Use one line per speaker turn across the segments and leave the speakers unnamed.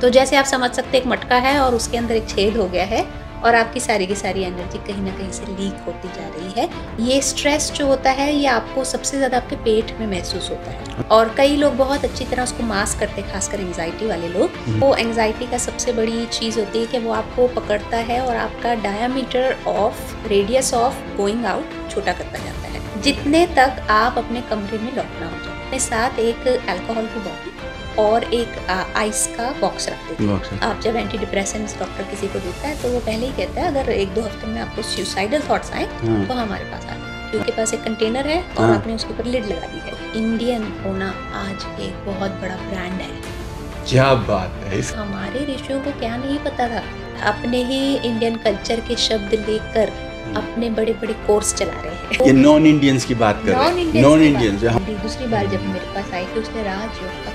तो जैसे आप समझ सकते एक मटका है और उसके अंदर एक छेद हो गया है और आपकी सारी की सारी एनर्जी कहीं ना कहीं से लीक होती जा रही है ये स्ट्रेस जो होता है ये आपको सबसे ज़्यादा आपके पेट में महसूस होता है और कई लोग बहुत अच्छी तरह उसको मास्क करते हैं खासकर एंगजाइटी वाले लोग वो हम्म। तो एंगजाइटी का सबसे बड़ी चीज़ होती है कि वो आपको पकड़ता है और आपका diameter of radius of going out छोटा करता जाता है जितने तक आप अपने कमरे में लौटना हो जाए अपने साथ एक अल्कोहल की बॉटल और एक आइस का बॉक्स रख
देते हैं आप
जब एंटी डिप्रेशन डॉक्टर किसी को देता है तो वो पहले ही कहता है अगर एक दो हफ्ते में आपको सुसाइडल थॉट्स आए हाँ। तो हमारे पास आए क्योंकि पास एक कंटेनर है और हाँ। आपने उसके ऊपर लिड लगा दी है इंडियन होना आज एक बहुत बड़ा ब्रांड है
क्या बात है
हमारे ऋषियों को क्या नहीं पता था अपने ही इंडियन कल्चर के शब्द लेकर हाँ। अपने बड़े बड़े कोर्स चला रहे हैं ये नॉन
इंडियंस की बात कर रहे हैं नॉन इंडियंस
दूसरी बार जब मेरे पास आई थी तो उसने राज योग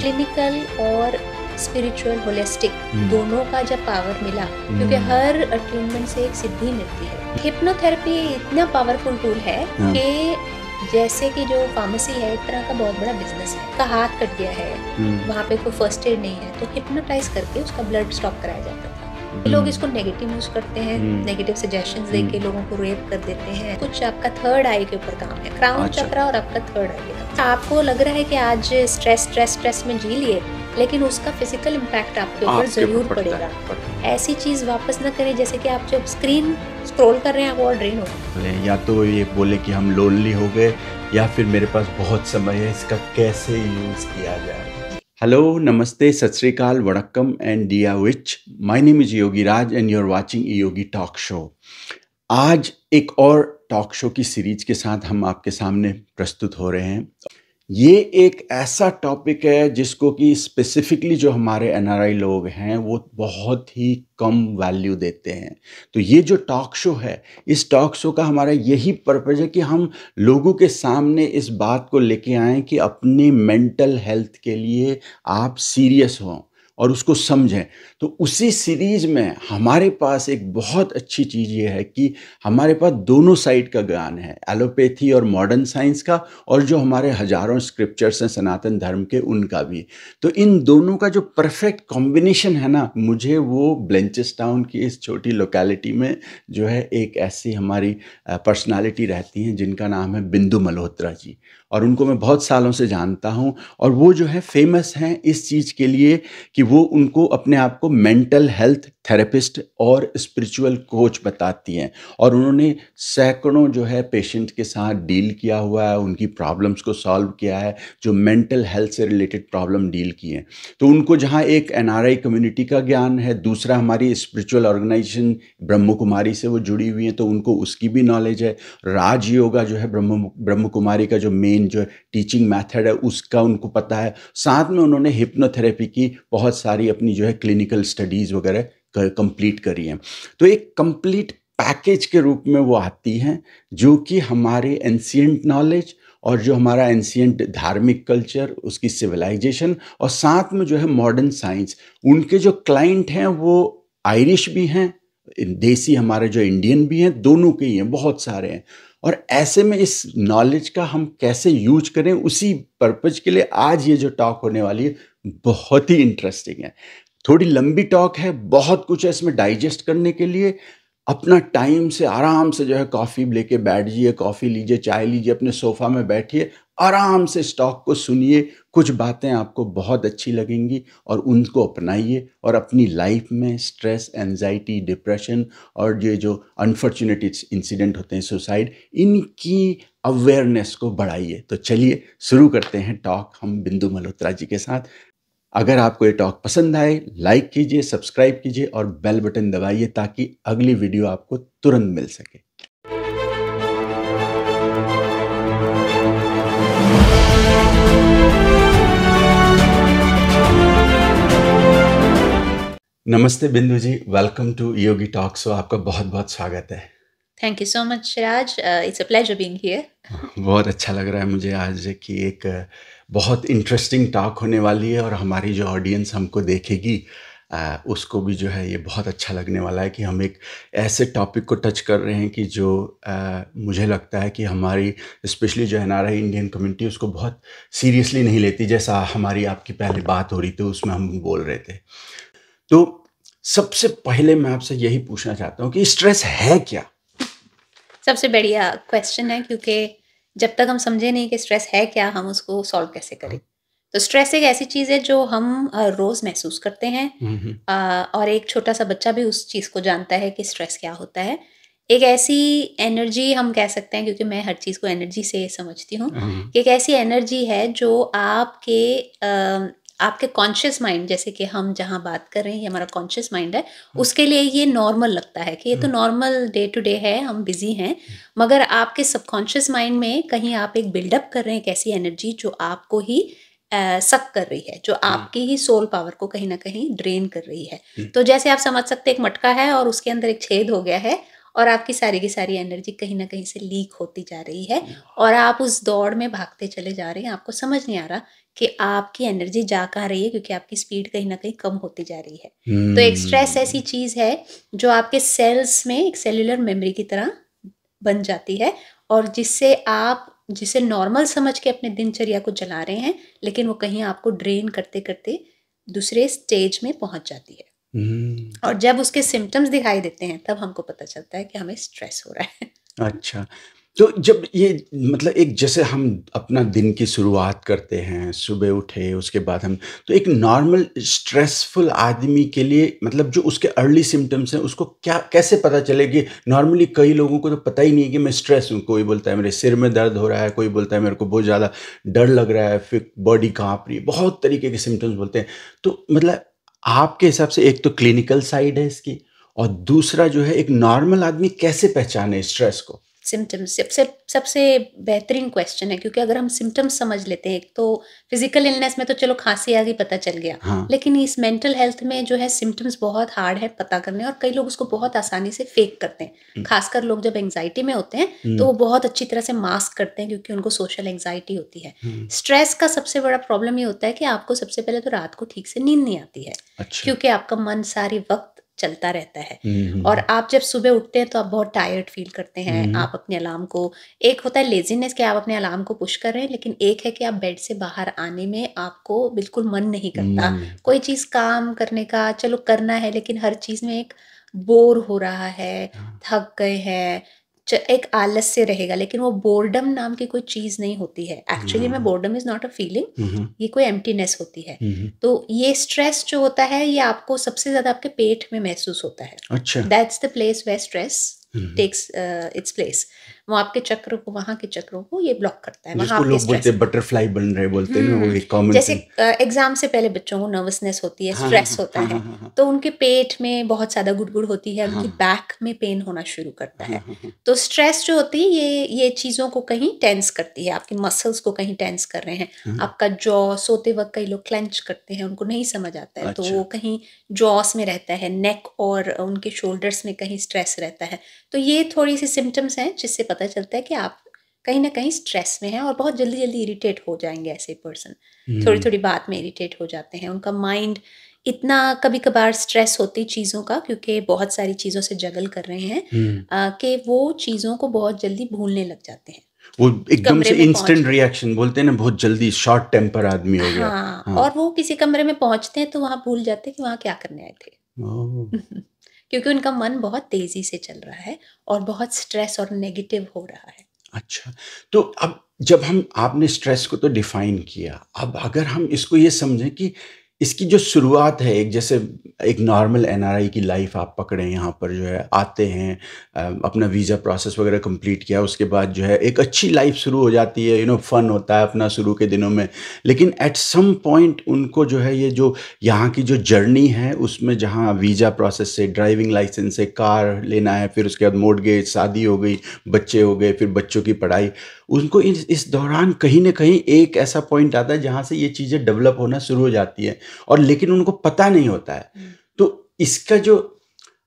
क्लिनिकल और स्पिरिचुअल होलिस्टिक hmm. दोनों का जब पावर मिला क्योंकि hmm. हर ट्रीटमेंट से एक सिद्धि मिलती है हिप्नोथेरेपी इतना पावरफुल टूल है हाँ। कि जैसे कि जो फार्मेसी है एक तरह का बहुत बड़ा बिजनेस है का हाथ कट गया है hmm. वहाँ पे कोई फर्स्ट एड नहीं है तो हिप्नोटाइज करके उसका ब्लड स्टॉप कराया जाता है लोग इसको नेगेटिव यूज करते हैं नेगेटिव सजेशन दे के लोगों को रेप कर देते हैं कुछ आपका थर्ड आई के ऊपर काम है क्राउन अच्छा। चक्रा और आपका थर्ड आई का आपको लग रहा है कि आज स्ट्रेस स्ट्रेस स्ट्रेस में जी लिए लेकिन उसका फिजिकल इम्पैक्ट आपके ऊपर जरूर पड़ेगा ऐसी चीज वापस ना करें जैसे कि आप जब स्क्रीन स्क्रॉल कर रहे हैं वो ड्रेन हो
या तो ये बोले कि हम लोनली हो गए या फिर मेरे पास बहुत समय है इसका कैसे यूज किया जाए हेलो नमस्ते सत श्रीकाल वड़क्कम एंड डिया which my name is Yogi Raj and you are watching Yogi talk show आज एक और टॉक शो की सीरीज के साथ हम आपके सामने प्रस्तुत हो रहे हैं ये एक ऐसा टॉपिक है जिसको कि स्पेसिफिकली जो हमारे एन लोग हैं वो बहुत ही कम वैल्यू देते हैं तो ये जो टॉक शो है इस टॉक शो का हमारा यही पर्पज है कि हम लोगों के सामने इस बात को लेके आएं कि अपने मेंटल हेल्थ के लिए आप सीरियस हों और उसको समझें तो उसी सीरीज़ में हमारे पास एक बहुत अच्छी चीज़ ये है कि हमारे पास दोनों साइड का ज्ञान है एलोपैथी और मॉडर्न साइंस का और जो हमारे हज़ारों स्क्रिप्चर्स हैं सनातन धर्म के उनका भी तो इन दोनों का जो परफेक्ट कॉम्बिनेशन है ना मुझे वो टाउन की इस छोटी लोकेलिटी में जो है एक ऐसी हमारी पर्सनैलिटी रहती हैं जिनका नाम है बिंदु मल्होत्रा जी और उनको मैं बहुत सालों से जानता हूँ और वो जो है फेमस हैं इस चीज़ के लिए कि वो उनको अपने आप को मेंटल हेल्थ थेरेपिस्ट और स्पिरिचुअल कोच बताती हैं और उन्होंने सैकड़ों जो है पेशेंट के साथ डील किया हुआ है उनकी प्रॉब्लम्स को सॉल्व किया है जो मेंटल हेल्थ से रिलेटेड प्रॉब्लम डील की हैं तो उनको जहाँ एक एन कम्युनिटी का ज्ञान है दूसरा हमारी स्पिरिचुअल ऑर्गेनाइजेशन ब्रह्म कुमारी से वो जुड़ी हुई हैं तो उनको उसकी भी नॉलेज है राज योगा जो है ब्रह्म ब्रह्म कुमारी का जो मेन जो टीचिंग मैथड है उसका उनको पता है साथ में उन्होंने हिप्नोथेरेपी की बहुत सारी अपनी जो है क्लिनिकल स्टडीज़ वगैरह कंप्लीट करी है तो एक कंप्लीट पैकेज के रूप में वो आती हैं जो कि हमारे एंशियंट नॉलेज और जो हमारा एंशियंट धार्मिक कल्चर उसकी सिविलाइजेशन और साथ में जो है मॉडर्न साइंस उनके जो क्लाइंट हैं वो आयरिश भी हैं देसी हमारे जो इंडियन भी हैं दोनों के ही हैं बहुत सारे हैं और ऐसे में इस नॉलेज का हम कैसे यूज करें उसी पर्पज के लिए आज ये जो टॉक होने वाली है बहुत ही इंटरेस्टिंग है थोड़ी लंबी टॉक है बहुत कुछ है इसमें डाइजेस्ट करने के लिए अपना टाइम से आराम से जो है कॉफ़ी लेके बैठ जाइए कॉफ़ी लीजिए चाय लीजिए अपने सोफ़ा में बैठिए आराम से स्टॉक को सुनिए कुछ बातें आपको बहुत अच्छी लगेंगी और उनको अपनाइए और अपनी लाइफ में स्ट्रेस एनजाइटी डिप्रेशन और ये जो अनफॉर्चुनेट इंसिडेंट होते हैं सुसाइड इनकी अवेयरनेस को बढ़ाइए तो चलिए शुरू करते हैं टॉक हम बिंदु मल्होत्रा जी के साथ अगर आपको ये टॉक पसंद आए लाइक कीजिए सब्सक्राइब कीजिए और बेल बटन दबाइए ताकि अगली वीडियो आपको तुरंत मिल सके नमस्ते Bindu ji welcome to Yogi talk so आपका बहुत बहुत स्वागत है
thank you so much Raj it's a pleasure being here
बहुत अच्छा लग रहा है मुझे आज कि एक uh, बहुत इंटरेस्टिंग टॉक होने वाली है और हमारी जो ऑडियंस हमको देखेगी आ, उसको भी जो है ये बहुत अच्छा लगने वाला है कि हम एक ऐसे टॉपिक को टच कर रहे हैं कि जो आ, मुझे लगता है कि हमारी स्पेशली जो N R I Indian community उसको बहुत सीरियसली नहीं लेती जैसा हमारी आपकी पहले बात हो रही थी उसमें हम बोल रहे थे तो सबसे पहले मैं आपसे यही पूछना चाहता हूँ कि स्ट्रेस है
क्या
सबसे बढ़िया क्वेश्चन है क्योंकि जब तक हम समझे नहीं कि स्ट्रेस है क्या हम उसको सॉल्व कैसे करें तो स्ट्रेस एक ऐसी चीज़ है जो हम रोज़ महसूस करते
हैं
और एक छोटा सा बच्चा भी उस चीज़ को जानता है कि स्ट्रेस क्या होता है एक ऐसी एनर्जी हम कह सकते हैं क्योंकि मैं हर चीज़ को एनर्जी से समझती हूँ कि हम्म। एक ऐसी एनर्जी है जो आपके आपके कॉन्शियस माइंड जैसे कि हम जहाँ बात कर रहे हैं ये हमारा कॉन्शियस माइंड है हम्म। उसके लिए ये नॉर्मल लगता है कि ये तो नॉर्मल डे टू डे है हम बिजी हैं मगर आपके सबकॉन्शियस माइंड में कहीं आप एक बिल्डअप कर रहे हैं एक ऐसी एनर्जी जो आपको ही सक कर रही है जो हम्म। आपकी ही सोल पावर को कहीं ना कहीं ड्रेन कर रही है हम्म। तो जैसे आप समझ सकते एक मटका है और उसके अंदर एक छेद हो गया है और आपकी सारी की सारी एनर्जी कहीं ना कहीं से लीक होती जा रही है और आप उस दौड़ में भागते चले जा रहे हैं आपको समझ नहीं आ रहा कि आपकी एनर्जी जा कहाँ रही है क्योंकि आपकी स्पीड कहीं ना कहीं कम होती जा रही है
hmm. तो एक स्ट्रेस
हम्म। ऐसी चीज है जो आपके सेल्स में एक सेल्यूलर मेमोरी की तरह बन जाती है और जिससे आप जिसे नॉर्मल समझ के अपने दिनचर्या को चला रहे हैं लेकिन वो कहीं आपको ड्रेन करते करते दूसरे स्टेज में पहुंच जाती है हम्म। और जब उसके सिम्टम्स दिखाई देते हैं तब हमको पता चलता है कि हमें स्ट्रेस हो रहा है
अच्छा तो जब ये मतलब एक जैसे हम अपना दिन की शुरुआत करते हैं सुबह उठे उसके बाद हम तो एक नॉर्मल स्ट्रेसफुल आदमी के लिए मतलब जो उसके अर्ली सिम्टम्स हैं उसको क्या कैसे पता चले कि नॉर्मली कई लोगों को तो पता ही नहीं है कि मैं स्ट्रेस हूँ कोई बोलता है मेरे सिर में दर्द हो रहा है कोई बोलता है मेरे को बहुत ज़्यादा डर लग रहा है फिर बॉडी कांप रही है बहुत तरीके के सिम्टम्स बोलते हैं तो मतलब आपके हिसाब से एक तो क्लिनिकल साइड है इसकी और दूसरा जो है एक नॉर्मल आदमी कैसे पहचाने स्ट्रेस को
सिम्टम्स सबसे सबसे बेहतरीन क्वेश्चन है क्योंकि अगर हम सिम्टम्स समझ लेते हैं तो फिजिकल इलनेस में तो चलो खांसी आ गई पता चल गया हाँ। लेकिन इस मेंटल हेल्थ में जो है सिम्टम्स बहुत हार्ड है पता करने और कई लोग उसको बहुत आसानी से फेक करते हैं हम्म। खासकर लोग जब एंगजाइटी में होते हैं हम्म। तो वो बहुत अच्छी तरह से मास्क करते हैं क्योंकि उनको सोशल एंगजाइटी होती है स्ट्रेस हम्म। का सबसे बड़ा प्रॉब्लम ये होता है कि आपको सबसे पहले तो रात को ठीक से नींद नहीं आती है अच्छा। क्योंकि आपका मन सारी वक्त चलता रहता
है और
आप जब सुबह उठते हैं तो आप बहुत टायर्ड फील करते हैं आप अपने अलार्म को एक होता है लेजीनेस कि आप अपने अलार्म को पुश कर रहे हैं लेकिन एक है कि आप बेड से बाहर आने में आपको बिल्कुल मन नहीं करता कोई चीज काम करने का चलो करना है लेकिन हर चीज में एक बोर हो रहा है हाँ। थक गए हैं एक आलस्य रहेगा लेकिन वो बोर्डम नाम की कोई चीज नहीं होती है एक्चुअली में boredom is not a feeling ये कोई एम्प्टीनेस होती है हम्म, हम्म। तो ये स्ट्रेस जो होता है ये आपको सबसे ज्यादा आपके पेट में महसूस होता है that's the place way stress takes its place वो आपके चक्र को वहाँ के चक्रों को ये ब्लॉक करता है वहाँ लोग बोलते
बटरफ्लाई बन रहे बोलते हैं वो हम्म, एक कॉमन जैसे
एग्जाम से पहले बच्चों को नर्वसनेस होती है स्ट्रेस हाँ, हाँ, हाँ, होता है तो उनके पेट में बहुत ज़्यादा गुड़गुड़ होती है उनकी बैक में पेन होना शुरू करता है तो स्ट्रेस जो होती है ये ये चीज़ों को कहीं टेंस करती है आपके मसल्स को कहीं टेंस कर रहे हैं आपका जॉ सोते वक्त कई लोग क्लेंच करते हैं उनको नहीं समझ आता है तो अच्छा। वो कहीं जॉस में रहता है नेक और उनके शोल्डर्स में कहीं स्ट्रेस रहता है तो ये थोड़ी सी सिम्टम्स हैं जिससे पता चलता है कि आप कहीं ना कहीं स्ट्रेस में हैं और बहुत जल्दी जल्दी इरिटेट हो जाएंगे ऐसे पर्सन हम्म। थोड़ी थोड़ी बात में इरिटेट हो जाते हैं उनका माइंड इतना कभी कभार स्ट्रेस होती चीज़ों का क्योंकि बहुत सारी चीज़ों से जगल कर रहे हैं हम्म। कि वो चीज़ों को बहुत जल्दी भूलने लग जाते हैं
वो एकदम से इंस्टेंट रिएक्शन बोलते हैं ना बहुत जल्दी शॉर्ट टेम्पर आदमी हो गया हाँ, हाँ। और
वो किसी कमरे में पहुंचते हैं तो वहां भूल जाते हैं कि वहां क्या करने आए थे क्योंकि उनका मन बहुत तेजी से चल रहा है और बहुत स्ट्रेस और नेगेटिव हो रहा है
अच्छा तो अब जब हम आपने स्ट्रेस को तो डिफाइन किया अब अगर हम इसको ये समझें कि इसकी जो शुरुआत है एक जैसे एक नॉर्मल एनआरआई की लाइफ आप पकड़ें यहाँ पर जो है आते हैं अपना वीज़ा प्रोसेस वगैरह कंप्लीट किया उसके बाद जो है एक अच्छी लाइफ शुरू हो जाती है यू नो फन होता है अपना शुरू के दिनों में लेकिन एट सम पॉइंट उनको जो है ये जो यहाँ की जो जर्नी है उसमें जहाँ वीज़ा प्रोसेस से ड्राइविंग लाइसेंस से कार लेना है फिर उसके बाद मोड़ गए शादी हो गई बच्चे हो गए फिर बच्चों की पढ़ाई उनको इस इस दौरान कहीं ना कहीं एक ऐसा पॉइंट आता है जहाँ से ये चीज़ें डेवलप होना शुरू हो जाती है और लेकिन उनको पता नहीं होता है हम्म। तो इसका जो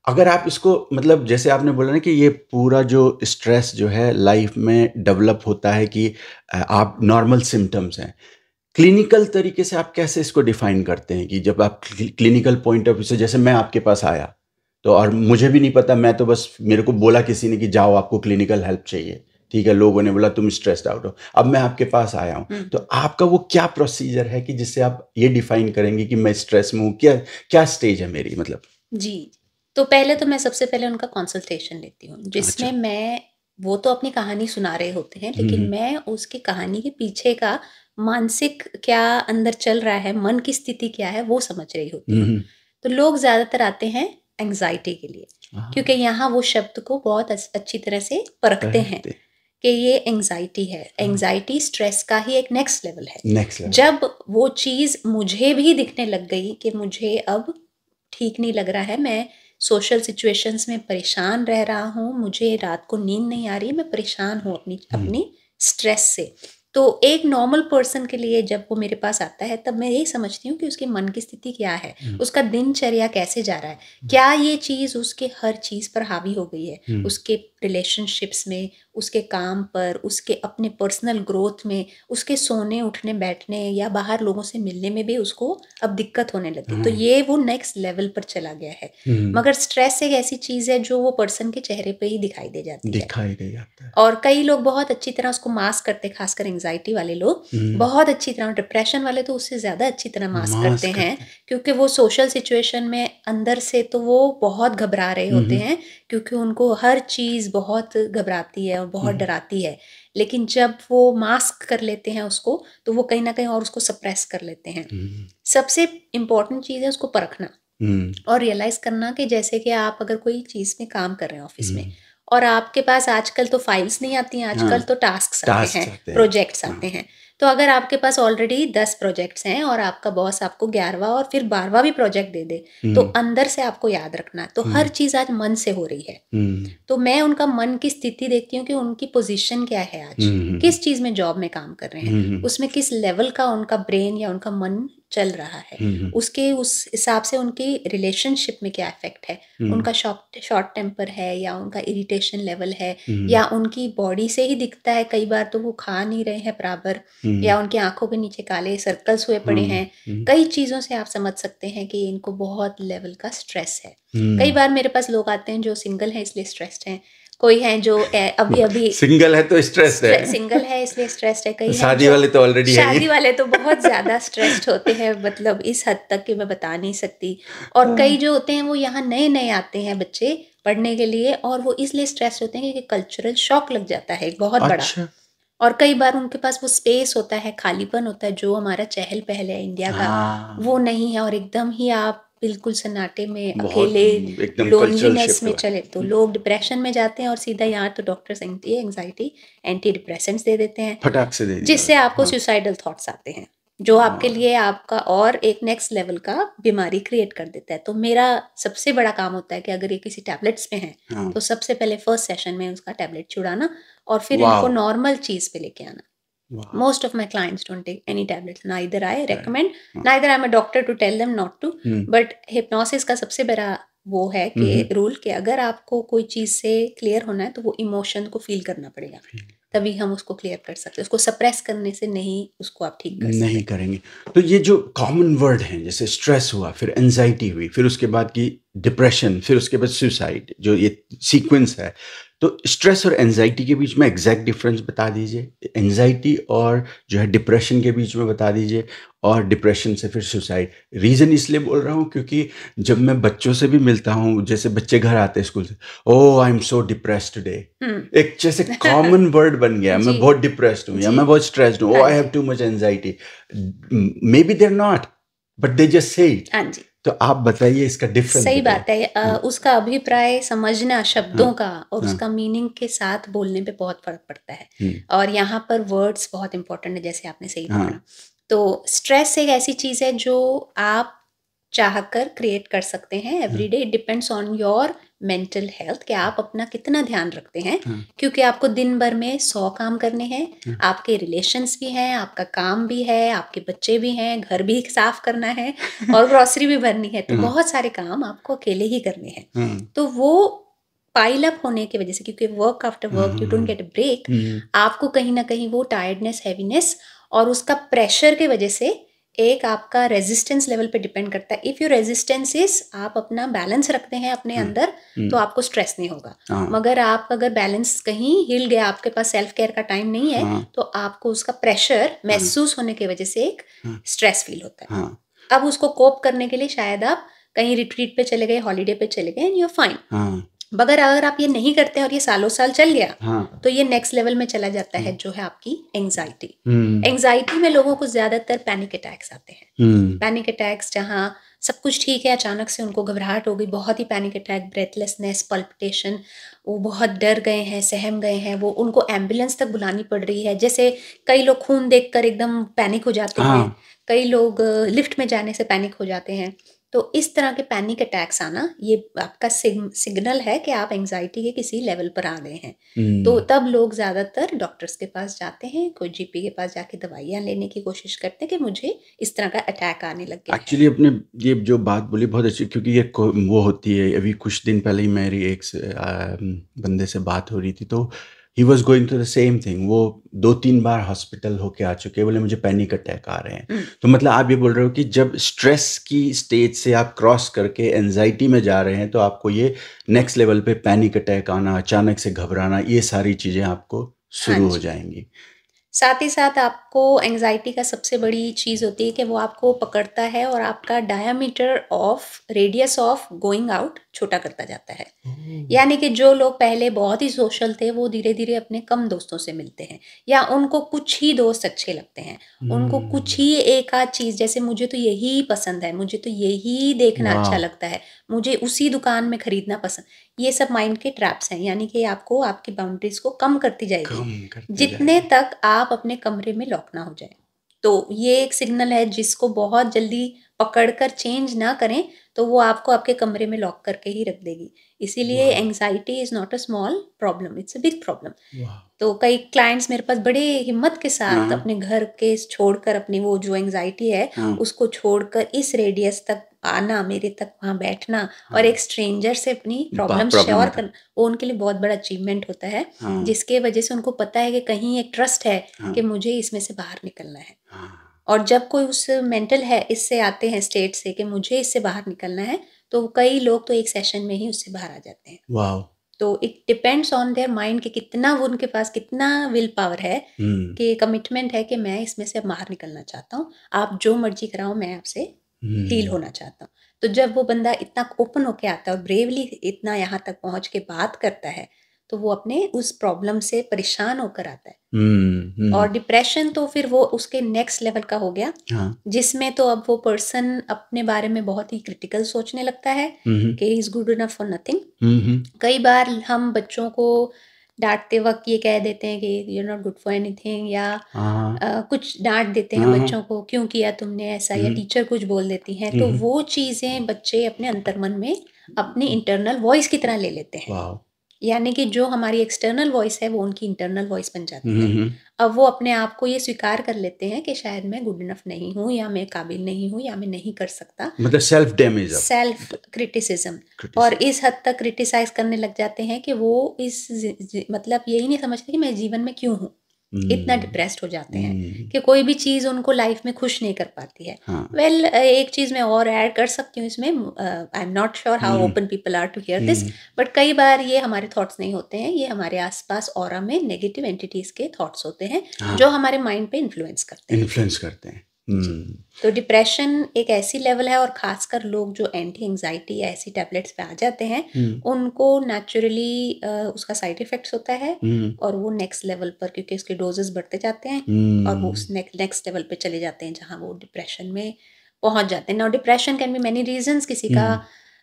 अगर आप इसको मतलब जैसे आपने बोला ना कि ये पूरा जो स्ट्रेस जो है लाइफ में डेवलप होता है कि आप नॉर्मल सिम्टम्स हैं क्लिनिकल तरीके से आप कैसे इसको डिफाइन करते हैं कि जब आप क्लिनिकल पॉइंट ऑफ व्यू से जैसे मैं आपके पास आया तो और मुझे भी नहीं पता मैं तो बस मेरे को बोला किसी ने कि जाओ आपको क्लिनिकल हेल्प चाहिए ठीक है लोगों ने बोला तुम स्ट्रेस्ड आउट हो अब मैं आपके पास आया हूँ हम्म। तो आपका वो क्या प्रोसीजर है कि जिससे आप ये डिफाइन करेंगे कि मैं स्ट्रेस में हूँ क्या क्या स्टेज है मेरी मतलब
जी तो पहले तो मैं सबसे पहले उनका कंसल्टेशन लेती हूँ जिसमें अच्छा। मैं वो तो अपनी कहानी सुना रहे होते हैं लेकिन हम्म। मैं उसकी कहानी के पीछे का मानसिक क्या अंदर चल रहा है मन की स्थिति क्या है वो समझ रही होती हूँ हम्म। तो लोग ज़्यादातर आते हैं एंग्जाइटी के लिए हाँ। क्योंकि यहाँ वो शब्द को बहुत अच्छी तरह से परखते हैं कि ये एंजाइटी है एंजाइटी हाँ। स्ट्रेस का ही एक नेक्स्ट लेवल है
नेक्स्ट लेवल जब
वो चीज़ मुझे भी दिखने लग गई कि मुझे अब ठीक नहीं लग रहा है मैं सोशल सिचुएशंस में परेशान रह रहा हूँ मुझे रात को नींद नहीं आ रही मैं परेशान हूँ अपनी हम्म। अपनी स्ट्रेस से तो एक नॉर्मल पर्सन के लिए जब वो मेरे पास आता है तब मैं यही समझती हूँ कि उसके मन की स्थिति क्या है हम्म। उसका दिनचर्या कैसे जा रहा है हम्म। क्या ये चीज़ उसके हर चीज़ पर हावी हो गई है उसके रिलेशनशिप्स में उसके काम पर उसके अपने पर्सनल ग्रोथ में उसके सोने उठने बैठने या बाहर लोगों से मिलने में भी उसको अब दिक्कत होने लगी तो हम्म। ये वो नेक्स्ट लेवल पर चला गया है हम्म। मगर स्ट्रेस एक ऐसी चीज़ है जो वो पर्सन के चेहरे पर ही दिखाई दे जाती
दिखाई है दिखाई
दे और कई लोग बहुत अच्छी तरह उसको मास्क करते हैं खासकर एंगजाइटी वाले लोग हम्म। बहुत अच्छी तरह डिप्रेशन वाले तो उससे ज़्यादा अच्छी तरह मास्क करते हैं क्योंकि वो सोशल सिचुएशन में अंदर से तो वो बहुत घबरा रहे होते हैं क्योंकि उनको हर चीज़ बहुत घबराती है और बहुत हम्म। डराती है लेकिन जब वो मास्क कर लेते हैं उसको तो वो कहीं ना कहीं और उसको सप्रेस कर लेते हैं हम्म। सबसे इम्पोर्टेंट चीज़ है उसको परखना हम्म। और रियलाइज करना कि जैसे कि आप अगर कोई चीज़ में काम कर रहे हैं ऑफिस में और आपके पास आजकल तो फाइल्स नहीं आती हैं आजकल हाँ, तो टास्क आते हैं प्रोजेक्ट्स हाँ। आते हैं तो अगर आपके पास ऑलरेडी दस प्रोजेक्ट्स हैं और आपका बॉस आपको ग्यारहवा और फिर बारहवा भी प्रोजेक्ट दे दे हम्म। तो अंदर से आपको याद रखना तो हम्म। हर चीज आज मन से हो रही है हम्म। तो मैं उनका मन की स्थिति देखती हूँ कि उनकी पोजिशन क्या है आज किस चीज में जॉब में काम कर रहे हैं उसमें किस लेवल का उनका ब्रेन या उनका मन चल रहा है हम्म, हम्म। उसके उस हिसाब से उनकी रिलेशनशिप में क्या इफेक्ट है हम्म। उनका शॉर्ट शॉर्ट टेम्पर है या उनका इरिटेशन लेवल है या उनकी बॉडी से ही दिखता है कई बार तो वो खा नहीं रहे हैं बराबर या उनकी आंखों के नीचे काले सर्कल्स हुए पड़े हैं कई चीज़ों से आप समझ सकते हैं कि इनको बहुत लेवल का स्ट्रेस है कई बार मेरे पास लोग आते हैं जो सिंगल है इसलिए स्ट्रेस्ड हैं कोई है जो अभी hmm. अभी
सिंगल है तो स्ट्रेस है
सिंगल है इसलिए स्ट्रेस्ड है कहीं शादी वाले
तो ऑलरेडी शादी
वाले तो बहुत ज्यादा स्ट्रेस्ड होते हैं मतलब इस हद तक कि मैं बता नहीं सकती और hmm. कई जो होते हैं वो यहाँ नए नए आते हैं बच्चे पढ़ने के लिए और वो इसलिए स्ट्रेस होते हैं क्योंकि कल्चरल शॉक लग जाता है बहुत अच्छा। बड़ा और कई बार उनके पास वो स्पेस होता है खालीपन होता है जो हमारा चहल पहल है इंडिया का हाँ। वो नहीं है और एकदम ही आप बिल्कुल सन्नाटे में अकेले लोनलीनेस में चले तो लोग डिप्रेशन में जाते हैं और सीधा यहाँ तो doctor anxiety anxiety anti depressants दे देते हैं
फटाक से दे जिससे
आपको सुसाइडल हाँ। थॉट्स आते हैं जो आपके हाँ। लिए आपका और एक नेक्स्ट लेवल का बीमारी क्रिएट कर देता है तो मेरा सबसे बड़ा काम होता है कि अगर ये किसी टैबलेट्स पे है हाँ। तो सबसे पहले फर्स्ट सेशन में उसका टैबलेट छुड़ाना और फिर इनको नॉर्मल चीज पे लेके आना Wow. Most of my clients don't take any tablets. Neither I recommend, right. wow. neither I'm a doctor to tell them not to. Hmm. But hypnosis का सबसे बड़ा वो है कि रूल hmm. के अगर आपको कोई चीज से क्लियर होना है तो वो इमोशन को फील करना पड़ेगा तभी हम उसको क्लियर कर सकते हैं उसको सप्रेस करने से नहीं उसको आप ठीक कर नहीं
करेंगे तो ये जो कॉमन वर्ड हैं जैसे स्ट्रेस हुआ फिर एनजाइटी हुई फिर उसके बाद की डिप्रेशन फिर उसके बाद सुसाइड जो ये सीक्वेंस है तो स्ट्रेस और एनजाइटी के बीच में एग्जैक्ट डिफरेंस बता दीजिए एनजाइटी और जो है डिप्रेशन के बीच में बता दीजिए और डिप्रेशन से फिर सुसाइड रीज़न इसलिए बोल रहा हूँ क्योंकि जब मैं बच्चों से भी मिलता हूँ जैसे बच्चे घर आते हैं स्कूल से oh I am so depress today एक जैसे कॉमन वर्ड बन गया मैं बहुत डिप्रेस्ड हूँ या मैं बहुत स्ट्रेस्ड हूँ oh I have too much anxiety maybe they're not but they just say तो आप बताइए इसका डिफरेंस सही बात
है आ, हम्म। उसका अभिप्राय समझना शब्दों हम्म। का और उसका मीनिंग हम्म। के साथ बोलने पे बहुत फर्क पड़ता है और यहाँ पर वर्ड्स बहुत इंपॉर्टेंट है जैसे आपने सही बोला हाँ। तो स्ट्रेस एक ऐसी चीज है जो आप चाह कर क्रिएट कर सकते हैं everyday it depends on your mental health कि आप अपना कितना ध्यान रखते हैं हाँ. क्योंकि आपको दिन भर में सौ काम करने हैं हाँ. आपके रिलेशंस भी हैं आपका काम भी है आपके बच्चे भी हैं घर भी साफ करना है और ग्रॉसरी भी भरनी है तो हाँ. बहुत सारे काम आपको अकेले ही करने हैं हाँ। तो वो पाइल अप होने की वजह से क्योंकि work after work you don't get a break आपको कहीं ना कहीं वो टायर्डनेस हैवीनेस और उसका प्रेशर की वजह से एक आपका रेजिस्टेंस लेवल पे डिपेंड करता है इफ़ यू रेजिस्टेंस इज आप अपना बैलेंस रखते हैं अपने हम्म, अंदर हम्म। तो आपको स्ट्रेस नहीं होगा हाँ। मगर आप अगर बैलेंस कहीं हिल गया आपके पास सेल्फ केयर का टाइम नहीं है हाँ। तो आपको उसका प्रेशर हाँ। महसूस होने की वजह से एक स्ट्रेस फील होता है अब उसको कोप करने के लिए शायद आप कहीं रिट्रीट पे चले गए हॉलीडे पे चले गए एंड आर फाइन मगर अगर आप ये नहीं करते और ये सालों साल चल गया हाँ। तो ये नेक्स्ट लेवल में चला जाता है हम्म। जो है आपकी एंजाइटी एंजाइटी हम्म। में लोगों को ज्यादातर पैनिक अटैक्स आते
हैं पैनिक
हम्म। अटैक्स जहाँ सब कुछ ठीक है अचानक से उनको घबराहट हो गई बहुत ही पैनिक अटैक ब्रेथलेसनेस पल्पिटेशन वो बहुत डर गए हैं सहम गए हैं वो उनको एम्बुलेंस तक बुलानी पड़ रही है जैसे कई लोग खून देखकर एकदम पैनिक हो जाते हाँ। हैं कई लोग लिफ्ट में जाने से पैनिक हो जाते हैं तो इस तरह के पैनिक अटैक्स आना ये आपका सिग्नल है कि आप एंजाइटी के किसी लेवल पर आ गए हैं तो हम्म। तब लोग ज़्यादातर डॉक्टर्स के पास जाते हैं कोई जीपी के पास जाके दवाइयाँ लेने की कोशिश करते हैं कि मुझे इस तरह का अटैक आने लग गया
एक्चुअली अपने ये जो बात बोली बहुत अच्छी क्योंकि ये वो होती है अभी कुछ दिन पहले ही मेरी एक बंदे से बात हो रही थी तो he was going to the same thing वो दो तीन बार हॉस्पिटल होके आ चुके बोले मुझे पैनिक अटैक आ रहे हैं hmm. तो मतलब आप ये बोल रहे हो कि जब स्ट्रेस की स्टेज से आप क्रॉस करके एनजाइटी में जा रहे हैं तो आपको ये नेक्स्ट लेवल पे पैनिक अटैक आना अचानक से घबराना ये सारी चीज़ें आपको शुरू हो हाँ जाएंगी
साथ ही साथ आपको एंजाइटी का सबसे बड़ी चीज़ होती है कि वो आपको पकड़ता है और आपका diameter of radius of going out छोटा करता जाता है यानी कि जो लोग पहले बहुत ही सोशल थे वो धीरे धीरे अपने कम दोस्तों से मिलते हैं या उनको कुछ ही दोस्त अच्छे लगते हैं उनको हम्म। कुछ ही एक आध चीज़ जैसे मुझे तो यही पसंद है मुझे तो यही देखना अच्छा लगता है मुझे उसी दुकान में खरीदना पसंद ये सब माइंड के ट्रैप्स हैं यानी कि आपको आपकी बाउंड्रीज को कम करती जाएगी जितने तक आप अपने कमरे में लॉक ना हो जाए तो ये एक सिग्नल है जिसको बहुत जल्दी पकड़ कर चेंज ना करें तो वो आपको आपके कमरे में लॉक करके ही रख देगी इसीलिए anxiety is not a small problem it's a big problem तो कई क्लाइंट्स मेरे पास बड़े हिम्मत के साथ हाँ। अपने घर के छोड़कर अपनी वो जो एंगजाइटी है हाँ। उसको छोड़कर इस रेडियस तक आना मेरे तक वहाँ बैठना और हाँ। एक स्ट्रेंजर से अपनी प्रॉब्लम शेयर करना वो उनके लिए बहुत बड़ा अचीवमेंट होता है जिसके वजह से उनको पता है कि कहीं एक ट्रस्ट है कि मुझे इसमें से बाहर निकलना है और जब कोई उस मेंटल है इससे आते हैं स्टेट से कि मुझे इससे बाहर निकलना है तो कई लोग तो एक सेशन में ही उससे बाहर आ जाते हैं तो it depends on their mind कि कितना वो उनके पास कितना विल पावर है
hmm. कि
कमिटमेंट है कि मैं इसमें से बाहर निकलना चाहता हूँ आप जो मर्जी कराओ मैं आपसे डील hmm. होना चाहता हूँ तो जब वो बंदा इतना ओपन होके आता है और ब्रेवली इतना यहाँ तक पहुँच के बात करता है तो वो अपने उस प्रॉब्लम से परेशान होकर आता है
hmm, hmm. और
डिप्रेशन तो फिर वो उसके नेक्स्ट लेवल का हो गया हाँ. जिसमें तो अब वो पर्सन अपने बारे में बहुत ही क्रिटिकल सोचने लगता है हम्म, कि is good enough for
nothing
कई बार हम बच्चों को डांटते वक्त ये कह देते हैं कि you not good for anything या आ,
हाँ।
कुछ डांट देते हैं हाँ, हाँ। बच्चों को क्यों किया तुमने ऐसा या टीचर कुछ बोल देती हैं तो वो चीज़ें बच्चे अपने अंतर्मन में अपनी इंटरनल वॉइस की तरह ले लेते हैं यानी कि जो हमारी एक्सटर्नल वॉइस है वो उनकी इंटरनल वॉइस बन जाती हम्म, है हम्म। अब वो अपने आप को ये स्वीकार कर लेते हैं कि शायद मैं गुड इनफ नहीं हूँ या मैं काबिल नहीं हूँ या मैं नहीं कर सकता
मतलब सेल्फ डैमेज
सेल्फ क्रिटिसिज्म और इस हद तक क्रिटिसाइज करने लग जाते हैं कि वो इस मतलब यही नहीं समझते कि मैं जीवन में क्यों हूँ इतना डिप्रेस्ड हम्म। हो जाते हैं हम्म। कि कोई भी चीज़ उनको लाइफ में खुश नहीं कर पाती है वेल हाँ. well, एक चीज़ मैं और ऐड कर सकती हूँ इसमें I am not sure how open people are to hear this but कई बार ये हमारे थॉट्स नहीं होते हैं ये हमारे आसपास और में नेगेटिव एंटिटीज़ के थॉट्स होते हैं हाँ. जो हमारे माइंड पे इन्फ्लुएंस करते
हैं इन्फ्लुएंस करते हैं तो
डिप्रेशन एक ऐसी लेवल है और खासकर लोग जो एंटी एंजाइटी या ऐसी टैबलेट्स पे आ जाते हैं हम्म। उनको नेचुरली उसका साइड इफेक्ट्स होता है हम्म। और वो नेक्स्ट लेवल पर क्योंकि उसके डोजेस बढ़ते जाते हैं हम्म। और वो उस नेक्स्ट लेवल पे चले जाते हैं जहाँ वो डिप्रेशन में पहुंच जाते हैं now depression can be many reason किसी का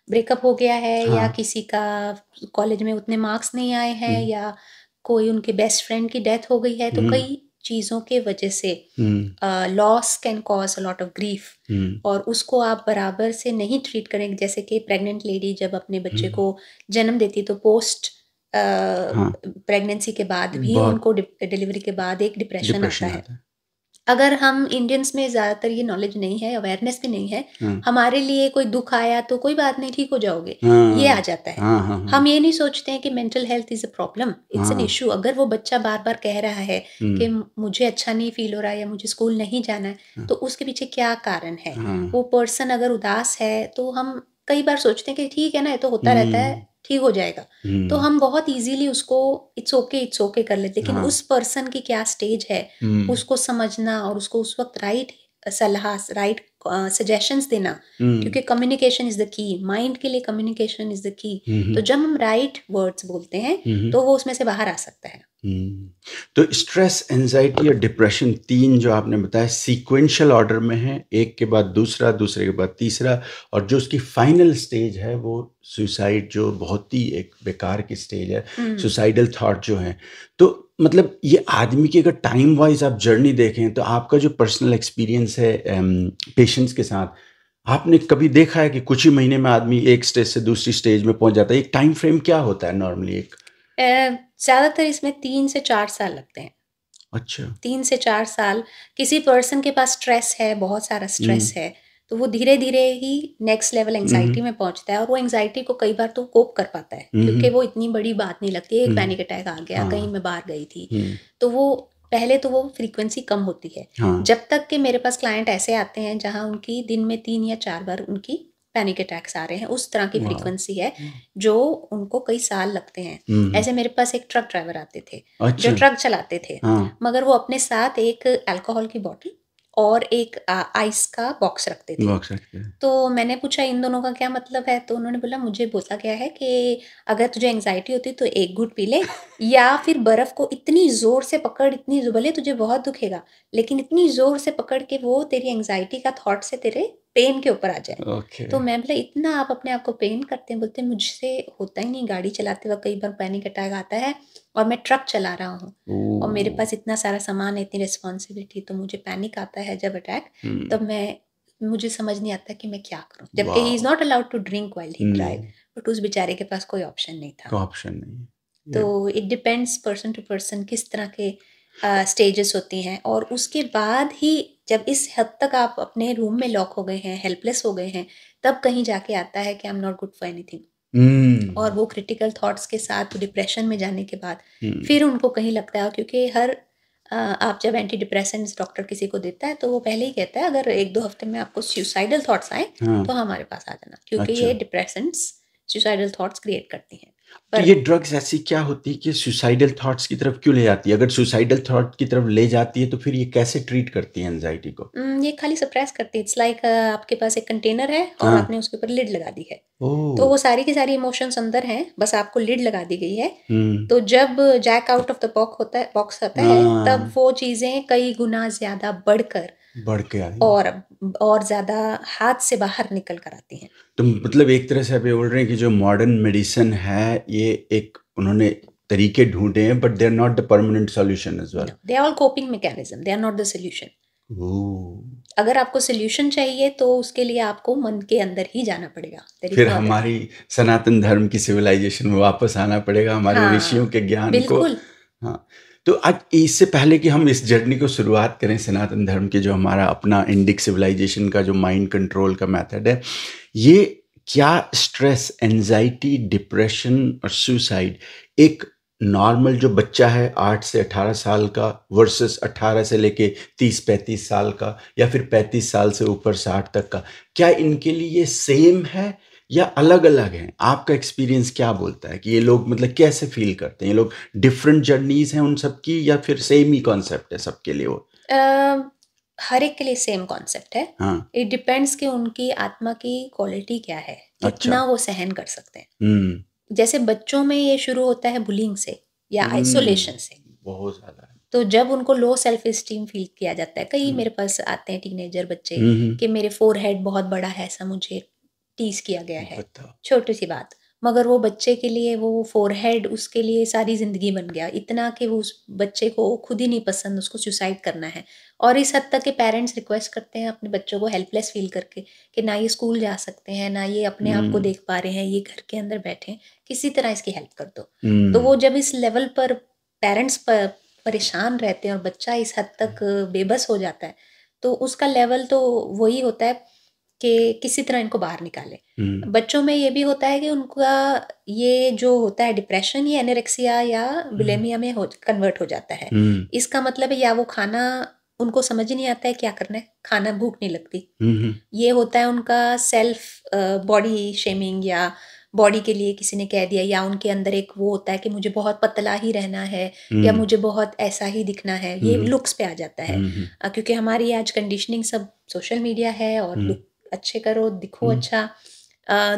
ब्रेकअप हो गया है हाँ. या किसी का कॉलेज में उतने मार्क्स नहीं आए हैं या कोई उनके बेस्ट फ्रेंड की डेथ हो गई है तो कई चीज़ों के वजह से loss can cause a lot of grief और उसको आप बराबर से नहीं ट्रीट करें जैसे कि प्रेग्नेंट लेडी जब अपने बच्चे हम्म। को जन्म देती तो पोस्ट प्रेगनेंसी हाँ। के बाद भी उनको डिलीवरी के बाद एक डिप्रेशन आता है अगर हम इंडियंस में ज़्यादातर ये नॉलेज नहीं है अवेयरनेस भी नहीं है हाँ। हमारे लिए कोई दुख आया तो कोई बात नहीं ठीक हो जाओगे हाँ।, हाँ ये आ जाता है
हाँ, हाँ, हाँ, हम
ये नहीं सोचते हैं कि mental health is a problem it's an issue अगर वो बच्चा बार बार कह रहा है हम्म। कि मुझे अच्छा नहीं फील हो रहा है या मुझे स्कूल नहीं जाना है हाँ। तो उसके पीछे क्या कारण है वो पर्सन अगर उदास है तो हम कई बार सोचते हैं कि ठीक है ना ये तो होता रहता है हम्म। ठीक हो जाएगा तो हम्म। हम बहुत इजीली उसको इट्स ओके इट्स ओके कर लेते लेकिन हाँ। उस पर्सन की क्या स्टेज है हम्म। उसको समझना और उसको उस वक्त राइट सलाह राइट सजेशंस देना हम्म। क्योंकि communication is the key mind के लिए कम्युनिकेशन इज द की तो जब हम राइट वर्ड्स बोलते हैं तो वो उसमें से बाहर आ सकता है
तो स्ट्रेस एनजाइटी और डिप्रेशन तीन जो आपने बताया सीक्वेंशियल ऑर्डर में है एक के बाद दूसरा दूसरे के बाद तीसरा और जो उसकी फाइनल स्टेज है वो सुसाइड जो बहुत ही एक बेकार की स्टेज है सुसाइडल हम्म। थॉट जो है तो मतलब ये आदमी की अगर टाइम वाइज आप जर्नी देखें तो आपका जो पर्सनल एक्सपीरियंस है पेशेंट्स um, के साथ आपने कभी देखा है कि कुछ ही महीने में आदमी एक स्टेज से दूसरी स्टेज में पहुंच जाता है एक टाइम फ्रेम क्या होता है नॉर्मली एक
ज़्यादातर इसमें तीन से चार साल लगते हैं अच्छा तीन से चार साल किसी पर्सन के पास स्ट्रेस है बहुत सारा स्ट्रेस हम्म। है तो वो धीरे धीरे ही नेक्स्ट लेवल एंगजाइटी में पहुंचता है और वो एंगजाइटी को कई बार तो कोप कर पाता है हम्म। क्योंकि वो इतनी बड़ी बात नहीं लगती है एक पैनिक हम्म। अटैक आ गया हाँ। कहीं मैं बाहर गई थी तो वो पहले तो वो फ्रीक्वेंसी कम होती है हाँ। जब तक कि मेरे पास क्लाइंट ऐसे आते हैं जहाँ उनकी दिन में तीन या चार बार उनकी पैनिक अटैक्स आ रहे हैं उस तरह की फ्रीक्वेंसी है जो उनको कई साल लगते हैं हम्म, हम्म। ऐसे मेरे पास एक ट्रक ड्राइवर आते थे जो ट्रक अच्छा। चलाते थे हाँ। मगर वो अपने साथ एक अल्कोहल की बॉटल और एक आ, आइस का बॉक्स रखते
थे बॉक्स रखते
तो मैंने पूछा इन दोनों का क्या मतलब है तो उन्होंने बोला मुझे बोला गया है कि अगर तुझे एंगजाइटी होती तो एक घुट पी ले या फिर बर्फ को इतनी जोर से पकड़ इतनी भले तुझे बहुत दुखेगा लेकिन इतनी जोर से पकड़ के वो तेरी एंगजाइटी का थॉट से तेरे पेन के ऊपर आ जाए okay. तो मैं बोला इतना आप अपने आप को पेन करते हैं बोलते हैं मुझसे होता ही नहीं गाड़ी चलाते वक्त कई बार पैनिक अटैक आता है और मैं ट्रक चला रहा
हूँ और मेरे पास
इतना सारा सामान है इतनी रिस्पॉन्सिबिलिटी तो मुझे पैनिक आता है जब अटैक तब hmm. तो मैं मुझे समझ नहीं आता कि मैं क्या करूँ जबकि he is not allowed to drink while he drive but उस बेचारे के पास कोई ऑप्शन नहीं
था ऑप्शन नहीं तो
it depends person to person किस तरह के स्टेजेस uh, होती हैं और उसके बाद ही जब इस हद तक आप अपने रूम में लॉक हो गए हैं हेल्पलेस हो गए हैं तब कहीं जाके आता है कि I am not good for
anything
और वो क्रिटिकल थॉट्स के साथ डिप्रेशन में जाने के बाद hmm. फिर उनको कहीं लगता है क्योंकि हर आप जब एंटी डिप्रेशन डॉक्टर किसी को देता है तो वो पहले ही कहता है अगर एक दो हफ्ते में आपको सुसाइडल थॉट्स आए हाँ. तो हमारे पास आ जाना क्योंकि अच्छा। ये डिप्रेशन सुसाइडल थॉट्स क्रिएट करती हैं
तो ये ड्रग्स ऐसी क्या होती है कि सुसाइडल थॉट्स की तरफ क्यों ले जाती है अगर सुसाइडल थॉट की तरफ ले जाती है तो फिर ये कैसे ट्रीट करती है एनजाइटी को
ये खाली सप्रेस करती है इट्स लाइक like, आपके पास एक कंटेनर है और हाँ। आपने उसके ऊपर लिड लगा दी है तो वो सारी की सारी इमोशंस अंदर हैं बस आपको लिड लगा दी गई है हम्म। तो जब jack out of the box होता है बॉक्स होता है हाँ। तब वो चीजें कई गुना ज्यादा बढ़कर
बढ़ के आई और
और ज़्यादा हाथ से बाहर निकल कर आती हैं
तो मतलब एक तरह से आप ये बोल रहे हैं कि जो मॉडर्न मेडिसिन है ये एक उन्होंने तरीके ढूंढे हैं but they are not the permanent solution as well
they are all coping mechanism they are not the
solution
अगर आपको सोल्यूशन चाहिए तो उसके लिए आपको मन के अंदर ही जाना पड़ेगा
फिर हमारी
सनातन धर्म की सिविलाइजेशन में वापस आना पड़ेगा हमारे हाँ, ऋषियों हाँ, के ज्ञान को हाँ तो आज इससे पहले कि हम इस जर्नी को शुरुआत करें सनातन धर्म के जो हमारा अपना इंडिक सिविलाइजेशन का जो माइंड कंट्रोल का मेथड है ये क्या स्ट्रेस एनजाइटी डिप्रेशन और सुसाइड एक नॉर्मल जो बच्चा है आठ से अठारह साल का वर्सेस अठारह से लेके तीस पैंतीस साल का या फिर पैंतीस साल से ऊपर साठ तक का क्या इनके लिए सेम है या अलग अलग हैं आपका एक्सपीरियंस क्या बोलता है कि ये लोग मतलब कैसे फील करते हैं ये लोग डिफरेंट जर्नीज हैं उन सबकी या फिर सेम ही कॉन्सेप्ट है सबके लिए वो
uh, हर एक के लिए सेम कॉन्सेप्ट है इट हाँ। डिपेंड्स कि उनकी आत्मा की क्वालिटी क्या है अच्छा। कितना वो सहन कर सकते हैं
हम्म।
जैसे बच्चों में ये शुरू होता है बुलिंग से या आइसोलेशन हम्म। से
बहुत ज्यादा
तो जब उनको लो सेल्फ स्टीम फील किया जाता है कई हम्म। मेरे पास आते हैं टीनेजर बच्चे कि मेरे फोर हेड बहुत बड़ा है ऐसा मुझे टीज किया गया है छोटी सी बात मगर वो बच्चे के लिए वो फोरहेड उसके लिए सारी ज़िंदगी बन गया इतना कि वो उस बच्चे को खुद ही नहीं पसंद उसको सुसाइड करना है और इस हद तक के पेरेंट्स रिक्वेस्ट करते हैं अपने बच्चों को हेल्पलेस फील करके कि ना ये स्कूल जा सकते हैं ना ये अपने आप को हम्म। देख पा रहे हैं ये घर के अंदर बैठे हैं किसी तरह इसकी हेल्प कर दो हम्म। तो वो जब इस लेवल पर पेरेंट्स पर परेशान रहते हैं और बच्चा इस हद तक बेबस हो जाता है तो उसका लेवल तो वही होता है कि किसी तरह इनको बाहर निकालें हम्म। बच्चों में ये भी होता है कि उनका ये जो होता है डिप्रेशन ये एनेरेक्सिया या बुलेमिया हम्म। में कन्वर्ट हो जाता है हम्म। इसका मतलब है या वो खाना उनको समझ नहीं आता है क्या करना है खाना भूख नहीं
लगती
ये होता है उनका सेल्फ बॉडी शेमिंग या बॉडी के लिए किसी ने कह दिया या उनके अंदर एक वो होता है कि मुझे बहुत पतला ही रहना है या मुझे बहुत ऐसा ही दिखना है ये लुक्स पे आ जाता है क्योंकि हमारी आज कंडीशनिंग सब सोशल मीडिया है और लुक अच्छे करो दिखो हम्म। अच्छा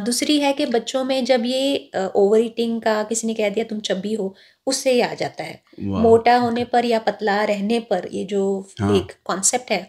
दूसरी है कि बच्चों में जब ये ओवर ईटिंग का किसी ने कह दिया तुम चब्बी हो उससे ही आ जाता है मोटा होने पर या पतला रहने पर ये जो हाँ। एक कॉन्सेप्ट है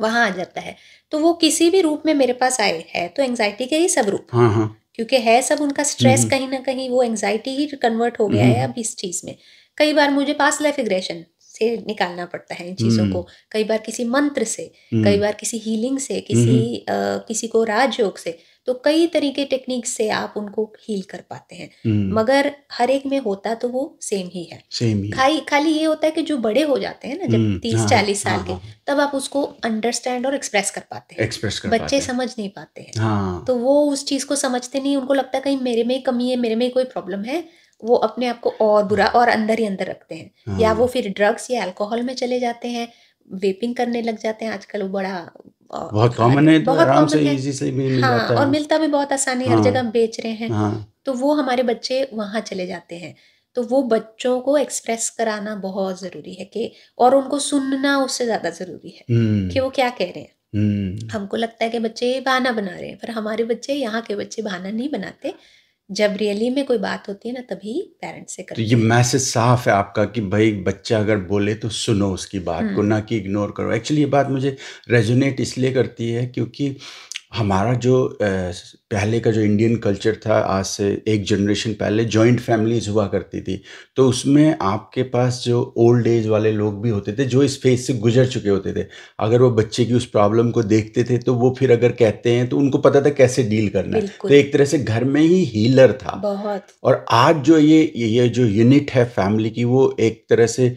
वहाँ आ जाता है तो वो किसी भी रूप में मेरे पास आए है तो एंगजाइटी के ही सब रूप हाँ हाँ। क्योंकि है सब उनका स्ट्रेस हम्म। कहीं ना कहीं वो एंगजाइटी ही कन्वर्ट हो गया है हम्म। अब इस चीज़ में कई बार मुझे पास लाइफ एग्रेशन से निकालना पड़ता है इन चीज़ों को हम्म। कई बार किसी मंत्र से हम्म। कई बार किसी हीलिंग से किसी आ, हम्म। किसी को राजयोग से तो कई तरीके टेक्निक से आप उनको हील कर पाते हैं मगर हर एक में होता तो वो सेम ही है
सेम ही खाली
खाली ये होता है कि जो बड़े हो जाते हैं ना जब तीस हाँ, हाँ, चालीस साल हाँ, के तब आप उसको अंडरस्टैंड और एक्सप्रेस कर पाते
हैं एक्सप्रेस कर बच्चे समझ नहीं पाते हैं
तो वो उस चीज को समझते नहीं उनको लगता कहीं मेरे में ही कमी है मेरे में ही कोई प्रॉब्लम है वो अपने आप को और बुरा और अंदर ही अंदर रखते हैं हाँ। या वो फिर ड्रग्स या अल्कोहल में चले जाते हैं वेपिंग करने लग जाते हैं आजकल वो बड़ा बहुत कॉमन है तो बहुत आराम से
इजी से मिल हाँ, जाता है और
मिलता भी बहुत आसानी हर हाँ। जगह बेच रहे हैं हाँ। तो वो हमारे बच्चे वहाँ चले जाते हैं तो वो बच्चों को एक्सप्रेस कराना बहुत जरूरी है कि और उनको सुनना उससे ज्यादा जरूरी है हम्म। कि वो क्या कह रहे हैं हम्म। हमको लगता है कि बच्चे बहाना बना रहे हैं पर हमारे बच्चे यहाँ के बच्चे बहाना नहीं बनाते जब रियली में कोई बात होती है ना तभी पेरेंट्स से करते तो ये मैसेज
साफ है आपका कि भाई बच्चा अगर बोले तो सुनो उसकी बात को हम्म। ना कि इग्नोर करो एक्चुअली ये बात मुझे रेजोनेट इसलिए करती है क्योंकि हमारा जो पहले का जो इंडियन कल्चर था आज से एक जनरेशन पहले जॉइंट फैमिलीज हुआ करती थी तो उसमें आपके पास जो ओल्ड एज वाले लोग भी होते थे जो इस फेज से गुजर चुके होते थे अगर वो बच्चे की उस प्रॉब्लम को देखते थे तो वो फिर अगर कहते हैं तो उनको पता था कैसे डील करना है तो एक तरह से घर में ही हीलर था बहुत और आज जो ये ये जो यूनिट है फैमिली की वो एक तरह से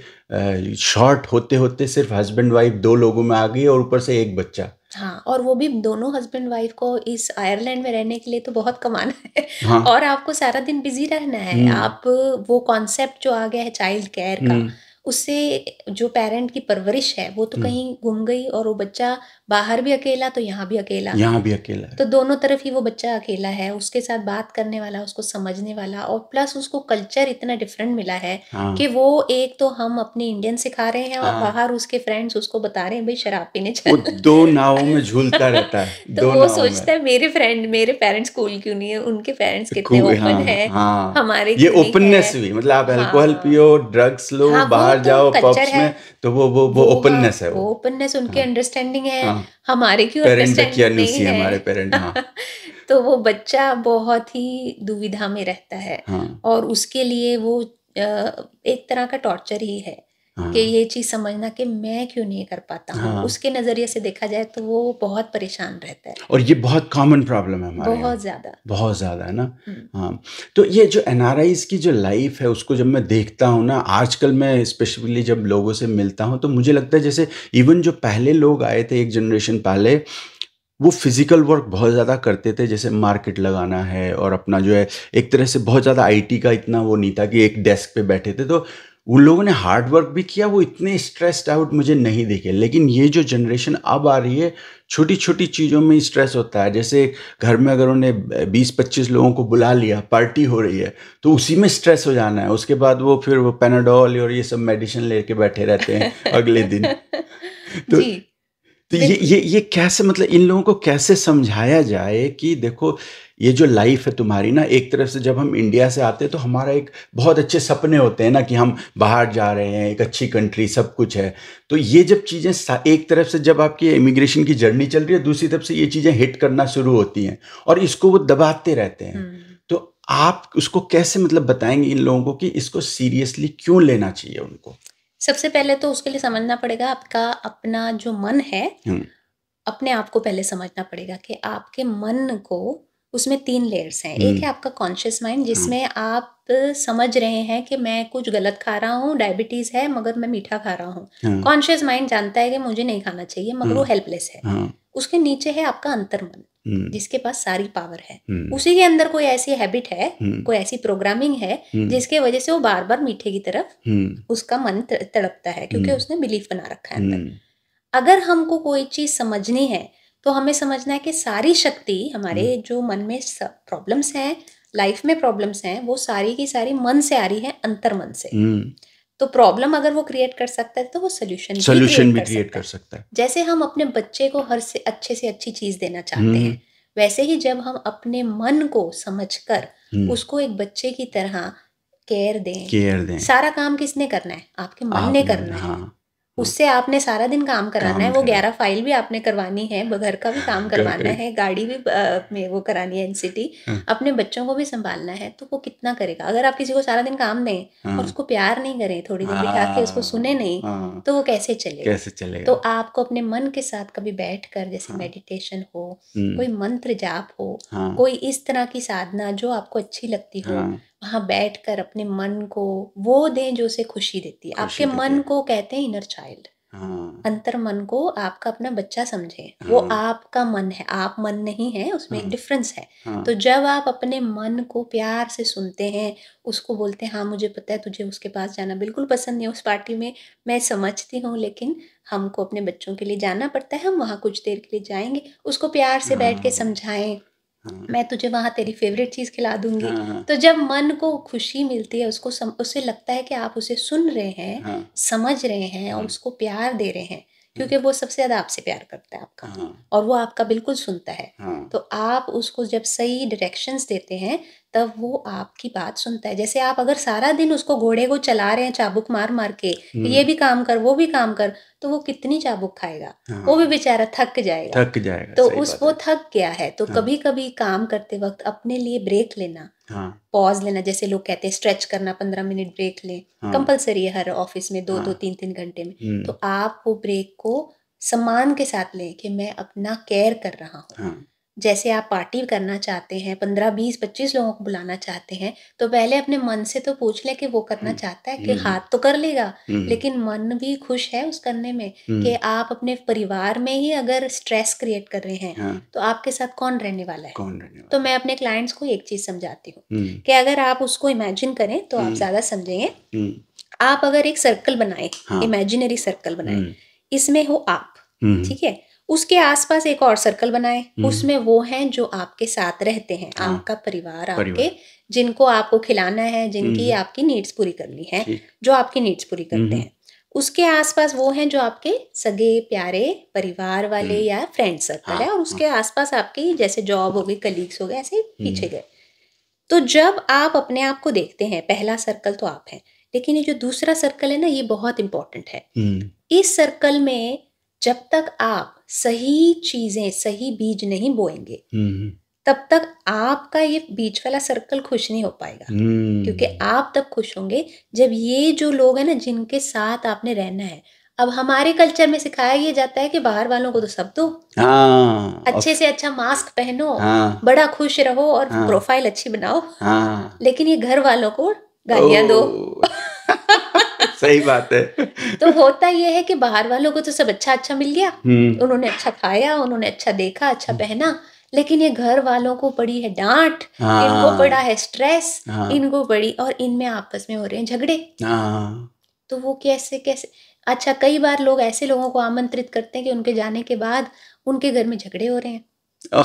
शॉर्ट होते होते सिर्फ हस्बैंड वाइफ दो लोगों में आ गई और ऊपर से एक बच्चा
हाँ और वो भी दोनों हस्बैंड वाइफ को इस आयरलैंड में रहने के लिए तो बहुत कमाना है हाँ। और आपको सारा दिन बिजी रहना है हम्म। आप वो कॉन्सेप्ट जो आ गया है चाइल्ड केयर का हम्म। उससे जो पेरेंट की परवरिश है वो तो हम्म। कहीं घूम गई और वो बच्चा बाहर भी अकेला तो यहाँ भी अकेला यहाँ भी अकेला तो दोनों तरफ ही वो बच्चा अकेला है उसके साथ बात करने वाला उसको समझने वाला और प्लस उसको कल्चर इतना डिफरेंट मिला है हाँ। कि वो एक तो हम अपने इंडियन सिखा रहे हैं और हाँ। बाहर उसके फ्रेंड्स उसको बता रहे हैं भाई शराब पीने चल
दो नावों में झूलता रहता है तो वो सोचता
है मेरे फ्रेंड मेरे पेरेंट्स कूल क्यों नहीं है उनके पेरेंट्स कितने ओपन हाँ, है हाँ। हमारे ये
ओपननेस भी मतलब आप एल्कोहल हाँ। पियो ड्रग्स लो बाहर बाहर तो जाओ पब्स में तो वो वो वो ओपननेस है वो
ओपननेस उनके अंडरस्टैंडिंग है हमारे क्यों अंडरस्टैंडिंग नहीं है हमारे पेरेंट्स हाँ तो वो बच्चा बहुत ही दुविधा में रहता है हाँ। और उसके लिए वो एक तरह का टॉर्चर ही है कि हाँ। ये चीज़ समझना कि मैं क्यों नहीं कर पाता हूँ हाँ। उसके नज़रिए से देखा जाए तो वो बहुत परेशान रहता है
और ये बहुत कॉमन प्रॉब्लम है हमारे बहुत ज़्यादा बहुत ज़्यादा है ना हम्म। हाँ तो ये जो एन की जो लाइफ है उसको जब मैं देखता हूँ ना आजकल मैं स्पेशली जब लोगों से मिलता हूँ तो मुझे लगता है जैसे इवन जो पहले लोग आए थे एक जनरेशन पहले वो फिज़िकल वर्क बहुत ज़्यादा करते थे जैसे मार्केट लगाना है और अपना जो है एक तरह से बहुत ज़्यादा आईटी का इतना वो नहीं था कि एक डेस्क पे बैठे थे तो उन लोगों ने हार्ड वर्क भी किया वो इतने स्ट्रेस्ड आउट मुझे नहीं दिखे लेकिन ये जो जनरेशन अब आ रही है छोटी छोटी चीज़ों में स्ट्रेस होता है जैसे घर में अगर उन्हें 20-25 लोगों को बुला लिया पार्टी हो रही है तो उसी में स्ट्रेस हो जाना है उसके बाद वो फिर वो पेनाडोल और ये सब मेडिसिन लेके बैठे रहते हैं अगले दिन तो तो ये ये ये कैसे मतलब इन लोगों को कैसे समझाया जाए कि देखो ये जो लाइफ है तुम्हारी ना एक तरफ से जब हम इंडिया से आते हैं तो हमारा एक बहुत अच्छे सपने होते हैं ना कि हम बाहर जा रहे हैं एक अच्छी कंट्री सब कुछ है तो ये जब चीज़ें एक तरफ से जब आपकी इमिग्रेशन की जर्नी चल रही है दूसरी तरफ से ये चीज़ें हिट करना शुरू होती हैं और इसको वो दबाते रहते हैं हम्म। तो आप उसको कैसे मतलब बताएंगे इन लोगों को कि इसको सीरियसली क्यों लेना चाहिए उनको
सबसे पहले तो उसके लिए समझना पड़ेगा आपका अपना जो मन है हम्म। अपने आप को पहले समझना पड़ेगा कि आपके मन को उसमें तीन लेयर्स हैं एक हम्म। है आपका कॉन्शियस माइंड हाँ। जिसमें आप समझ रहे हैं कि मैं कुछ गलत खा रहा हूँ डायबिटीज है मगर मैं मीठा खा रहा हूँ कॉन्शियस हाँ। माइंड जानता है कि मुझे नहीं खाना चाहिए मगर वो हेल्पलेस हाँ। है उसके नीचे है आपका अंतर्मन हम्म। जिसके पास सारी पावर है हम्म। उसी के अंदर कोई ऐसी हैबिट है हम्म। कोई ऐसी प्रोग्रामिंग है जिसके वजह से वो बार बार मीठे की
तरफ
उसका मन तड़पता है क्योंकि उसने बिलीफ बना रखा है अंदर अगर हमको कोई चीज समझनी है तो हमें समझना है कि सारी शक्ति हमारे जो मन में प्रॉब्लम्स हैं लाइफ में प्रॉब्लम्स हैं वो सारी की सारी मन से आ रही है अंतर मन से तो प्रॉब्लम अगर वो क्रिएट कर सकता है तो वो सोल्यूशन सोल्यूशन भी क्रिएट कर, कर सकता है जैसे हम अपने बच्चे को हर से अच्छे से अच्छी चीज देना चाहते हम्म, हैं हम्म। वैसे ही जब हम अपने मन को समझकर हम्म। उसको एक बच्चे की तरह केयर दें केयर दें सारा काम किसने करना है आपके मन ने करना है हाँ। उससे आपने सारा दिन काम कराना है वो ग्यारह फाइल भी आपने करवानी है घर का भी काम करवाना है गाड़ी भी में वो करानी है एनसीटी हाँ। अपने बच्चों को भी संभालना है तो वो कितना करेगा अगर आप किसी को सारा दिन काम दें और हाँ। उसको प्यार नहीं करें थोड़ी देर बिठा के उसको हाँ। सुने नहीं तो वो कैसे चलेगा कैसे चलेगा तो आपको अपने मन के साथ कभी बैठ कर जैसे मेडिटेशन हो हम्म। कोई मंत्र जाप हो कोई इस तरह की साधना जो आपको अच्छी लगती हो वहाँ बैठ कर अपने मन को वो दें जो उसे खुशी देती है आपके मन को कहते हैं इनर चाइल्ड हाँ। अंतर मन को आपका अपना बच्चा समझे वो हाँ। आपका मन है आप मन नहीं है उसमें एक डिफरेंस हाँ। है तो जब आप अपने मन को प्यार से सुनते हैं उसको बोलते हैं हाँ मुझे पता है तुझे उसके पास जाना बिल्कुल पसंद नहीं है उस पार्टी में मैं समझती हूँ लेकिन हमको अपने बच्चों के लिए जाना पड़ता है हम वहाँ कुछ देर के लिए जाएंगे उसको प्यार से बैठ के समझाएं हाँ। मैं तुझे वहाँ तेरी फेवरेट चीज़ खिला दूंगी हाँ, हाँ, तो जब मन को खुशी मिलती है उसको सम, उसे लगता है कि आप उसे सुन रहे हैं हाँ। समझ रहे हैं और हाँ। उसको प्यार दे रहे हैं क्योंकि वो सबसे ज्यादा आपसे प्यार करता है आपका हाँ। और वो आपका बिल्कुल सुनता है हाँ। तो आप उसको जब सही डायरेक्शंस देते हैं तब वो आपकी बात सुनता है जैसे आप अगर सारा दिन उसको घोड़े को चला रहे हैं चाबुक मार मार के तो हम्म। ये भी काम कर वो भी काम कर तो वो कितनी चाबुक खाएगा हाँ। वो भी बेचारा थक जाएगा
थक जाएगा तो उस वो
थक गया है तो हाँ। कभी कभी काम करते वक्त अपने लिए ब्रेक लेना हाँ. पॉज लेना जैसे लोग कहते हैं स्ट्रेच करना पंद्रह मिनट ब्रेक ले हाँ. कंपलसरी है हर ऑफिस में दो हाँ. दो तीन तीन घंटे में हम्म। तो आप वो ब्रेक को सम्मान के साथ लें कि मैं अपना केयर कर रहा हूँ हाँ. जैसे आप पार्टी करना चाहते हैं पंद्रह बीस पच्चीस लोगों को बुलाना चाहते हैं तो पहले अपने मन से तो पूछ लें कि वो करना हम्म, चाहता है कि हम्म। हाथ तो कर लेगा हम्म। लेकिन मन भी खुश है उस करने में कि आप अपने परिवार में ही अगर स्ट्रेस क्रिएट कर रहे हैं हाँ। तो आपके साथ कौन रहने वाला है कौन रहने वाला तो मैं अपने क्लाइंट्स को एक चीज समझाती हूँ कि अगर आप उसको इमेजिन करें तो आप ज्यादा समझेंगे आप अगर एक सर्कल बनाए इमेजिनरी सर्कल बनाए इसमें हो आप ठीक है उसके आसपास एक और सर्कल बनाए हम्म। उसमें वो हैं जो आपके साथ रहते हैं हाँ। आपका परिवार आपके जिनको आपको खिलाना है जिनकी हम्म। आपकी नीड्स पूरी करनी है जो आपकी नीड्स पूरी करते हम्म। हैं उसके आसपास वो हैं जो आपके सगे प्यारे परिवार वाले या फ्रेंड सर्कल है हाँ, और उसके हाँ। आसपास आपकी जैसे जॉब हो गई कलीग्स हो गए ऐसे पीछे गए तो जब आप अपने आप को देखते हैं पहला सर्कल तो आप हैं लेकिन ये जो दूसरा सर्कल है ना ये बहुत इंपॉर्टेंट है इस सर्कल में जब तक आप सही चीजें सही बीज नहीं बोएंगे हम्म। तब तक आपका ये बीच वाला सर्कल खुश नहीं हो पाएगा
हम्म। क्योंकि
आप तब खुश होंगे जब ये जो लोग हैं ना जिनके साथ आपने रहना है अब हमारे कल्चर में सिखाया ये जाता है कि बाहर वालों को तो सब दो
हाँ, अच्छे
से अच्छा मास्क पहनो हाँ। बड़ा खुश रहो और प्रोफाइल हाँ। अच्छी
बनाओ
लेकिन ये घर वालों को गालियां दो
सही बात है
तो होता यह है कि बाहर वालों को तो सब अच्छा अच्छा मिल गया हम्म। उन्होंने अच्छा खाया उन्होंने अच्छा देखा अच्छा पहना लेकिन ये घर वालों को पड़ी है डांट हाँ, इनको पड़ा है स्ट्रेस हाँ, इनको पड़ी और इनमें आपस में हो रहे हैं झगड़े
हाँ,
तो वो कैसे कैसे अच्छा कई बार लोग ऐसे लोगों को आमंत्रित करते हैं कि उनके जाने के बाद उनके घर में झगड़े हो रहे
हैं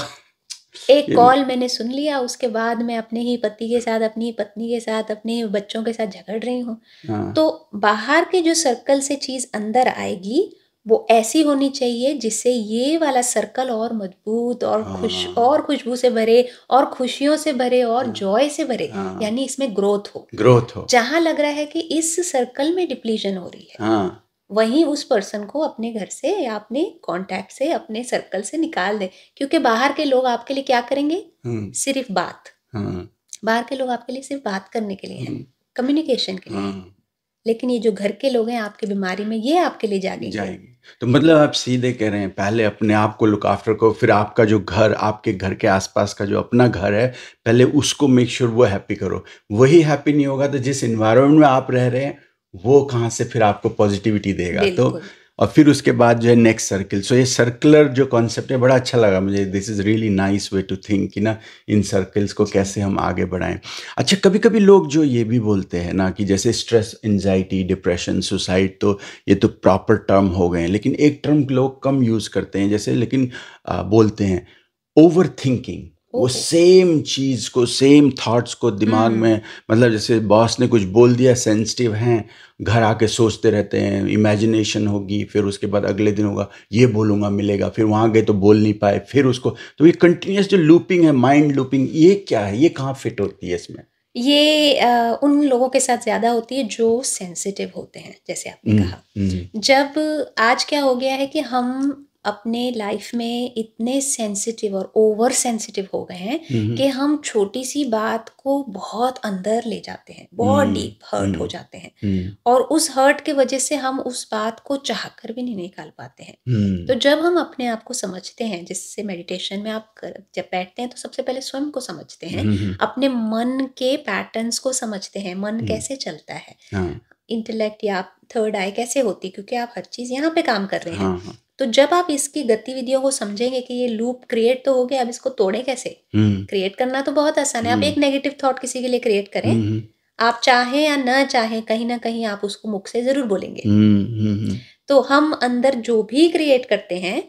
एक कॉल मैंने सुन लिया उसके बाद मैं अपने ही पति के साथ अपनी ही पत्नी के साथ अपने बच्चों के साथ झगड़ रही हूँ
हाँ। तो
बाहर के जो सर्कल से चीज अंदर आएगी वो ऐसी होनी चाहिए जिससे ये वाला सर्कल और मजबूत और खुश हाँ। और खुशबू से भरे और खुशियों से भरे और जॉय हाँ। से भरे यानी इसमें ग्रोथ हो ग्रोथ हो जहाँ लग रहा है कि इस सर्कल में डिप्लीजन हो रही है वहीं उस पर्सन को अपने घर से या अपने कॉन्टैक्ट से अपने सर्कल से निकाल दे क्योंकि बाहर के लोग आपके लिए क्या करेंगे हम्म। सिर्फ बात हाँ। बाहर के लोग आपके लिए सिर्फ बात करने के लिए हैं कम्युनिकेशन हम्म। के लिए हाँ। लेकिन ये जो घर के लोग हैं आपके बीमारी में ये आपके लिए जागे
जाएगी तो मतलब आप सीधे कह रहे हैं पहले अपने आप को लुक आफ्टर को फिर आपका जो घर आपके घर के आसपास का जो अपना घर है पहले उसको मेक श्योर sure वो हैप्पी करो वही हैप्पी नहीं होगा तो जिस इन्वायरमेंट में आप रह रहे हैं वो कहाँ से फिर आपको पॉजिटिविटी देगा तो और फिर उसके बाद जो है नेक्स्ट सर्किल सो ये सर्कुलर जो कॉन्सेप्ट है बड़ा अच्छा लगा मुझे this is really nice way to think कि ना इन सर्कल्स को कैसे हम आगे बढ़ाएं अच्छा कभी कभी लोग जो ये भी बोलते हैं ना कि जैसे स्ट्रेस एनजाइटी डिप्रेशन सुसाइड तो ये तो प्रॉपर टर्म हो गए हैं लेकिन एक टर्म लोग कम यूज़ करते हैं जैसे लेकिन आ, बोलते हैं ओवर थिंकिंग वो सेम चीज़ को सेम थॉट्स को दिमाग हम्म। में मतलब जैसे बॉस ने कुछ बोल दिया सेंसिटिव हैं घर आके सोचते रहते हैं इमेजिनेशन होगी फिर उसके बाद अगले दिन होगा ये बोलूंगा मिलेगा फिर वहां गए तो बोल नहीं पाए फिर उसको तो ये कंटिन्यूस जो लूपिंग है माइंड लूपिंग ये क्या है ये कहाँ फिट होती है इसमें
ये आ, उन लोगों के साथ ज़्यादा होती है जो सेंसिटिव होते हैं जैसे आपने
हम्म, कहा हम्म।
जब आज क्या हो गया है कि हम अपने लाइफ में इतने सेंसिटिव और ओवर सेंसिटिव हो गए हैं कि हम छोटी सी बात को बहुत अंदर ले जाते हैं बहुत डीप हम्म, हर्ट हो हम्म, जाते हैं हम्म। और उस हर्ट के वजह से हम उस बात को चाह कर भी नहीं निकाल पाते
हैं तो
जब हम अपने आप को समझते हैं जिससे मेडिटेशन में आप कर, जब बैठते हैं तो सबसे पहले स्वयं को समझते हैं अपने मन के पैटर्न्स को समझते हैं मन कैसे चलता है इंटेलेक्ट हाँ। या थर्ड आई कैसे होती क्योंकि आप हर चीज यहाँ पे काम कर रहे हैं हाँ, हाँ। तो जब आप इसकी गतिविधियों को समझेंगे कि ये लूप क्रिएट तो हो गया अब इसको तोड़े कैसे क्रिएट हम्म। करना तो बहुत आसान है आप हम्म। एक नेगेटिव थॉट किसी के लिए क्रिएट करें हम्म, आप चाहे या ना चाहे कहीं ना कहीं आप उसको मुख से जरूर
बोलेंगे
तो हम अंदर जो भी क्रिएट करते हैं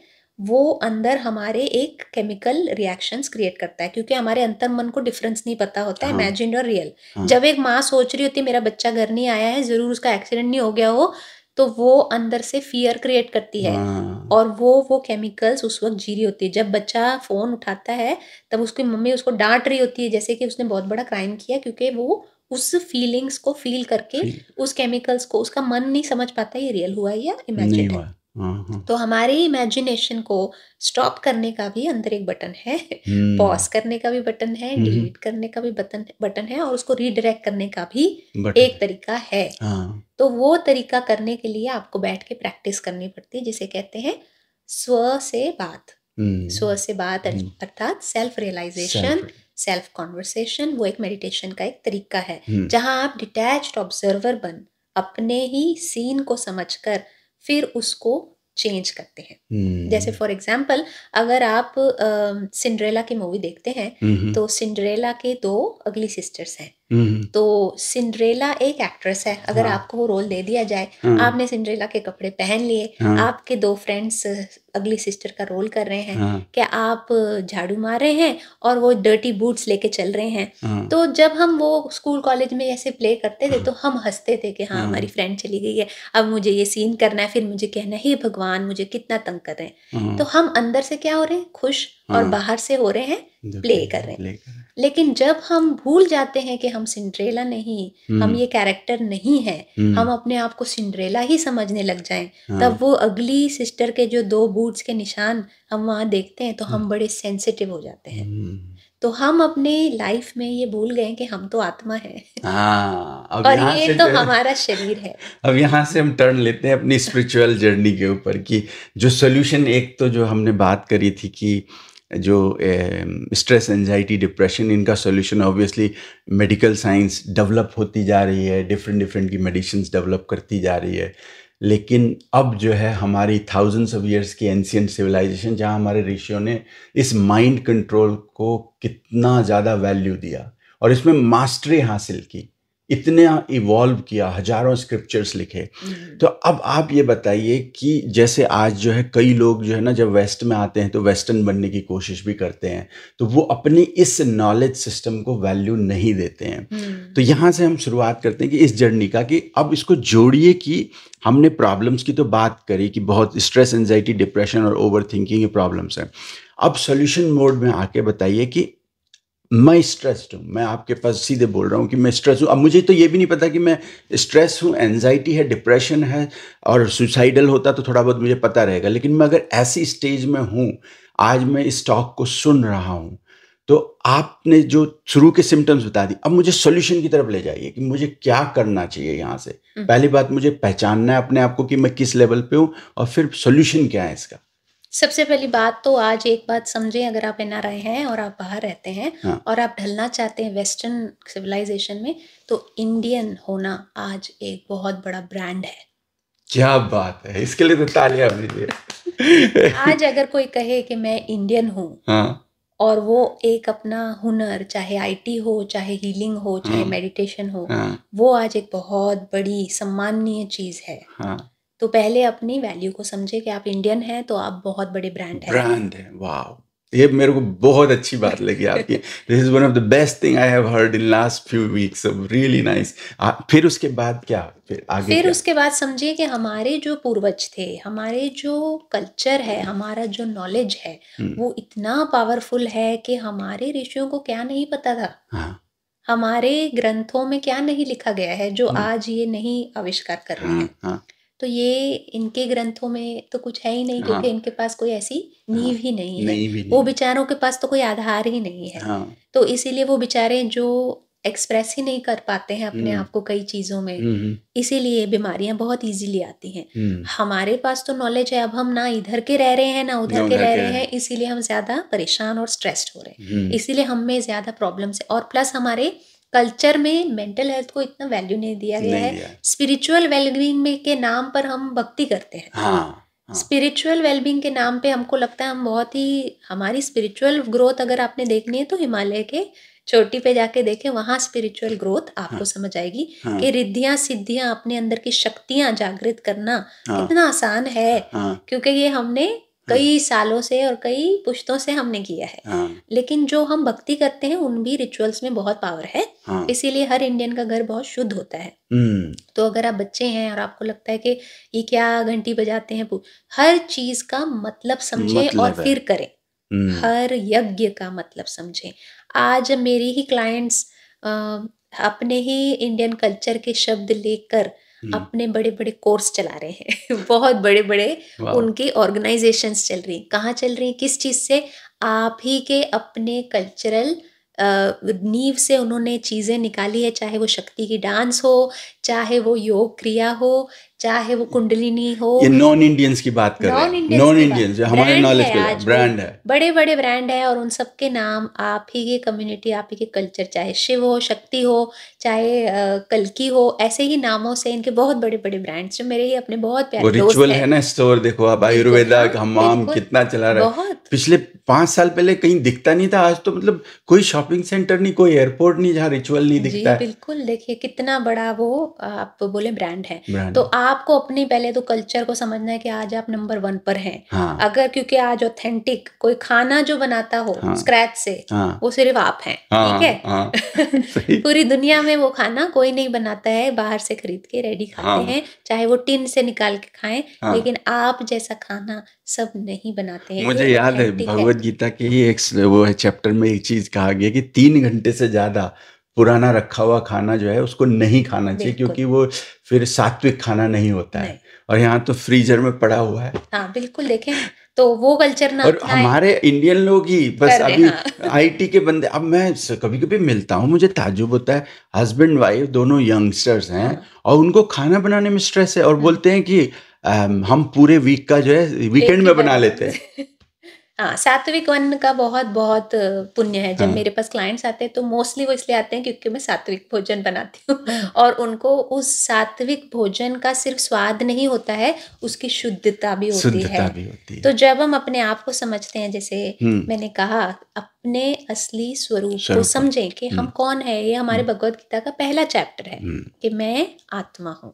वो अंदर हमारे एक केमिकल रिएक्शंस क्रिएट करता है क्योंकि हमारे अंतर मन को डिफरेंस नहीं पता होता है हाँ। इमेजिन और रियल हाँ। जब एक माँ सोच रही होती मेरा बच्चा घर नहीं आया है जरूर उसका एक्सीडेंट नहीं हो गया हो तो वो अंदर से फियर क्रिएट करती है हाँ। और वो वो केमिकल्स उस वक्त जी रही होती है जब बच्चा फोन उठाता है तब उसकी मम्मी उसको डांट रही होती है जैसे कि उसने बहुत बड़ा क्राइम किया क्योंकि वो उस फीलिंग्स को फील करके उस केमिकल्स को उसका मन नहीं समझ पाता ये रियल हुआ या इमेजिन हुआ हम्म। तो हमारे इमेजिनेशन को स्टॉप करने का भी अंदर एक बटन है पॉज हम्म। करने का भी बटन है डिलीट हम्म। करने का भी बटन बटन है और उसको रीडायरेक्ट करने का भी एक तरीका है हाँ। तो वो तरीका करने के लिए आपको बैठ के प्रैक्टिस करनी पड़ती है जिसे कहते हैं स्व से बात स्व से बात अर्थात सेल्फ रियलाइजेशन सेल्फ कॉन्वर्सेशन वो एक मेडिटेशन का एक तरीका है जहाँ आप डिटैच ऑब्जर्वर बन अपने ही सीन को समझकर कर फिर उसको चेंज करते
हैं hmm. जैसे
फॉर एग्जाम्पल अगर आप सिंड्रेला uh, की मूवी देखते हैं hmm. तो सिंड्रेला के दो अगली सिस्टर्स हैं hmm. तो सिंड्रेला एक एक्ट्रेस है अगर हाँ। आपको वो रोल दे दिया जाए हाँ। आपने सिंड्रेला के कपड़े पहन लिए हाँ। आपके दो फ्रेंड्स अगली सिस्टर का रोल कर रहे हैं हाँ। क्या आप झाड़ू मार रहे हैं और वो डर्टी बूट्स लेके चल रहे हैं हाँ। तो जब हम वो स्कूल कॉलेज में ऐसे प्ले करते थे तो हम हंसते थे कि हाँ, हाँ। हमारी फ्रेंड चली गई है अब मुझे ये सीन करना है फिर मुझे कहना है भगवान मुझे कितना तंग कर रहे हैं हाँ। तो हम अंदर से क्या हो रहे हैं खुश और हाँ। बाहर से हो रहे हैं प्ले कर रहे हैं लेकिन जब हम भूल जाते हैं कि हम सिंड्रेला नहीं हम्म। हम ये कैरेक्टर नहीं है हम्म। हम अपने आप को सिंड्रेला ही समझने लग जाएं हाँ। तब वो अगली सिस्टर के जो दो बूट्स के निशान हम वहाँ देखते हैं तो हम हम्म। बड़े सेंसिटिव हो जाते हैं हम्म। तो हम अपने लाइफ में ये भूल गए कि हम तो आत्मा है
आ, हाँ, अब और ये तो हमारा शरीर है
अब यहाँ से हम टर्न लेते हैं अपनी स्पिरिचुअल जर्नी के ऊपर कि जो सोल्यूशन एक तो जो हमने बात करी थी कि जो स्ट्रेस एनजाइटी डिप्रेशन इनका solution obviously medical science develop होती जा रही है डिफरेंट डिफरेंट की मेडिसिन डेवलप करती जा रही है लेकिन अब जो है हमारी थाउजेंड्स ऑफ ईयर्स की एंशियंट सिविलाइजेशन जहाँ हमारे ऋषियों ने इस माइंड कंट्रोल को कितना ज़्यादा वैल्यू दिया और इसमें मास्टरी हासिल की इतने इवॉल्व किया हजारों स्क्रिप्चर्स लिखे हम्म। तो अब आप ये बताइए कि जैसे आज जो है कई लोग जो है ना जब वेस्ट में आते हैं तो वेस्टर्न बनने की कोशिश भी करते हैं तो वो अपने इस नॉलेज सिस्टम को वैल्यू नहीं देते हैं हम्म। तो यहाँ से हम शुरुआत करते हैं कि इस जर्नी का कि अब इसको जोड़िए कि हमने प्रॉब्लम्स की तो बात करी कि बहुत स्ट्रेस एनजाइटी डिप्रेशन और ओवर थिंकिंग प्रॉब्लम्स हैं अब सोल्यूशन मोड में आके बताइए कि मैं स्ट्रेस्ड हूँ मैं आपके पास सीधे बोल रहा हूँ कि मैं स्ट्रेस हूँ अब मुझे तो ये भी नहीं पता कि मैं स्ट्रेस हूँ एनजाइटी है डिप्रेशन है और सुसाइडल होता तो थोड़ा बहुत मुझे पता रहेगा लेकिन मैं अगर ऐसी स्टेज में हूँ आज मैं इस टॉक को सुन रहा हूँ तो आपने जो शुरू के सिम्टम्स बता दी अब मुझे सोल्यूशन की तरफ ले जाइए कि मुझे क्या करना चाहिए यहाँ से हम्म। पहली बात मुझे पहचानना है अपने आप को कि मैं किस लेवल पे हूँ और फिर सोल्यूशन क्या है इसका
सबसे पहली बात तो आज एक बात समझें अगर आप एन हैं और आप बाहर रहते हैं हाँ। और आप ढलना चाहते हैं वेस्टर्न सिविलाइजेशन में तो इंडियन होना आज एक बहुत बड़ा ब्रांड है
क्या बात है इसके लिए तो तालियां मिली
आज अगर कोई कहे कि मैं इंडियन हूँ हाँ। और वो एक अपना हुनर चाहे आईटी हो चाहे हीलिंग हो चाहे मेडिटेशन हाँ। हो हाँ। वो आज एक बहुत बड़ी सम्माननीय चीज है हाँ। तो पहले अपनी वैल्यू को समझे कि आप इंडियन हैं तो आप बहुत बड़े ब्रांड हैं ब्रांड
है वाह ये मेरे को बहुत अच्छी बात लगी आपकी this is one of the best thing I have heard in last few weeks really nice फिर उसके बाद क्या फिर आगे फिर क्या?
उसके बाद समझिए कि हमारे जो पूर्वज थे हमारे जो कल्चर है हमारा जो नॉलेज है हुँ. हम्म। वो इतना पावरफुल है कि हमारे ऋषियों को क्या नहीं पता था हाँ. हमारे ग्रंथों में क्या नहीं लिखा गया है जो हुँ. हम्म। आज ये नहीं आविष्कार कर रहे हाँ, हैं हाँ, हाँ. तो ये इनके ग्रंथों में तो कुछ है ही नहीं क्योंकि हाँ। इनके पास कोई ऐसी हाँ। नींव ही नहीं है नहीं भी नहीं। वो बेचारों के पास तो कोई आधार ही नहीं है हाँ। तो इसीलिए वो बेचारे जो एक्सप्रेस ही नहीं कर पाते हैं अपने हम्म। आप को कई चीजों में हम्म, हम्म। इसीलिए बीमारियां बहुत इजीली आती हैं हमारे पास तो नॉलेज है अब हम ना इधर के रह रहे हैं ना उधर के रह रहे हैं इसीलिए हम ज्यादा परेशान और स्ट्रेस्ड हो रहे हैं इसीलिए हमें ज्यादा प्रॉब्लम्स है और प्लस हमारे कल्चर में मेंटल हेल्थ को इतना वैल्यू नहीं दिया गया है स्पिरिचुअल वेलबींग में के नाम पर हम भक्ति करते हैं
हाँ, हाँ।
स्पिरिचुअल वेलबींग के नाम पे हमको लगता है हम बहुत ही हमारी स्पिरिचुअल ग्रोथ अगर आपने देखनी है तो हिमालय के चोटी पे जाके देखें वहाँ स्पिरिचुअल ग्रोथ आपको हाँ, समझ आएगी हाँ, कि रिद्धियां सिद्धियां अपने अंदर की शक्तियां जागृत करना हाँ, इतना आसान है हाँ, क्योंकि ये हमने हाँ। कई सालों से और कई पुश्तों से हमने किया है लेकिन जो हम भक्ति करते हैं उन भी रिचुअल्स में बहुत पावर है हाँ। इसीलिए हर इंडियन का घर बहुत शुद्ध होता है हम्म। तो अगर आप बच्चे हैं और आपको लगता है कि ये क्या घंटी बजाते हैं हर चीज का मतलब समझें मतलब और फिर करें हम्म। हर यज्ञ का मतलब समझें आज मेरी ही क्लाइंट्स अपने ही इंडियन कल्चर के शब्द लेकर हम्म। अपने बड़े बड़े कोर्स चला रहे हैं बहुत बड़े बड़े उनकी ऑर्गेनाइजेशंस चल रही कहाँ चल रही किस चीज से आप ही के अपने कल्चरल नींव से उन्होंने चीज़ें निकाली है चाहे वो शक्ति की डांस हो चाहे वो योग क्रिया हो चाहे वो कुंडलिनी हो ये नॉन
इंडियंस की बात कर नॉन इंडियंस नॉन इंडियंस हमारे
नॉलेज के ब्रांड है बड़े बड़े ब्रांड है और उन सब के नाम आप ही के कम्युनिटी आप ही के कल्चर चाहे शिव हो शक्ति हो चाहे कलकी हो ऐसे ही नामों से इनके बहुत बड़े बड़े ब्रांड्स जो मेरे ही अपने बहुत प्यारे रिचुअल है
ना स्टोर देखो आप आयुर्वेदा हमाम कितना चला रहा है पिछले पांच साल पहले कहीं दिखता नहीं था आज तो मतलब कोई शॉपिंग सेंटर नहीं कोई एयरपोर्ट नहीं जहाँ रिचुअल नहीं दिखता
बिल्कुल देखिए कितना बड़ा वो आप बोले ब्रांड है तो आप आपको अपनी पहले तो कल्चर को समझना है कि आज आप नंबर वन पर हैं हाँ। अगर क्योंकि आज ऑथेंटिक कोई खाना जो बनाता हो हाँ। स्क्रैच से हाँ। वो सिर्फ आप हैं हाँ, ठीक है,
हाँ,
पूरी दुनिया में वो खाना कोई नहीं बनाता है बाहर से खरीद के रेडी खाते हाँ। हैं चाहे वो टिन से निकाल के खाए हाँ। लेकिन आप जैसा खाना सब नहीं
बनाते हैं मुझे याद है भगवत
गीता के ही एक वो है चैप्टर में एक चीज कहा गया कि तीन घंटे से ज्यादा पुराना रखा हुआ खाना जो है उसको नहीं खाना चाहिए क्योंकि वो फिर सात्विक खाना नहीं होता है और यहाँ तो फ्रीजर में पड़ा हुआ है
हाँ बिल्कुल देखें तो वो कल्चर ना और हमारे
इंडियन लोग ही बस अभी हाँ। आईटी के बंदे अब मैं कभी कभी मिलता हूँ मुझे ताजुब होता है हस्बैंड वाइफ दोनों यंगस्टर्स हैं हाँ। और उनको खाना बनाने में स्ट्रेस है और हाँ। बोलते हैं कि हम पूरे वीक का जो है वीकेंड में बना लेते हैं
हाँ सात्विक वन का बहुत बहुत पुण्य है जब हाँ। मेरे पास क्लाइंट्स आते हैं तो मोस्टली वो इसलिए आते हैं क्योंकि मैं सात्विक भोजन बनाती हूँ हाँ। और उनको उस सात्विक भोजन का सिर्फ स्वाद नहीं होता है उसकी शुद्धता भी होती, शुद्धता है।, भी होती है तो जब हम अपने आप को समझते हैं जैसे हम्म। मैंने कहा अपने असली स्वरूप को समझें कि हम हम्म। कौन है ये हमारे हम्म। भगवत गीता का पहला चैप्टर है कि मैं आत्मा हूँ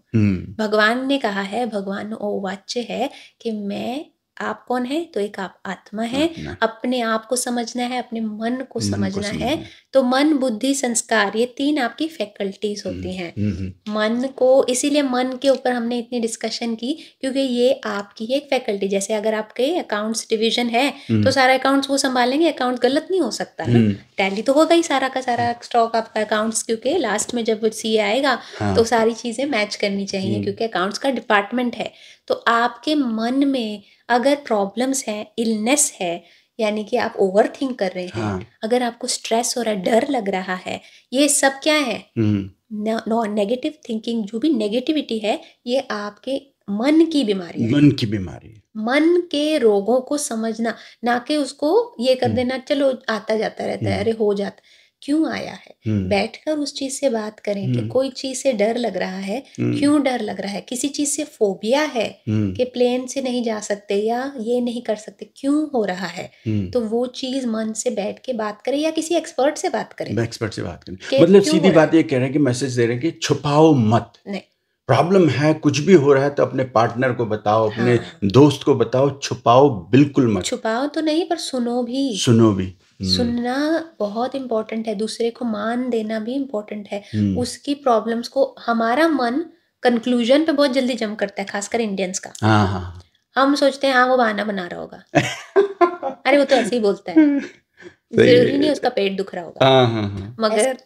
भगवान ने कहा है भगवान ओ वाच्य है कि मैं आप कौन है तो एक आप आत्मा है अपने आप को समझना है अपने मन को समझना है तो मन बुद्धि संस्कार ये तीन आपकी फैकल्टीज हम्म, होती हैं हम्म, हम्म। मन को इसीलिए मन के ऊपर हमने इतनी डिस्कशन की क्योंकि ये आपकी एक फैकल्टी जैसे अगर आपके अकाउंट्स डिवीजन है तो सारा अकाउंट्स वो संभालेंगे अकाउंट गलत नहीं हो सकता ना टैली तो होगा ही सारा का सारा स्टॉक आपका अकाउंट्स क्योंकि लास्ट में जब सी आएगा हाँ। तो सारी चीजें मैच करनी चाहिए क्योंकि अकाउंट्स का डिपार्टमेंट है तो आपके मन में अगर प्रॉब्लम्स हैं इलनेस है यानी कि आप ओवर थिंक कर रहे हैं हाँ. अगर आपको स्ट्रेस हो रहा है डर लग रहा है ये सब क्या है हम्म। नेगेटिव थिंकिंग जो भी नेगेटिविटी है ये आपके मन की बीमारी
मन की बीमारी
मन के रोगों को समझना ना कि उसको ये कर हम्म। देना चलो आता जाता रहता है हम्म। अरे हो जाता क्यों आया है हम्म। बैठकर उस चीज से बात करें कि हम्म। कोई चीज से डर लग रहा है हम्म। क्यों डर लग रहा है किसी चीज से फोबिया है कि प्लेन से नहीं जा सकते या ये नहीं कर सकते क्यों हो रहा है तो वो चीज मन से बैठ के बात करें या किसी एक्सपर्ट से बात करें
एक्सपर्ट से बात करें मतलब सीधी बात ये कह रहे हैं कि मैसेज दे रहे हैं कि छुपाओ मत नहीं प्रॉब्लम है कुछ भी हो रहा है तो अपने पार्टनर को बताओ हाँ। अपने दोस्त को बताओ छुपाओ बिल्कुल
मत छुपाओ तो नहीं पर सुनो भी सुनो
भी हम्म। सुनना
बहुत इम्पोर्टेंट है दूसरे को मान देना भी इम्पोर्टेंट है हम्म। उसकी प्रॉब्लम्स को हमारा मन कंक्लूजन पे बहुत जल्दी जम करता है खासकर इंडियंस का हाँ, हाँ, हाँ। हम सोचते हैं हाँ वो बहाना बना रहा होगा अरे वो तो ऐसे ही बोलता है
जरूरी नहीं
उसका पेट दुख रहा
होगा
मगर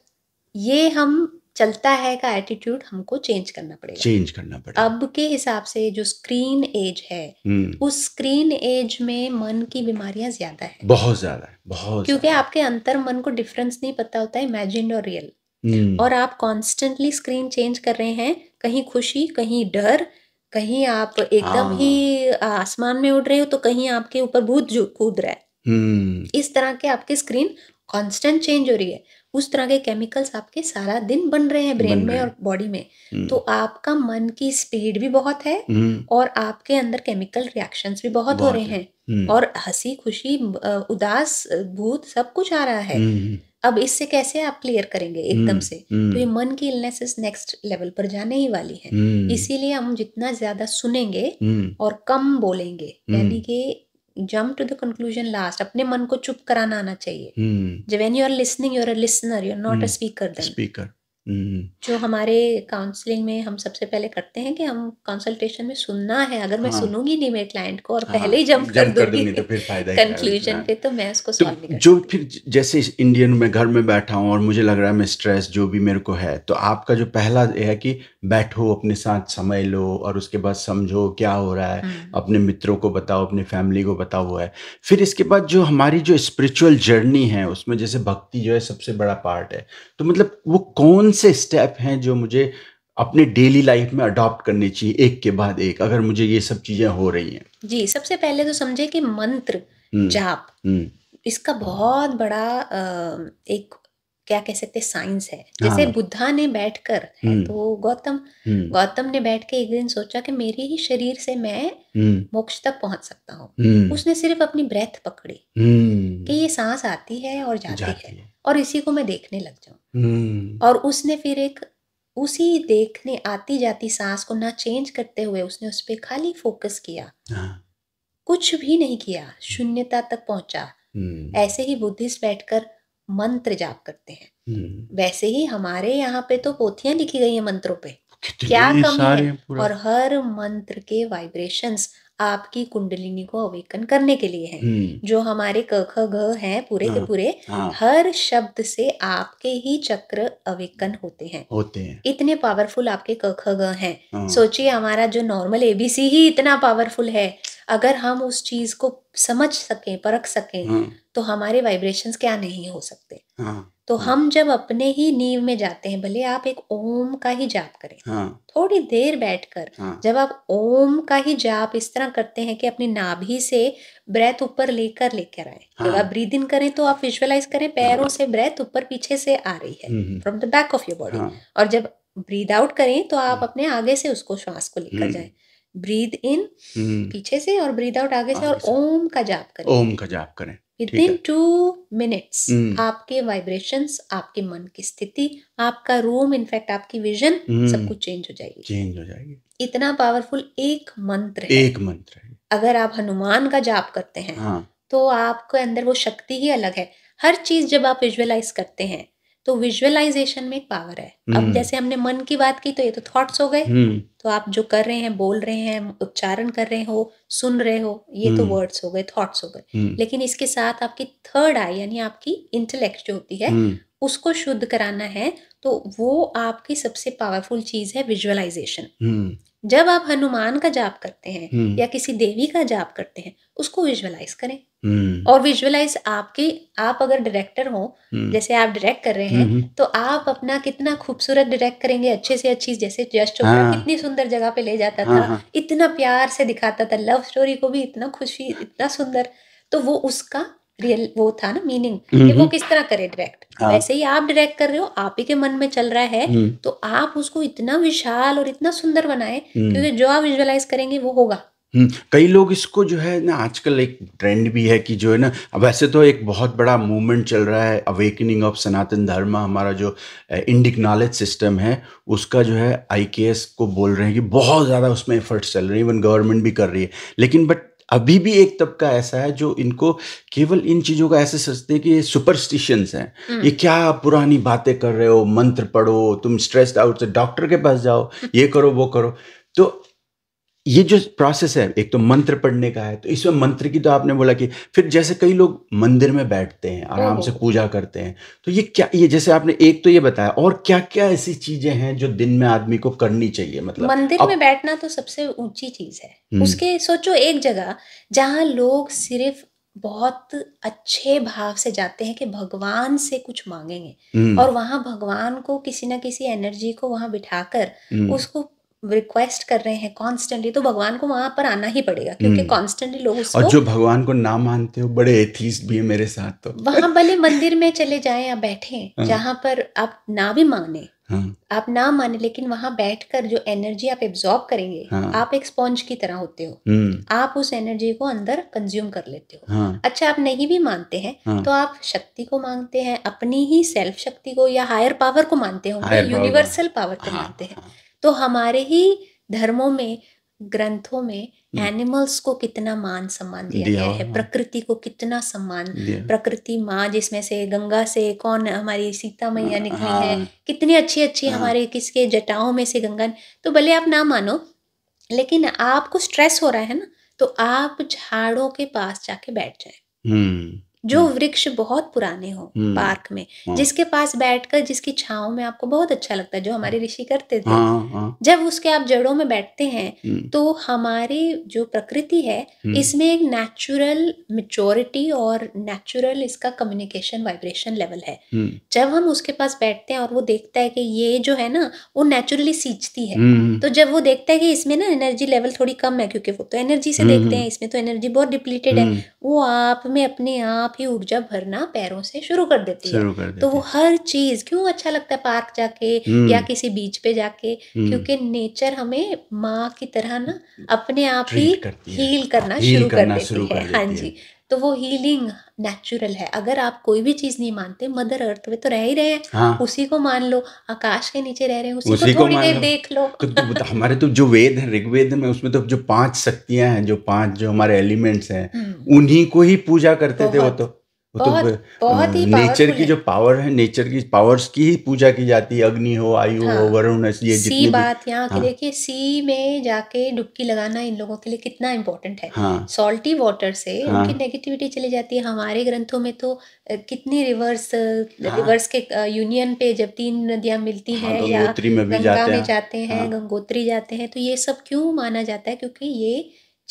ये हम चलता है का एटीट्यूड हमको चेंज करना पड़ेगा चेंज करना पड़ेगा अब के हिसाब से जो स्क्रीन एज है हम्म। उस स्क्रीन एज में मन की बीमारियां ज्यादा है
बहुत ज्यादा है बहुत क्योंकि
आपके अंतर मन को डिफरेंस नहीं पता होता है इमेजिन और रियल हम्म। और आप कॉन्स्टेंटली स्क्रीन चेंज कर रहे हैं कहीं खुशी कहीं डर कहीं आप एकदम हाँ। ही आसमान में उड़ रहे हो तो कहीं आपके ऊपर भूत कूद रहा है
हम्म।
इस तरह के आपकी स्क्रीन कांस्टेंट चेंज हो रही है उस तरह के केमिकल्स आपके सारा दिन बन रहे हैं ब्रेन में और बॉडी में हम्म। तो आपका मन की स्पीड भी बहुत है हम्म। और आपके अंदर केमिकल रिएक्शंस भी बहुत बहुत हो रहे हैं हम्म। और हंसी खुशी उदास भूत सब कुछ आ रहा है अब इससे कैसे आप क्लियर करेंगे एकदम से तो ये मन की इलनेसेस नेक्स्ट लेवल पर जाने ही वाली है इसीलिए हम जितना ज्यादा सुनेंगे और कम बोलेंगे यानी कि jump to the conclusion last अपने मन को चुप कराना आना चाहिए हम्म। जब when you are listening you are listener you are not a speaker
then speaker हम्म।
जो हमारे काउंसलिंग में हम सबसे पहले करते हैं कि हम कंसल्टेशन में सुनना है अगर मैं हाँ। सुनूंगी नहीं मेरे क्लाइंट को और हाँ, पहले ही जंप कर दूंगी तो
फिर फायदा कंक्लूजन
हाँ। पे तो मैं उसको तो जो
फिर जैसे इंडियन में घर में बैठा हूँ और मुझे लग रहा है मैं स्ट्रेस जो भी मेरे को है तो आपका जो पहला ये है कि बैठो अपने साथ समय लो और उसके बाद समझो क्या हो रहा है हम्म। अपने मित्रों को बताओ अपनी फैमिली को बताओ हुआ है फिर इसके बाद जो हमारी जो स्पिरिचुअल जर्नी है उसमें जैसे भक्ति जो है सबसे बड़ा पार्ट है तो मतलब वो कौन से स्टेप हैं जो मुझे अपने डेली लाइफ में अडॉप्ट करने चाहिए एक के बाद एक अगर मुझे ये सब चीजें हो रही हैं
जी सबसे पहले तो समझे कि मंत्र हम्म, जाप हम्म। इसका बहुत बड़ा एक क्या कह सकते साइंस है हाँ। जैसे हाँ। बुद्धा ने बैठकर हम्म। तो गौतम
गौतम
ने बैठ के एक दिन सोचा कि मेरे ही शरीर से मैं मोक्ष तक पहुंच सकता हूँ उसने सिर्फ अपनी ब्रेथ पकड़ी
कि
ये सांस आती है और जाती, जाती है, है। और इसी को मैं देखने लग
जाऊं हम्म।
और उसने फिर एक उसी देखने आती जाती सांस को ना चेंज करते हुए उसने उस पर खाली फोकस किया हाँ। कुछ भी नहीं किया शून्यता तक पहुंचा हम्म। ऐसे ही बुद्धिस्ट बैठकर मंत्र जाप करते हैं हम्म। वैसे ही हमारे यहाँ पे तो पोथियां लिखी गई है मंत्रों पे क्या कम है और हर मंत्र के वाइब्रेशंस आपकी कुंडलिनी को अवेकन करने के लिए है हम्म। जो हमारे क ख घ है पूरे के हाँ, पूरे हाँ। हर शब्द से आपके ही चक्र अवेकन होते हैं होते हैं इतने पावरफुल आपके क ख घ हैं हाँ। सोचिए हमारा जो नॉर्मल एबीसी ही इतना पावरफुल है अगर हम उस चीज को समझ सकें परख सकें तो हमारे वाइब्रेशंस क्या नहीं हो सकते तो हाँ। हम जब अपने ही नींव में जाते हैं भले आप एक ओम का ही जाप करें हाँ। थोड़ी देर बैठकर हाँ। जब आप ओम का ही जाप इस तरह करते हैं कि अपनी नाभि से ब्रेथ ऊपर लेकर लेकर आए हाँ। जब आप ब्रीद इन करें तो आप विजुअलाइज करें पैरों से ब्रेथ ऊपर पीछे से आ रही है from the back of your body और जब ब्रीद आउट करें तो आप हम्म। अपने आगे से उसको श्वास को लेकर जाए ब्रीद इन पीछे से और ब्रीद आउट आगे से और ओम का जाप करें ओम
का जाप करें विद इन
टू मिनट्स आपके वाइब्रेशंस आपके मन की स्थिति आपका रूम इनफैक्ट आपकी विजन hmm. सब कुछ चेंज हो जाएगी
चेंज हो जाएगी
इतना पावरफुल एक मंत्र है एक मंत्र है अगर आप हनुमान का जाप करते हैं हाँ। तो आपके अंदर वो शक्ति ही अलग है हर चीज जब आप विजुअलाइज करते हैं तो विजुअलाइजेशन में एक पावर है अब हम्म। जैसे हमने मन की बात की तो ये तो थॉट्स हो गए हम्म। तो आप जो कर रहे हैं बोल रहे हैं उच्चारण कर रहे हो सुन रहे हो ये तो वर्ड्स हम्म। हो गए थॉट्स हो गए लेकिन इसके साथ आपकी थर्ड आई यानी आपकी इंटेलेक्ट जो होती है उसको शुद्ध कराना है तो वो आपकी सबसे पावरफुल चीज है विजुअलाइजेशन जब आप हनुमान का जाप करते हैं हम्म। या किसी देवी का जाप करते हैं उसको विजुअलाइज करें हम्म। और विजुअलाइज आपके आप अगर डायरेक्टर हो हम्म। जैसे आप डायरेक्ट कर रहे हैं तो आप अपना कितना खूबसूरत डायरेक्ट करेंगे अच्छे से अच्छी जैसे जस्ट हाँ। कितनी सुंदर जगह पे ले जाता था हाँ, हाँ। इतना प्यार से दिखाता था लव स्टोरी को भी इतना खुशी इतना सुंदर तो वो उसका रियल वो था ना मीनिंग कि वो किस तरह करे डायरेक्ट हाँ। वैसे ही आप डायरेक्ट कर रहे हो आप ही के मन में चल रहा है हम्म। तो आप उसको इतना विशाल और इतना सुंदर बनाए हम्म। क्योंकि जो आप विजुअलाइज करेंगे वो होगा
हम्म, कई लोग इसको जो है ना आजकल एक ट्रेंड भी है कि जो है ना वैसे तो एक बहुत बड़ा मूवमेंट चल रहा है अवेकनिंग ऑफ सनातन धर्म हमारा जो इंडिक नॉलेज सिस्टम है उसका जो है आई को बोल रहे हैं कि बहुत ज़्यादा उसमें एफर्ट्स चल रहे हैं इवन गवर्नमेंट भी कर रही है लेकिन बट अभी भी एक तबका ऐसा है जो इनको केवल इन चीज़ों का ऐसे सोचते हैं कि ये सुपरस्टिशंस हैं हम्म। ये क्या पुरानी बातें कर रहे हो मंत्र पढ़ो तुम स्ट्रेस्ड आउट से डॉक्टर के पास जाओ ये करो वो करो तो ये जो प्रोसेस है एक तो मंत्र पढ़ने का है तो इसमें मंत्र की तो आपने बोला कि फिर जैसे कई लोग मंदिर में बैठते हैं आराम से पूजा करते हैं तो ये क्या ये जैसे आपने एक तो ये बताया और क्या क्या ऐसी चीजें हैं जो दिन में आदमी को करनी चाहिए मतलब मंदिर अब... में
बैठना तो सबसे ऊंची चीज है हम्म। उसके सोचो एक जगह जहाँ लोग सिर्फ बहुत अच्छे भाव से जाते हैं कि भगवान से कुछ मांगेंगे हम्म। और वहां भगवान को किसी ना किसी एनर्जी को वहां बिठाकर हम्म। उसको रिक्वेस्ट कर रहे हैं कॉन्स्टेंटली तो भगवान को वहां पर आना ही पड़ेगा क्योंकि कॉन्स्टेंटली हम्म। लोग उसको और जो
भगवान को ना मानते हो बड़े एथीस्ट भी है मेरे साथ तो
वहां भले मंदिर में चले जाए या बैठे हाँ। जहाँ पर आप ना भी माने हाँ। आप ना माने लेकिन वहां बैठकर जो एनर्जी आप एब्जॉर्ब करेंगे हाँ। आप एक स्पॉन्ज की तरह होते हो हम्म। आप उस एनर्जी को अंदर कंज्यूम कर लेते हो हाँ। अच्छा आप नहीं भी मानते हैं हाँ। तो आप शक्ति को मांगते हैं अपनी ही सेल्फ शक्ति को या हायर पावर को मानते हो यूनिवर्सल पावर को हाँ, मानते हैं हाँ। तो हमारे ही धर्मों में ग्रंथों में एनिमल्स हम्म। को कितना मान सम्मान दिया, दिया गया है प्रकृति को कितना सम्मान प्रकृति माँ जिसमें से गंगा से कौन हमारी सीता मैया हाँ। निकली हाँ, है कितनी अच्छी अच्छी हाँ, हमारे किसके जटाओं में से गंगा तो भले आप ना मानो लेकिन आपको स्ट्रेस हो रहा है ना तो आप झाड़ों के पास जाके बैठ जाए हम्म। जो हम्म। वृक्ष बहुत पुराने हो हम्म। पार्क में हाँ। जिसके पास बैठकर जिसकी छाव में आपको बहुत अच्छा लगता है जो हमारे हाँ। ऋषि करते थे
हाँ,
जब उसके आप जड़ों में बैठते हैं हम्म। तो हमारी जो प्रकृति है इसमें एक नेचुरल मेचोरिटी और नेचुरल इसका कम्युनिकेशन वाइब्रेशन लेवल है जब हम उसके पास बैठते हैं और वो देखता है कि ये जो है ना वो नेचुरली सींचती है तो जब वो देखता है कि इसमें ना एनर्जी लेवल थोड़ी कम है क्योंकि वो तो एनर्जी से देखते हैं इसमें तो एनर्जी बहुत डिप्लीटेड है वो आप में अपने आप आपकी ऊर्जा भरना पैरों से शुरू कर देती है तो वो हर चीज क्यों अच्छा लगता है पार्क जाके हम्म। या किसी बीच पे जाके हम्म। क्योंकि नेचर हमें माँ की तरह ना अपने आप ही हील करना शुरू कर देती है हाँ जी तो वो हीलिंग नेचुरल है अगर आप कोई भी चीज नहीं मानते मदर अर्थ में तो रह ही रहे हैं हाँ। उसी को मान लो आकाश के नीचे रह रहे हैं उसी, उसी को थोड़ी देर देख लो तो,
तो, तो हमारे तो जो वेद है ऋग्वेद में उसमें तो जो पांच शक्तियां हैं जो पांच जो हमारे एलिमेंट्स हैं हम्म। उन्हीं को ही पूजा करते थे वो तो वो बहुत, तो बहुत ही नेचर की जो पावर है नेचर की पावर्स की ही पूजा की जाती है अग्नि हो आयु हाँ, हो वरुण ये सी बात
यहाँ हाँ, देखिए सी में जाके डुबकी लगाना इन लोगों के लिए कितना इम्पोर्टेंट है हाँ, सॉल्टी वाटर से हाँ, उनकी नेगेटिविटी चली जाती है हमारे ग्रंथों में तो कितनी रिवर्स हाँ, रिवर्स के यूनियन पे जब तीन नदियां मिलती हाँ, हैं या गंगा में जाते हैं हाँ। गंगोत्री जाते हैं तो ये सब क्यों माना जाता है क्योंकि ये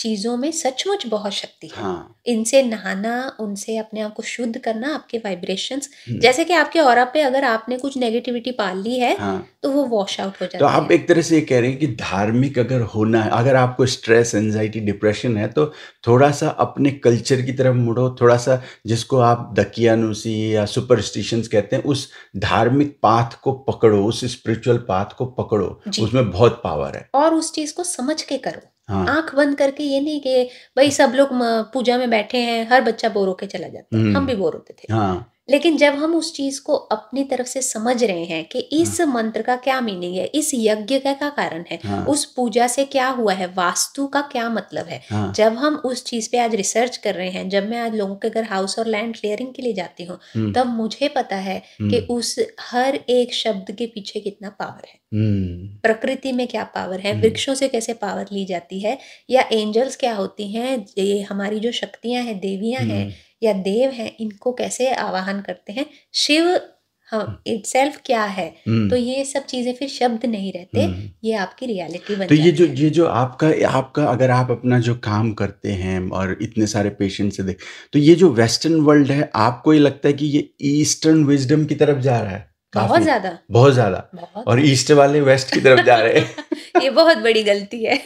चीज़ों में सचमुच बहुत शक्ति है हाँ। इनसे नहाना उनसे अपने आप को शुद्ध करना आपके वाइब्रेशंस हम्म। जैसे कि आपके और पे अगर आपने कुछ नेगेटिविटी पाल ली है हाँ। तो वो वॉश आउट हो जाता तो आप
है। एक तरह से ये कह रहे हैं कि धार्मिक अगर होना है अगर आपको स्ट्रेस एंजाइटी डिप्रेशन है तो थोड़ा सा अपने कल्चर की तरफ मुड़ो थोड़ा सा जिसको आप दकियानुसी या सुपरस्टिशंस कहते हैं उस धार्मिक पाथ को पकड़ो उस स्पिरिचुअल पाथ को पकड़ो उसमें बहुत पावर है
और उस चीज को समझ के करो हाँ। आंख बंद करके ये नहीं कि भाई सब लोग पूजा में बैठे हैं हर बच्चा बोर होके चला जाता हम्म। हम भी बोर होते थे हाँ लेकिन जब हम उस चीज़ को अपनी तरफ से समझ रहे हैं कि इस हाँ। मंत्र का क्या मीनिंग है इस यज्ञ का क्या कारण है हाँ। उस पूजा से क्या हुआ है वास्तु का क्या मतलब है हाँ। जब हम उस चीज़ पे आज रिसर्च कर रहे हैं जब मैं आज लोगों के घर हाउस और लैंड क्लियरिंग के लिए जाती हूँ हम्म। तब मुझे पता है हम्म। कि उस हर एक शब्द के पीछे कितना पावर है हम्म। प्रकृति में क्या पावर है वृक्षों से कैसे पावर ली जाती है या एंजल्स क्या होती हैं ये हमारी जो शक्तियां हैं देवियां हैं या देव हैं इनको कैसे आवाहन करते हैं शिव हाँ, हम हम्म। सेल्फ क्या है हम्म। तो ये सब चीजें फिर शब्द नहीं रहते हम्म। ये आपकी रियलिटी बन तो ये
जो
ये जो आपका आपका अगर आप अपना जो काम करते हैं और इतने सारे पेशेंट से देख तो ये जो वेस्टर्न वर्ल्ड है आपको ये लगता है कि ये ईस्टर्न विजडम की तरफ जा रहा है बहुत ज्यादा बहुत ज्यादा और ईस्ट वाले वेस्ट की तरफ जा रहे
हैं ये बहुत बड़ी गलती है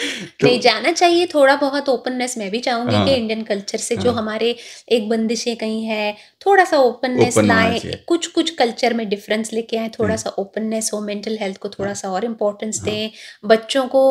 तो नहीं जाना चाहिए थोड़ा बहुत ओपननेस मैं भी चाहूंगी हाँ, कि इंडियन कल्चर से हाँ, जो हमारे एक बंदिशें कहीं है थोड़ा सा ओपननेस लाए कुछ कुछ कल्चर में डिफरेंस लेके आए हम्म। थोड़ा सा ओपननेस हो मेंटल हेल्थ को हाँ। थोड़ा सा और इम्पोर्टेंस हाँ। दें बच्चों को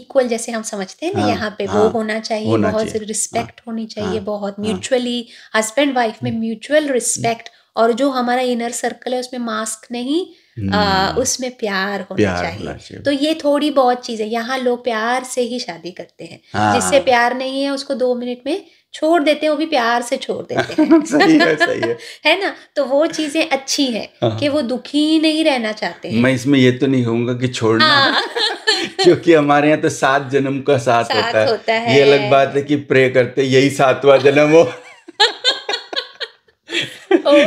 इक्वल जैसे हम समझते हैं ना हाँ, यहाँ पे वो होना चाहिए बहुत रिस्पेक्ट होनी चाहिए बहुत म्यूचुअली हस्बैंड वाइफ में म्यूचुअल हम्म। रिस्पेक्ट हम्म। और जो हमारा इनर सर्कल है उसमें मास्क नहीं आ, हम्म। उसमें प्यार होना प्यार चाहिए।, चाहिए तो ये थोड़ी बहुत चीजें यहाँ लोग प्यार से ही शादी करते हैं जिससे हाँ। प्यार नहीं है उसको दो मिनट में छोड़ देते हैं वो भी प्यार से छोड़ देते हैं सही है सही है है ना तो वो चीजें अच्छी है हाँ। कि वो दुखी नहीं रहना चाहते हैं मैं
इसमें ये तो नहीं कहूंगा कि छोड़ना हाँ। क्योंकि हमारे यहाँ तो सात जन्म का साथ, साथ होता, है। होता है ये अलग बात है कि प्रे करते यही सातवा जन्म हो हाँ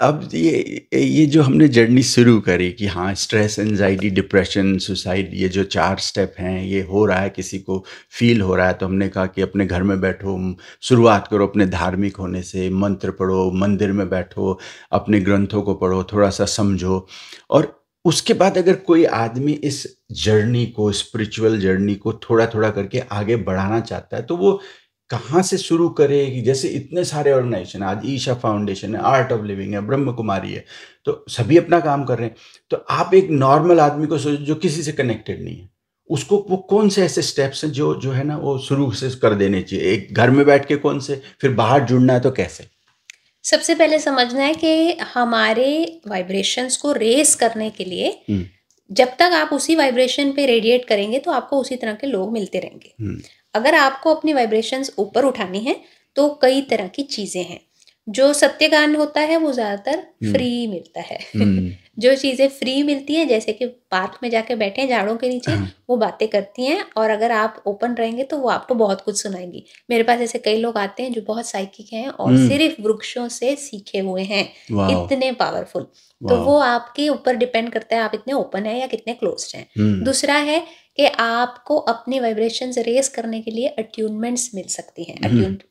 अब ये ये जो हमने जर्नी शुरू करी कि हाँ स्ट्रेस एनजाइटी डिप्रेशन सुसाइड ये जो चार स्टेप हैं ये हो रहा है किसी को फील हो रहा है तो हमने कहा कि अपने घर में बैठो शुरुआत करो अपने धार्मिक होने से मंत्र पढ़ो मंदिर में बैठो अपने ग्रंथों को पढ़ो थोड़ा सा समझो और उसके बाद अगर कोई आदमी इस जर्नी को स्पिरिचुअल जर्नी को थोड़ा थोड़ा करके आगे बढ़ाना चाहता है तो वो कहाँ से शुरू करेगी जैसे इतने सारे ऑर्गेनाइजेशन आज ईशा फाउंडेशन है आर्ट ऑफ लिविंग है ब्रह्म कुमारी है तो सभी अपना काम कर रहे हैं तो आप एक नॉर्मल आदमी को सोचो जो किसी से कनेक्टेड नहीं है उसको वो कौन से ऐसे स्टेप्स हैं जो जो है ना वो शुरू से कर देने चाहिए एक घर में बैठ के कौन से फिर बाहर जुड़ना है तो कैसे
सबसे पहले समझना है कि हमारे वाइब्रेशंस को रेस करने के लिए हम्म। जब तक आप उसी वाइब्रेशन पे रेडिएट करेंगे तो आपको उसी तरह के लोग मिलते रहेंगे हम्म। अगर आपको अपनी वाइब्रेशंस ऊपर उठानी है तो कई तरह की चीज़ें हैं जो गान होता है वो ज़्यादातर फ्री हम्म। मिलता है
हम्म।
जो चीज़ें फ्री मिलती हैं जैसे कि पार्क में जाके बैठे हैं झाड़ों के नीचे हाँ। वो बातें करती हैं और अगर आप ओपन रहेंगे तो वो आपको बहुत कुछ सुनाएंगी मेरे पास ऐसे कई लोग आते हैं जो बहुत साइकिक हैं और हम्म। सिर्फ वृक्षों से सीखे हुए हैं इतने पावरफुल तो वो आपके ऊपर डिपेंड करता है आप इतने ओपन है या कितने क्लोज हैं दूसरा है कि आपको अपने वाइब्रेशन रेस करने के लिए अट्यूनमेंट्स मिल सकती हैं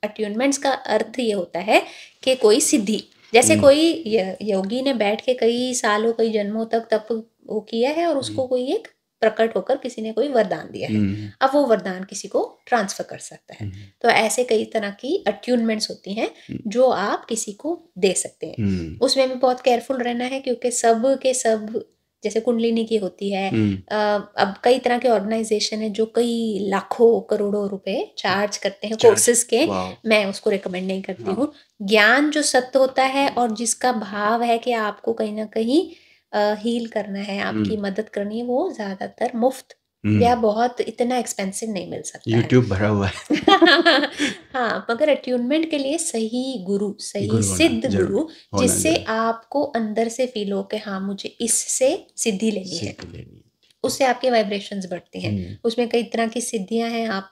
अट्यूनमेंट्स हम्म। का अर्थ ये होता है कि कोई सिद्धि जैसे हम्म। कोई योगी ने बैठ के कई सालों कई जन्मों तक तप वो किया है और उसको हम्म। कोई एक प्रकट होकर किसी ने कोई वरदान दिया है अब वो वरदान किसी को ट्रांसफर कर सकता है तो ऐसे कई तरह की अट्यूनमेंट्स होती हैं जो आप किसी को दे सकते हैं उसमें भी बहुत केयरफुल रहना है क्योंकि सब के सब जैसे कुंडलिनी की होती है हम्म। अब कई तरह के ऑर्गेनाइजेशन है जो कई लाखों करोड़ों रुपए चार्ज करते हैं कोर्सेज के मैं उसको रिकमेंड नहीं करती हूँ ज्ञान जो सत्य होता है और जिसका भाव है कि आपको कहीं ना कहीं हील करना है आपकी हम्म। मदद करनी है वो ज़्यादातर मुफ्त हम्म। या बहुत इतना एक्सपेंसिव नहीं मिल सकता
यूट्यूब भरा हुआ है
हाँ मगर अट्यूनमेंट के लिए सही गुरु सही गुरु सिद्ध गुरु जिससे आपको अंदर से फील हो के हाँ मुझे इससे सिद्धि लेनी है उससे आपके वाइब्रेशन बढ़ती हैं हम्म। उसमें कई तरह की सिद्धियां हैं आप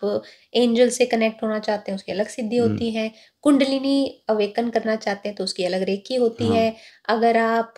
एंजल से कनेक्ट होना चाहते हैं उसकी अलग सिद्धि हम्म। होती है कुंडलिनी अवेकन करना चाहते हैं तो उसकी अलग रेखी होती हाँ। है अगर आप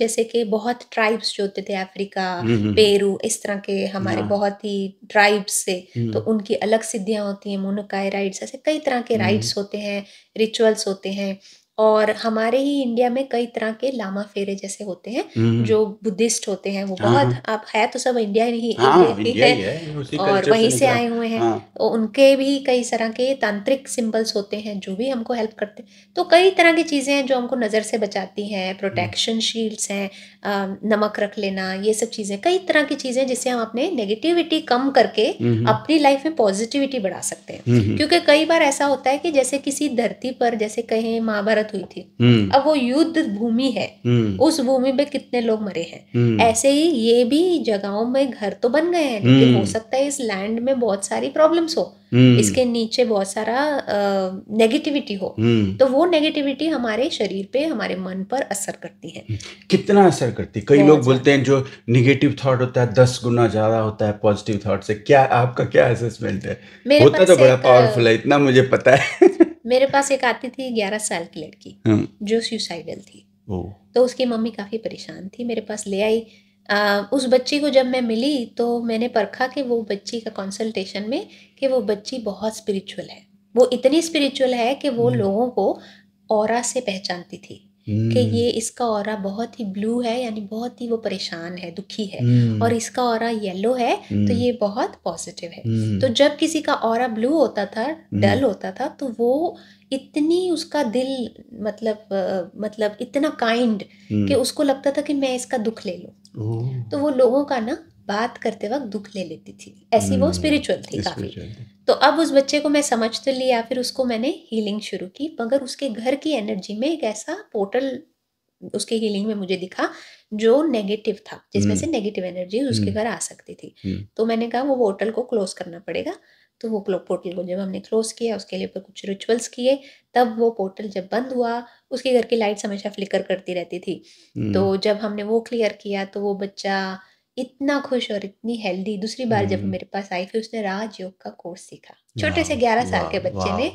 जैसे कि बहुत ट्राइब्स जो होते थे अफ्रीका हम्म, पेरू इस तरह के हमारे हाँ। बहुत ही ट्राइब्स से तो उनकी अलग सिद्धियां होती हैं मोनोकाई राइट्स ऐसे कई तरह के राइट्स होते हैं रिचुअल्स होते हैं और हमारे ही इंडिया में कई तरह के लामा फेरे जैसे होते हैं हम्म। जो बुद्धिस्ट होते हैं वो हाँ, बहुत हाँ। आप है तो सब इंडिया ही, हाँ, इंडिया है,
है और वहीं से आए हुए हैं हाँ।
तो उनके भी कई तरह के तांत्रिक सिंबल्स होते हैं जो भी हमको हेल्प करते हैं तो कई तरह की चीज़ें हैं जो हमको नज़र से बचाती हैं प्रोटेक्शन हम्म। शील्ड्स हैं नमक रख लेना ये सब चीज़ें कई तरह की चीज़ें जिससे हम अपने नेगेटिविटी कम करके हम्म। अपनी लाइफ में पॉजिटिविटी बढ़ा सकते हैं क्योंकि कई बार ऐसा होता है कि जैसे किसी धरती पर जैसे कहीं महाभारत भारत हुई थी हम्म। अब वो युद्ध भूमि है हम्म। उस भूमि पे कितने लोग मरे हैं हम्म। ऐसे ही ये भी जगहों में घर तो बन गए हैं लेकिन हो सकता है इस लैंड में बहुत सारी प्रॉब्लम्स हो हम्म। इसके नीचे बहुत सारा नेगेटिविटी हो हम्म। तो वो नेगेटिविटी हमारे शरीर पे हमारे मन पर असर करती है हम्म।
कितना असर करती है कई लोग बोलते हैं जो निगेटिव थॉट होता है दस गुना ज्यादा होता है पॉजिटिव थॉट से क्या आपका क्या असेसमेंट है होता तो बड़ा पावरफुल है इतना मुझे पता है
मेरे पास एक आती थी ग्यारह साल की लड़की हाँ। जो सुसाइडल थी तो उसकी मम्मी काफी परेशान थी मेरे पास ले आई उस बच्ची को जब मैं मिली तो मैंने परखा कि वो बच्ची का कंसल्टेशन में कि वो बच्ची बहुत स्पिरिचुअल है वो इतनी स्पिरिचुअल है कि वो हम्म। लोगों को और से पहचानती थी कि हम्म। ये इसका और बहुत ही ब्लू है यानी बहुत ही वो परेशान है दुखी है हम्म। और इसका और येलो है तो ये बहुत पॉजिटिव है तो जब किसी का और ब्लू होता था डल होता था तो वो इतनी उसका दिल मतलब मतलब इतना काइंड कि उसको लगता था कि मैं इसका दुख ले लूँ तो वो लोगों का ना बात करते वक्त दुख ले लेती थी ऐसी वो स्पिरिचुअल हम्म, थी काफी तो अब उस बच्चे को मैं समझ तो लिया फिर उसको मैंने हीलिंग शुरू की मगर उसके घर की एनर्जी में एक ऐसा पोर्टल उसके हीलिंग में मुझे दिखा जो नेगेटिव था जिसमें हम्म। से नेगेटिव एनर्जी उसके हम्म। घर आ सकती थी तो मैंने कहा वो पोर्टल को क्लोज करना पड़ेगा तो वो पोर्टल को जब हमने क्लोज़ किया उसके लिए ऊपर कुछ रिचुअल्स किए तब वो पोर्टल जब बंद हुआ उसके घर की लाइट्स हमेशा फ्लिकर करती रहती थी हम्म। तो जब हमने वो क्लियर किया तो वो बच्चा इतना खुश और इतनी हेल्दी दूसरी बार जब हम्म। मेरे पास आई फिर उसने राज योग का कोर्स सीखा छोटे से ग्यारह साल के बच्चे ने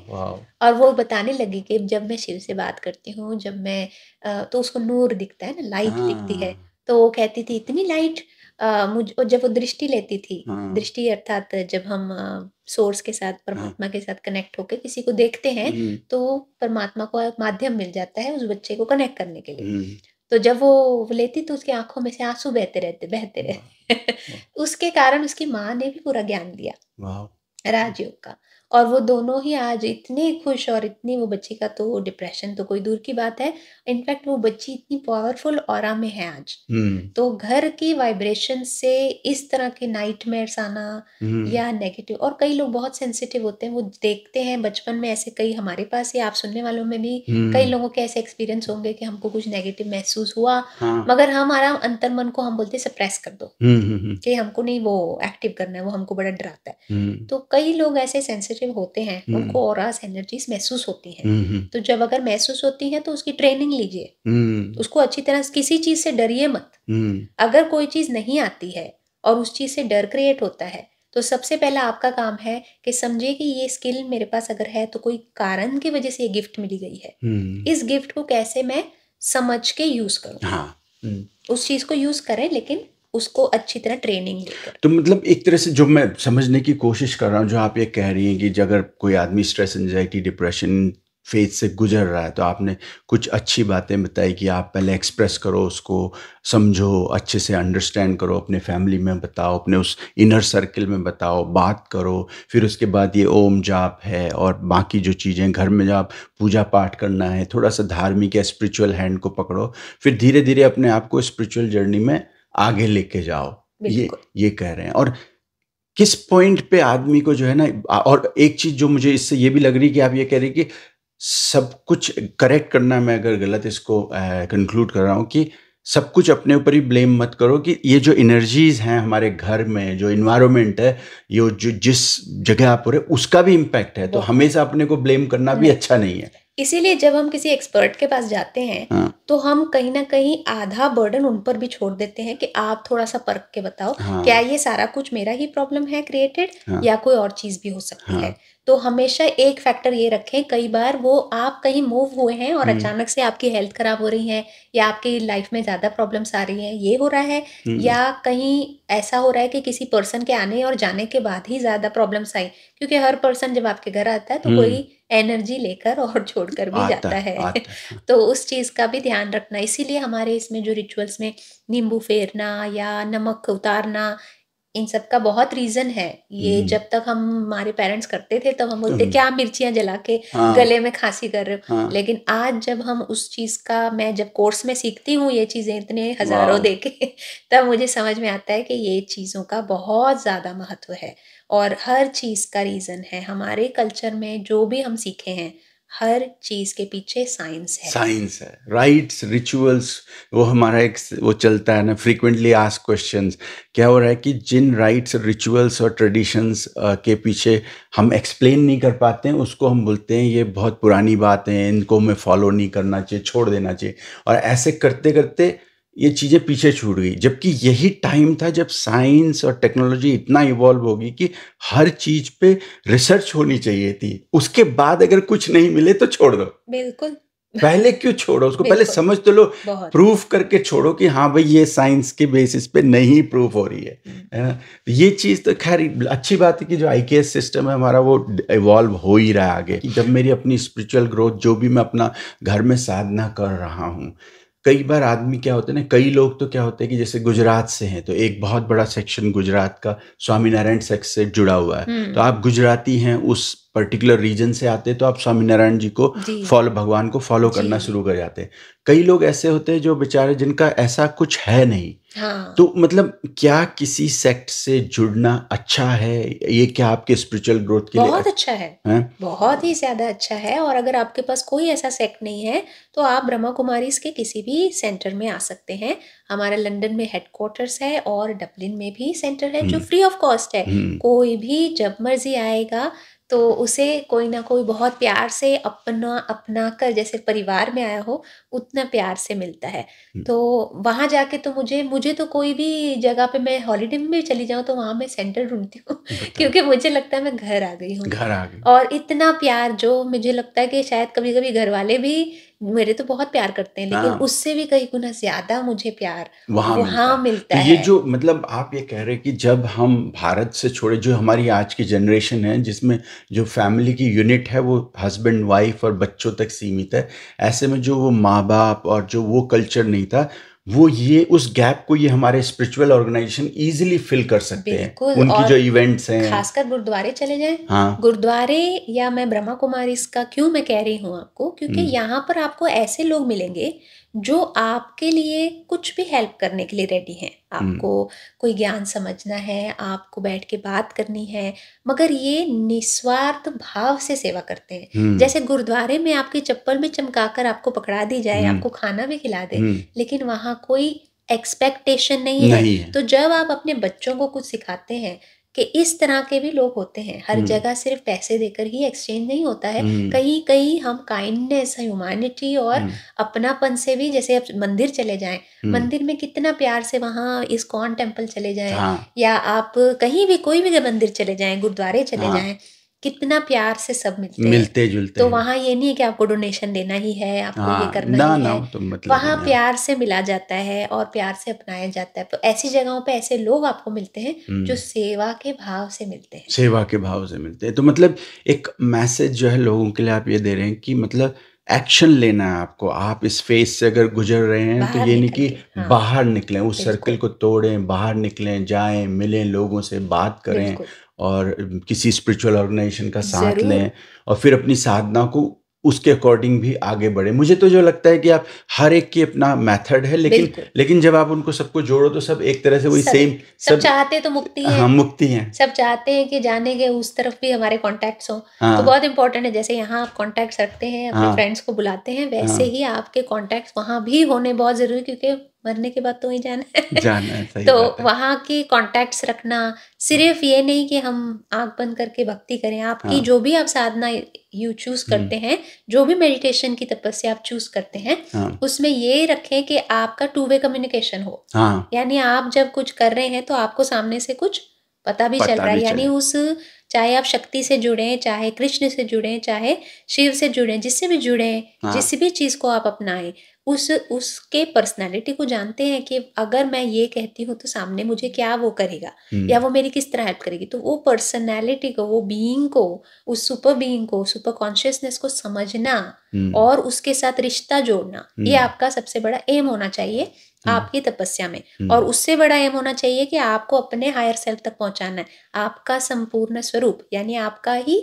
और वो बताने लगी कि जब मैं शिव से बात करती हूँ जब मैं तो उसको नूर दिखता है ना लाइट दिखती है हाँ। तो वो कहती थी इतनी लाइट मुझ जब वो दृष्टि लेती थी हाँ। दृष्टि अर्थात जब हम सोर्स के साथ हाँ। परमात्मा हाँ। के साथ कनेक्ट होकर किसी को देखते हैं हम्म। तो परमात्मा को माध्यम मिल जाता है उस बच्चे को कनेक्ट करने के लिए हम्म। तो जब वो लेती तो उसकी आंखों में से आंसू बहते रहते बहते रहते उसके कारण उसकी माँ ने भी पूरा ज्ञान
दिया
राजयोग का और वो दोनों ही आज इतने खुश और इतनी वो बच्चे का तो डिप्रेशन तो कोई दूर की बात है इनफैक्ट वो बच्ची इतनी पावरफुल और में है आज हम्म। तो घर की वाइब्रेशन से इस तरह के नाइट आना हम्म। या नेगेटिव और कई लोग बहुत सेंसिटिव होते हैं वो देखते हैं बचपन में ऐसे कई हमारे पास या आप सुनने वालों में भी हम्म। कई लोगों के ऐसे एक्सपीरियंस होंगे कि हमको कुछ नेगेटिव महसूस हुआ हाँ। मगर हमारा अंतर मन को हम बोलते सप्रेस कर दो
कि
हमको नहीं वो एक्टिव करना है वो हमको बड़ा डराता है तो कई लोग ऐसे सेंसिटिव पॉजिटिव होते हैं हम्म। उनको और एनर्जीज महसूस होती हैं हम्म, हम्म। तो जब अगर महसूस होती हैं तो उसकी ट्रेनिंग
लीजिए
उसको अच्छी तरह किसी चीज से डरिए
मत
अगर कोई चीज नहीं आती है और उस चीज से डर क्रिएट होता है तो सबसे पहला आपका काम है कि समझिए कि ये स्किल मेरे पास अगर है तो कोई कारण की वजह से ये गिफ्ट मिली गई है इस गिफ्ट को कैसे मैं समझ के यूज करूँ हाँ, उस चीज को यूज करें लेकिन उसको अच्छी तरह ट्रेनिंग
तो मतलब एक तरह से जो मैं समझने की कोशिश कर रहा हूँ जो आप ये कह रही हैं कि अगर कोई आदमी स्ट्रेस एनजाइटी डिप्रेशन फेज से गुजर रहा है तो आपने कुछ अच्छी बातें बताई कि आप पहले एक्सप्रेस करो उसको समझो अच्छे से अंडरस्टैंड करो अपने फैमिली में बताओ अपने उस इनर सर्कल में बताओ बात करो फिर उसके बाद ये ओम जाप है और बाकी जो चीज़ें घर में जो आप पूजा पाठ करना है थोड़ा सा धार्मिक या स्पिरिचुअल हैंड को पकड़ो फिर धीरे धीरे अपने आप को स्पिरिचुअल जर्नी में आगे लेके जाओ ये ये कह रहे हैं और किस पॉइंट पे आदमी को जो है ना और एक चीज जो मुझे इससे ये भी लग रही कि आप ये कह रही कि सब कुछ करेक्ट करना मैं अगर गलत इसको कंक्लूड कर रहा हूँ कि सब कुछ अपने ऊपर ही ब्लेम मत करो कि ये जो एनर्जीज हैं हमारे घर में जो इन्वायरमेंट है ये जो जिस जगह आप हो रहे उसका भी इम्पैक्ट है तो हमेशा अपने को ब्लेम करना भी अच्छा नहीं है
इसीलिए जब हम किसी एक्सपर्ट के पास जाते हैं हाँ। तो हम कहीं ना कहीं आधा बर्डन उन पर भी छोड़ देते हैं कि आप थोड़ा सा परख के बताओ हाँ। क्या ये सारा कुछ मेरा ही प्रॉब्लम है क्रिएटेड हाँ। या कोई और चीज भी हो सकती हाँ। है तो हमेशा एक फैक्टर ये रखें कई बार वो आप कहीं मूव हुए हैं और हम्म। अचानक से आपकी हेल्थ खराब हो रही है या आपकी लाइफ में ज़्यादा प्रॉब्लम्स आ रही हैं ये हो रहा है हम्म। या कहीं ऐसा हो रहा है कि किसी पर्सन के आने और जाने के बाद ही ज़्यादा प्रॉब्लम्स आई क्योंकि हर पर्सन जब आपके घर आता है तो हम्म। कोई एनर्जी लेकर और छोड़कर भी आता, जाता है है। तो उस चीज़ का भी ध्यान रखना इसीलिए हमारे इसमें जो रिचुअल्स में नींबू फेरना या नमक उतारना इन सब का बहुत रीजन है ये हम्म। जब तक हम हमारे पेरेंट्स करते थे तब तो हम बोलते हम्म। क्या मिर्चियां जला के हाँ, गले में खांसी कर रहे हो हाँ, लेकिन आज जब हम उस चीज का मैं जब कोर्स में सीखती हूँ ये चीजें इतने हजारों देखे तब मुझे समझ में आता है कि ये चीजों का बहुत ज्यादा महत्व है और हर चीज़ का रीज़न है हमारे कल्चर में जो भी हम सीखे हैं हर चीज के पीछे साइंस है
साइंस है राइट्स रिचुअल्स वो हमारा एक वो चलता है ना फ्रीक्वेंटली आस्क क्वेश्चन क्या हो रहा है कि जिन राइट्स रिचुअल्स और ट्रेडिशंस के पीछे हम एक्सप्लेन नहीं कर पाते हैं उसको हम बोलते हैं ये बहुत पुरानी बात है इनको हमें फॉलो नहीं करना चाहिए छोड़ देना चाहिए और ऐसे करते करते ये चीज़ें पीछे छूट गई जबकि यही टाइम था जब साइंस और टेक्नोलॉजी इतना इवॉल्व होगी कि हर चीज पे रिसर्च होनी चाहिए थी उसके बाद अगर कुछ नहीं मिले तो छोड़ दो बिल्कुल पहले क्यों छोड़ो उसको पहले समझ तो लो प्रूफ करके छोड़ो कि हाँ भाई ये साइंस के बेसिस पे नहीं प्रूफ हो रही है हम्म। तो ये चीज़ तो खैर अच्छी बात है कि जो आई सिस्टम है हमारा वो इवॉल्व हो ही रहा है आगे जब मेरी अपनी स्पिरिचुअल ग्रोथ जो भी मैं अपना घर में साधना कर रहा हूँ कई बार आदमी क्या होते हैं ना कई लोग तो क्या होते हैं कि जैसे गुजरात से हैं तो एक बहुत बड़ा सेक्शन गुजरात का स्वामीनारायण सेक्स से जुड़ा हुआ है हम्म। तो आप गुजराती हैं उस पर्टिकुलर रीजन से आते हैं तो आप स्वामी नारायण जी को फॉलो भगवान को फॉलो करना शुरू कर जाते हैं कई लोग ऐसे होते हैं जो बेचारे जिनका ऐसा कुछ है नहीं हाँ। तो मतलब क्या किसी सेक्ट से जुड़ना अच्छा है ये क्या आपके स्पिरिचुअल ग्रोथ के बहुत लिए अच्छा है, है?
बहुत ही ज्यादा अच्छा है और अगर आपके पास कोई ऐसा सेक्ट नहीं है तो आप ब्रह्मा कुमारी के किसी भी सेंटर में आ सकते हैं हमारा लंदन में हेडक्वार्टर्स है और डबलिन में भी सेंटर है जो फ्री ऑफ कॉस्ट है हम्म। कोई भी जब मर्जी आएगा तो उसे कोई ना कोई बहुत प्यार से अपना अपना कर जैसे परिवार में आया हो उतना प्यार से मिलता है तो वहाँ जाके तो मुझे मुझे तो कोई भी जगह पे मैं हॉलीडे में चली जाऊँ तो वहाँ मैं सेंटर ढूंढती हूँ क्योंकि मुझे लगता है मैं घर आ गई हूँ घर आ गई और इतना प्यार जो मुझे लगता है कि शायद कभी कभी घर वाले भी मेरे तो बहुत प्यार करते हैं लेकिन हाँ। उससे भी कई गुना ज्यादा मुझे प्यार वहाँ, वहाँ मिलता, तो है ये
जो मतलब आप ये कह रहे हैं कि जब हम भारत से छोड़े जो हमारी आज की जनरेशन है जिसमें जो फैमिली की यूनिट है वो हस्बैंड वाइफ और बच्चों तक सीमित है ऐसे में जो वो माँ बाप और जो वो कल्चर नहीं था वो ये उस गैप को ये हमारे स्पिरिचुअल ऑर्गेनाइजेशन इजीली फिल कर सकते हैं उनकी जो इवेंट्स हैं खासकर
गुरुद्वारे चले जाएं हाँ गुरुद्वारे या मैं ब्रह्मा कुमारी इसका क्यों मैं कह रही हूँ आपको क्योंकि हम्म। यहाँ पर आपको ऐसे लोग मिलेंगे जो आपके लिए कुछ भी हेल्प करने के लिए रेडी हैं हम्म। आपको कोई ज्ञान समझना है आपको बैठ के बात करनी है मगर ये निस्वार्थ भाव से सेवा करते हैं हम्म। जैसे गुरुद्वारे में आपकी चप्पल में चमका कर आपको पकड़ा दी जाए हम्म। आपको खाना भी खिला दे लेकिन वहाँ कोई एक्सपेक्टेशन नहीं, नहीं है।, है तो जब आप अपने बच्चों को कुछ सिखाते हैं कि इस तरह के भी लोग होते हैं हर हम्म। जगह सिर्फ पैसे देकर ही एक्सचेंज नहीं होता है हम्म। कहीं कहीं हम काइंडनेस ह्यूमैनिटी और हम्म। अपनापन से भी जैसे आप मंदिर चले जाएं मंदिर में कितना प्यार से वहाँ इस्कॉन टेम्पल चले जाएं हाँ। या आप कहीं भी कोई भी मंदिर चले जाएं गुरुद्वारे चले हाँ। जाएं कितना प्यार से सब मिलते
मिलते जुलते तो वहाँ
ये नहीं है कि आपको डोनेशन देना ही है आपको हाँ, ये करना ना, ही ना, है
तो मतलब वहाँ प्यार
से मिला जाता है और प्यार से अपनाया जाता है तो ऐसी जगहों पे ऐसे लोग आपको मिलते हैं हम्म। जो सेवा के भाव से मिलते हैं
सेवा के भाव से मिलते हैं तो मतलब एक मैसेज जो है लोगों के लिए आप ये दे रहे हैं कि मतलब एक्शन लेना है आपको आप इस फेस से अगर गुजर रहे हैं तो ये नहीं कि हाँ। बाहर निकलें उस सर्कल को तोड़ें बाहर निकलें जाएं मिलें लोगों से बात करें और किसी स्पिरिचुअल ऑर्गेनाइजेशन का साथ लें और फिर अपनी साधना को उसके अकॉर्डिंग भी आगे बढ़े मुझे तो जो लगता है कि आप हर एक की अपना मेथड है लेकिन लेकिन जब आप उनको सबको जोड़ो तो सब एक तरह से वही सेम सब, सब चाहते
तो मुक्ति है हाँ
मुक्ति है
सब चाहते हैं कि जाने के उस तरफ भी हमारे कॉन्टेक्ट हो तो हाँ, तो बहुत इंपॉर्टेंट है जैसे यहाँ आप कॉन्टेक्ट रखते हैं अपने हाँ, फ्रेंड्स को बुलाते हैं वैसे हाँ, ही आपके कॉन्टेक्ट वहाँ भी होने बहुत जरूरी क्योंकि मरने के बाद तो वहीं जाना है
जाना है सही तो
वहाँ के कॉन्टेक्ट रखना सिर्फ ये नहीं कि हम आँख बंद करके भक्ति करें आपकी हाँ। जो भी आप साधना यू चूज हम्म। करते हैं जो भी मेडिटेशन की तपस्या आप चूज करते हैं हाँ। उसमें ये रखें कि आपका टू वे कम्युनिकेशन हो हाँ। यानी आप जब कुछ कर रहे हैं तो आपको सामने से कुछ पता भी पता चल रहा है यानी उस चाहे आप शक्ति से जुड़े चाहे कृष्ण से जुड़े चाहे शिव से जुड़े जिससे भी जुड़े हाँ। जिस भी चीज को आप अपनाएं उस उसके पर्सनालिटी को जानते हैं कि अगर मैं ये कहती हूँ तो सामने मुझे क्या वो करेगा हम्म। या वो मेरी किस तरह हेल्प करेगी तो वो पर्सनैलिटी को वो बीइंग को उस सुपर बीइंग को सुपर कॉन्शियसनेस को समझना हम्म। और उसके साथ रिश्ता जोड़ना ये हम्म। आपका सबसे बड़ा एम होना चाहिए आपकी तपस्या में और उससे बड़ा एम होना चाहिए कि आपको अपने हायर सेल्फ तक पहुंचाना है आपका संपूर्ण स्वरूप यानी आपका ही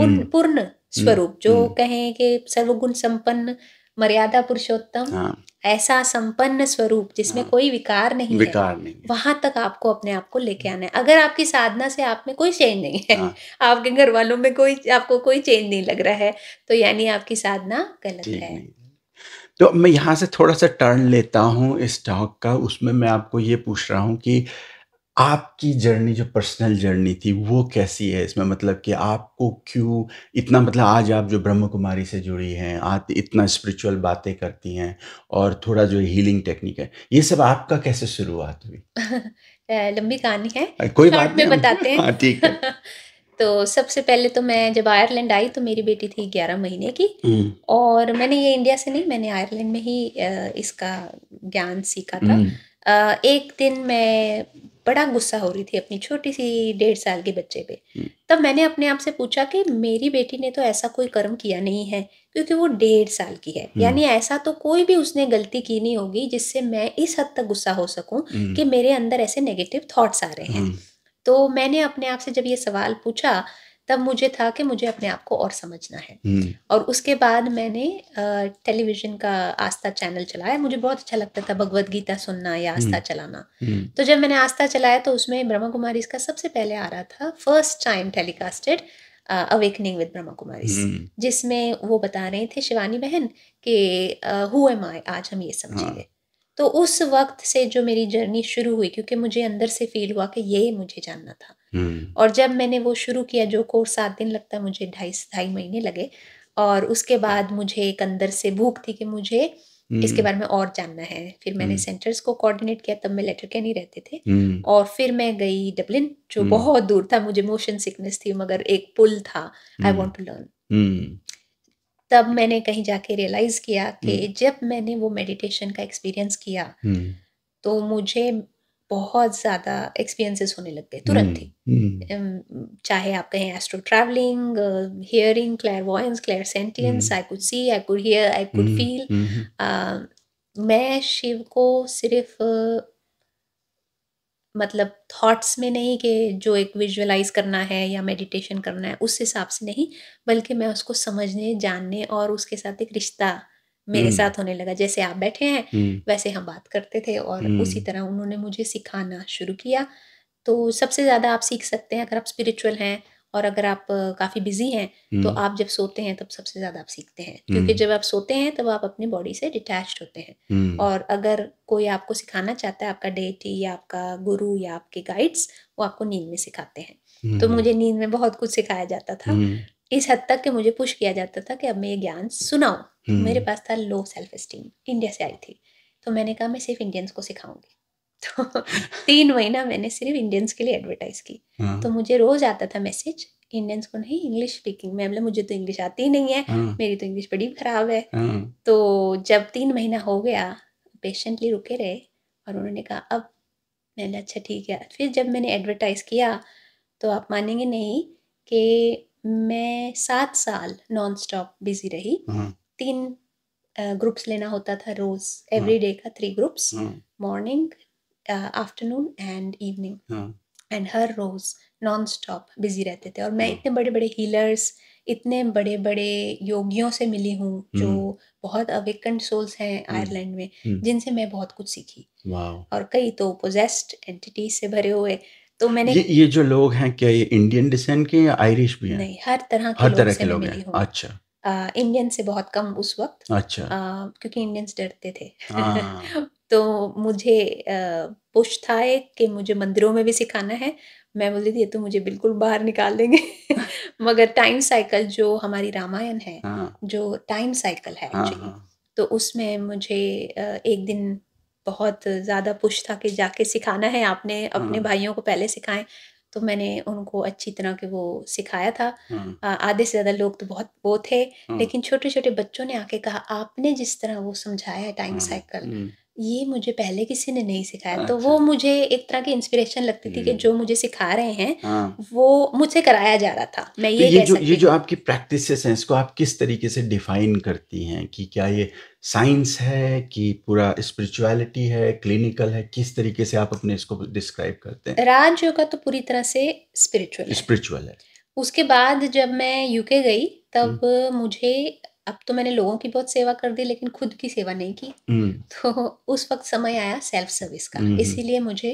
पूर्ण स्वरूप जो कहें कि सर्वगुण संपन्न मर्यादा पुरुषोत्तम हाँ। ऐसा संपन्न स्वरूप जिसमें हाँ। कोई विकार नहीं विकार है, नहीं वहां तक आपको अपने आप को लेके आना है अगर आपकी साधना से आप में कोई चेंज नहीं है हाँ। आपके घर वालों में कोई आपको कोई चेंज नहीं लग रहा है तो यानी आपकी साधना गलत है
तो मैं यहाँ से थोड़ा सा टर्न लेता हूँ इस टॉक का उसमें मैं आपको ये पूछ रहा हूँ कि आपकी जर्नी जो पर्सनल जर्नी थी वो कैसी है इसमें मतलब कि आपको क्यों इतना मतलब आज आप जो ब्रह्म कुमारी से जुड़ी हैं आज इतना स्पिरिचुअल बातें करती हैं और थोड़ा जो हीलिंग टेक्निक है ये सब आपका कैसे शुरुआत हुई
लंबी कहानी है
कोई बात में बताते हैं हाँ, ठीक
है तो सबसे पहले तो मैं जब आयरलैंड आई तो मेरी बेटी थी ग्यारह महीने की हम्म। और मैंने ये इंडिया से नहीं मैंने आयरलैंड में ही इसका ज्ञान सीखा था हम्म। एक दिन मैं बड़ा गुस्सा हो रही थी अपनी छोटी सी डेढ़ साल के बच्चे पे हम्म। तब मैंने अपने आप से पूछा कि मेरी बेटी ने तो ऐसा कोई कर्म किया नहीं है क्योंकि वो डेढ़ साल की है हम्म। यानी ऐसा तो कोई भी उसने गलती की नहीं होगी जिससे मैं इस हद तक गुस्सा हो सकूं हम्म। कि मेरे अंदर ऐसे नेगेटिव थॉट्स आ रहे हैं तो मैंने अपने आप से जब ये सवाल पूछा तब मुझे था कि मुझे अपने आप को और समझना है हम्म। और उसके बाद मैंने टेलीविज़न का आस्था चैनल चलाया मुझे बहुत अच्छा लगता था भगवत गीता सुनना या आस्था हम्म। चलाना हम्म। तो जब मैंने आस्था चलाया तो उसमें ब्रह्मा कुमारी इसका सबसे पहले आ रहा था first time telecasted awakening with Brahma Kumari जिसमें वो बता रहे थे शिवानी बहन के हु एम आई आज हम ये समझेंगे हाँ। तो उस वक्त से जो मेरी जर्नी शुरू हुई क्योंकि मुझे अंदर से फील हुआ कि ये मुझे जानना था हम्म। और जब मैंने वो शुरू किया जो कोर्स सात दिन लगता है मुझे ढाई ढाई महीने लगे और उसके बाद मुझे एक अंदर से भूख थी कि मुझे हम्म। इसके बारे में और जानना है फिर मैंने सेंटर्स हम्म। को कोऑर्डिनेट किया तब मैं लेटर के नहीं रहते थे और फिर मैं गई डबलिन जो बहुत दूर था मुझे मोशन सिकनेस थी मगर एक पुल था आई वॉन्ट टू
लर्न
तब मैंने कहीं जाके रियलाइज किया कि जब मैंने वो मेडिटेशन का एक्सपीरियंस किया तो मुझे बहुत ज़्यादा एक्सपीरियंसेस होने लग गए
तुरंत ही हम्म,
हम्म। चाहे आप कहें astro travelling hearing clairvoyance clairsentience I could see I could hear I could feel मैं शिव को सिर्फ मतलब थॉट्स में नहीं कि जो एक विजुअलाइज करना है या मेडिटेशन करना है उस हिसाब से नहीं बल्कि मैं उसको समझने जानने और उसके साथ एक रिश्ता मेरे हम्म। साथ होने लगा जैसे आप बैठे हैं हम्म। वैसे हम बात करते थे और हम्म। उसी तरह उन्होंने मुझे सिखाना शुरू किया तो सबसे ज़्यादा आप सीख सकते हैं अगर आप स्पिरिचुअल हैं और अगर आप काफ़ी बिजी हैं तो आप जब सोते हैं तब सबसे ज़्यादा आप सीखते हैं क्योंकि जब आप सोते हैं तब आप अपनी बॉडी से डिटैच होते
हैं और
अगर कोई आपको सिखाना चाहता है आपका डेटी या आपका गुरु या आपके गाइड्स वो आपको नींद में सिखाते
हैं तो मुझे
नींद में बहुत कुछ सिखाया जाता था इस हद तक कि मुझे पुश किया जाता था कि अब मैं ये ज्ञान सुनाऊं हम्म। मेरे पास था लो सेल्फ स्टीम इंडिया से आई थी तो मैंने कहा मैं सिर्फ इंडियंस को सिखाऊंगी तो तीन महीना मैंने सिर्फ इंडियंस के लिए एडवर्टाइज की हाँ। तो मुझे रोज आता था मैसेज इंडियंस को नहीं इंग्लिश स्पीकिंग में मतलब मुझे तो इंग्लिश आती ही नहीं है हाँ। मेरी तो इंग्लिश बड़ी खराब है हाँ। तो जब तीन महीना हो गया पेशेंटली रुके रहे और उन्होंने कहा अब मैंने अच्छा ठीक है फिर जब मैंने एडवर्टाइज किया तो आप मानेंगे नहीं कि मैं सात साल नॉन स्टॉप बिजी रही हम्म। तीन ग्रुप्स लेना होता था रोज एवरी हम्म। डे का three groups morning afternoon and evening and हर रोज नॉन स्टॉप बिजी रहते थे और मैं हम्म। इतने बड़े बड़े हीलर्स इतने बड़े बड़े योगियों से मिली हूँ जो बहुत अवेकंड सोल्स हैं आयरलैंड में जिनसे मैं बहुत कुछ सीखी और कई तो पोजेस्ट एंटिटीज से भरे हुए तो मैंने ये, ये
जो लोग हैं क्या ये इंडियन डिसेंट के या आयरिश भी हैं नहीं
हर तरह के हर तरह के लोग हैं अच्छा आ, इंडियन से बहुत कम उस वक्त अच्छा आ, क्योंकि इंडियंस डरते थे हाँ। तो मुझे पुश था एक कि मुझे मंदिरों में भी सिखाना है मैं बोलती थी ये तो मुझे बिल्कुल बाहर निकाल देंगे मगर टाइम साइकिल जो हमारी रामायण है हाँ। जो टाइम साइकिल है एक्चुअली हाँ, तो उसमें मुझे एक दिन बहुत ज़्यादा पुश था कि जाके सिखाना है आपने अपने हाँ। भाइयों को पहले सिखाएं तो मैंने उनको अच्छी तरह के वो सिखाया था हाँ। आधे से ज़्यादा लोग तो बहुत वो थे हाँ। लेकिन छोटे छोटे बच्चों ने आके कहा आपने जिस तरह वो समझाया है टाइम साइकिल हम्म। ये मुझे पहले किसी ने नहीं सिखाया अच्छा। तो वो अच्छा। मुझे एक तरह की इंस्पिरेशन लगती थी कि जो मुझे सिखा रहे हैं वो मुझसे कराया जा रहा था मैं ये तो ये जो
ये जो आपकी प्रैक्टिसेस हैं इसको आप किस तरीके से डिफाइन करती हैं कि क्या ये साइंस है कि पूरा स्पिरिचुअलिटी है क्लिनिकल है किस तरीके से आप अपने इसको डिस्क्राइब करते हैं
राज योगा तो पूरी तरह से स्पिरिचुअल स्पिरिचुअल है उसके बाद जब मैं यूके गई तब हम्म। मुझे अब तो मैंने लोगों की बहुत सेवा कर दी लेकिन खुद की सेवा नहीं की हम्म। तो उस वक्त समय आया सेल्फ सर्विस का हम्म, इसीलिए मुझे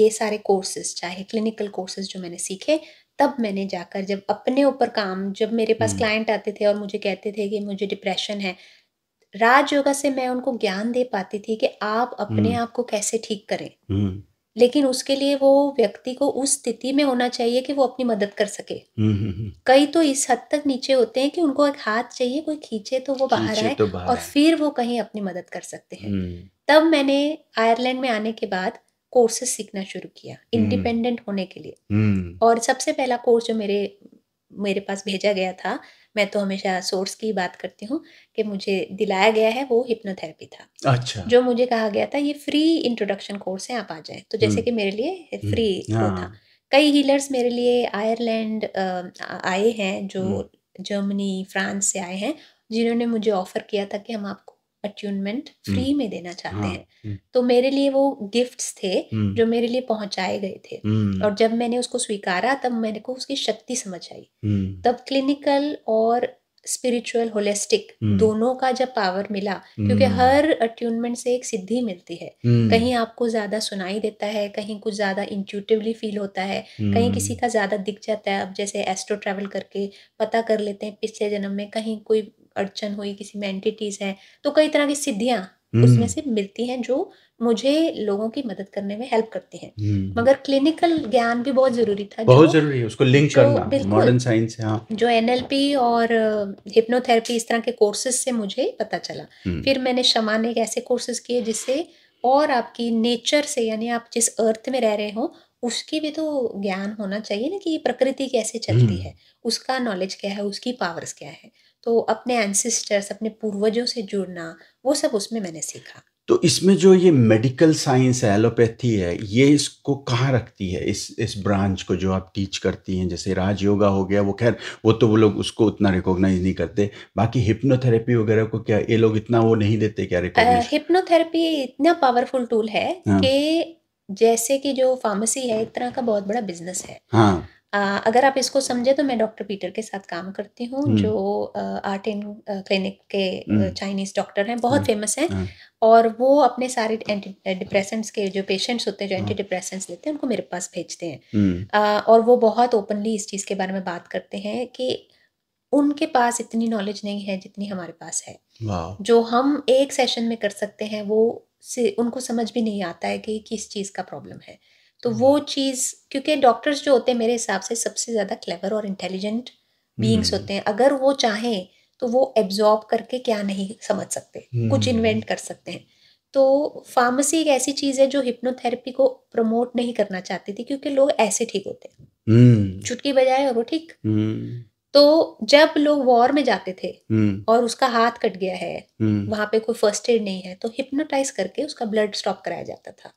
ये सारे कोर्सेज चाहे क्लिनिकल कोर्सेज जो मैंने सीखे तब मैंने जाकर जब अपने ऊपर काम जब मेरे पास क्लाइंट आते थे और मुझे कहते थे कि मुझे डिप्रेशन है राज योगा से मैं उनको ज्ञान दे पाती थी कि आप अपने हम्म। आप को कैसे ठीक करें हम्म। लेकिन उसके लिए वो व्यक्ति को उस स्थिति में होना चाहिए कि वो अपनी मदद कर सके हम्म, कई तो इस हद तक नीचे होते हैं कि उनको एक हाथ चाहिए कोई खींचे तो वो बाहर आए तो और फिर वो कहीं अपनी मदद कर सकते हैं तब मैंने आयरलैंड में आने के बाद कोर्सेस सीखना शुरू किया इंडिपेंडेंट होने के
लिए
और सबसे पहला कोर्स जो मेरे मेरे पास भेजा गया था मैं तो हमेशा सोर्स की बात करती हूँ कि मुझे दिलाया गया है वो हिप्नोथेरेपी
था अच्छा जो
मुझे कहा गया था ये फ्री इंट्रोडक्शन कोर्स है आप आ जाए तो जैसे हम्म। कि मेरे लिए फ्री हम्म, हाँ। था कई हीलर्स मेरे लिए आयरलैंड आए हैं जो जर्मनी हम्म। फ्रांस से आए हैं जिन्होंने मुझे ऑफर किया था कि हम आपको अट्यूनमेंट फ्री hmm. में देना चाहते हाँ, हैं hmm. तो मेरे लिए वो गिफ्ट्स थे hmm. जो मेरे लिए पहुंचाए गए
थे और
जब मैंने उसको स्वीकारा तब मेरे को उसकी शक्ति समझ आई तब क्लिनिकल और स्पिरिचुअल होलिस्टिक दोनों का जब पावर मिला क्योंकि हर अट्यूनमेंट से एक सिद्धि मिलती है कहीं आपको ज्यादा सुनाई देता है कहीं कुछ ज्यादा इंट्यूटिवली फील होता है कहीं किसी का ज्यादा दिख जाता है अब जैसे एस्ट्रो ट्रेवल करके पता कर लेते हैं पिछले जन्म में कहीं कोई अड़चन हुई किसी में एंटिटीज है तो कई तरह की सिद्धियां हम्म। उसमें से मिलती हैं जो मुझे लोगों की मदद करने में हेल्प करते हैं हम्म। मगर क्लिनिकल ज्ञान भी बहुत जरूरी था बहुत जरूरी
है उसको लिंक करना मॉडर्न साइंस हाँ।
जो एनएलपी और हिप्नोथेरेपी इस तरह के कोर्सेज से मुझे पता चला हम्म। फिर मैंने शमान ने ऐसे कोर्सेज किए जिससे और आपकी नेचर से यानी आप जिस अर्थ में रह रहे हो उसकी भी तो ज्ञान होना चाहिए ना कि प्रकृति कैसे चलती है उसका नॉलेज क्या है उसकी पावर्स क्या है तो अपने एंसिस्टर्स अपने पूर्वजों से जुड़ना वो सब उसमें मैंने सीखा
तो इसमें जो ये मेडिकल साइंस है एलोपैथी है ये इसको कहाँ रखती है इस इस ब्रांच को जो आप टीच करती हैं जैसे राज योगा हो गया वो खैर वो तो वो लोग उसको उतना रिकॉग्नाइज नहीं करते बाकी हिप्नोथेरेपी वगैरह को क्या ये लोग इतना वो नहीं देते क्या रिकॉग्नाइज
हिप्नोथेरेपी इतना पावरफुल टूल है हाँ। कि जैसे कि जो फार्मेसी है इतना का बहुत बड़ा बिजनेस है हाँ अगर आप इसको समझे तो मैं डॉक्टर पीटर के साथ काम करती हूँ हम्म। जो आर्ट एंड क्लिनिक के हम्म। चाइनीज डॉक्टर हैं बहुत हम्म। फेमस हैं हाँ। और वो अपने सारे एंटी डिप्रेसेंट्स के जो पेशेंट्स होते हैं जो हाँ। एंटी डिप्रेसेंट्स लेते हैं उनको मेरे पास भेजते
हैं
और वो बहुत ओपनली इस चीज़ के बारे में बात करते हैं कि उनके पास इतनी नॉलेज नहीं है जितनी हमारे पास है जो हम एक सेशन में कर सकते हैं वो से उनको समझ भी नहीं आता है कि किस चीज़ का प्रॉब्लम है तो वो हम्म। चीज़ क्योंकि डॉक्टर्स जो होते हैं मेरे हिसाब से सबसे ज़्यादा क्लेवर और इंटेलिजेंट बींग्स हम्म। होते हैं अगर वो चाहें तो वो एब्जॉर्ब करके क्या नहीं समझ सकते कुछ इन्वेंट हम्म। कर सकते हैं तो फार्मेसी एक ऐसी चीज़ है जो हिप्नोथेरेपी को प्रमोट नहीं करना चाहती थी क्योंकि लोग ऐसे ठीक होते
हैं
चुटकी बजाए और वो ठीक तो जब लोग वॉर में जाते थे और उसका हाथ कट गया है वहां पे कोई फर्स्ट एड नहीं है तो हिप्नोटाइज करके उसका ब्लड स्टॉप कराया जाता था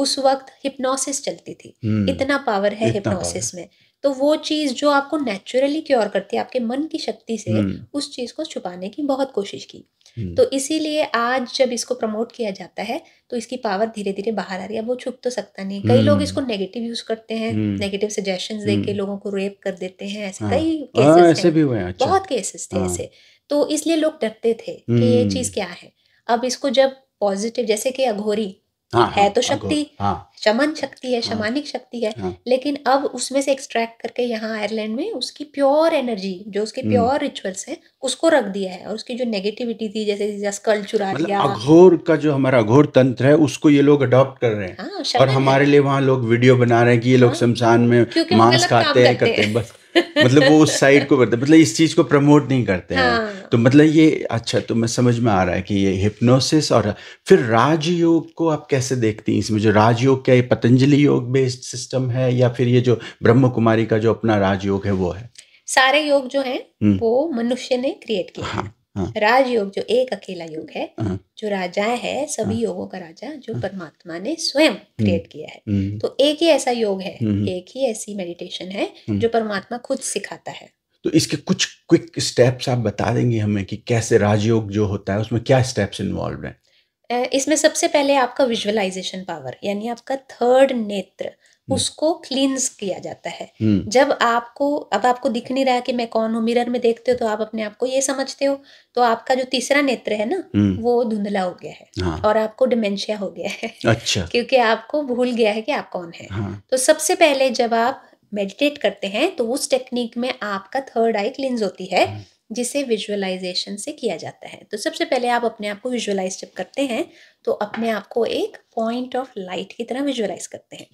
उस वक्त हिप्नोसिस चलती थी हम्म। इतना पावर है हिप्नोसिस में तो वो चीज जो आपको नेचुरली क्योर करती है आपके मन की शक्ति से हम्म। उस चीज को छुपाने की बहुत कोशिश की हम्म। तो इसीलिए आज जब इसको प्रमोट किया जाता है तो इसकी पावर धीरे धीरे बाहर आ रही है वो छुप तो सकता नहीं कई लोग इसको नेगेटिव यूज करते हैं नेगेटिव सजेशन दे के लोगों को रेप कर देते हैं ऐसे हाँ। कई केसेस हाँ, भी
हुए अच्छा। बहुत केसेस थे हाँ। ऐसे
तो इसलिए लोग डरते थे कि ये चीज क्या है अब इसको जब पॉजिटिव जैसे कि अघोरी
हाँ, है हाँ, तो हाँ, शक्ति हाँ,
शमन शक्ति है हाँ। शमानिक शक्ति है हाँ, लेकिन अब उसमें से एक्सट्रैक्ट करके यहाँ आयरलैंड में उसकी प्योर एनर्जी जो उसके प्योर हम्म। रिचुअल्स हैं उसको रख दिया है और उसकी जो नेगेटिविटी थी जैसे स्कल चुरा मतलब लिया
अघोर का जो हमारा अघोर तंत्र है उसको ये लोग अडॉप्ट कर रहे हैं
हाँ, और हमारे
लिए वहाँ लोग वीडियो बना रहे हैं कि ये लोग शमशान में मांस खाते हैं करते हैं बस
मतलब वो उस
साइड को करते मतलब इस चीज को प्रमोट नहीं करते हाँ। हैं तो मतलब ये अच्छा तो मैं समझ में आ रहा है कि ये हिप्नोसिस और फिर राजयोग को आप कैसे देखती हैं इसमें जो राजयोग क्या ये पतंजलि योग बेस्ड सिस्टम है या फिर ये जो ब्रह्म कुमारी का जो अपना राजयोग है वो है
सारे योग जो है हम्म। वो मनुष्य ने क्रिएट किया
हाँ। हाँ।
राजयोग जो एक अकेला योग है हाँ। जो राजा है सभी हाँ। योगों का राजा जो परमात्मा ने स्वयं क्रिएट हम्म। किया है हम्म। तो एक ही ऐसा योग है हम्म। एक ही ऐसी मेडिटेशन है जो परमात्मा खुद सिखाता है
तो इसके कुछ क्विक स्टेप्स आप बता देंगे हमें कि कैसे राजयोग जो होता है उसमें क्या स्टेप्स इन्वॉल्व
है
इसमें सबसे पहले आपका विजुअलाइजेशन पावर यानी आपका थर्ड नेत्र हम्म। उसको क्लींस किया जाता है हम्म। जब आपको अब आपको दिख नहीं रहा कि मैं कौन हूँ मिरर में देखते हो तो आप अपने आप को ये समझते हो तो आपका जो तीसरा नेत्र है ना हम्म। वो धुंधला हो गया है हाँ। और आपको डिमेंशिया हो गया है अच्छा क्योंकि आपको भूल गया है कि आप कौन है हाँ। तो सबसे पहले जब आप मेडिटेट करते हैं तो उस टेक्निक में आपका थर्ड आई क्लींस होती है हाँ। जिसे विजुअलाइजेशन से किया जाता है तो सबसे पहले आप अपने आप को विजुअलाइज जब करते हैं तो अपने आप को एक पॉइंट ऑफ लाइट की तरह विजुअलाइज करते हैं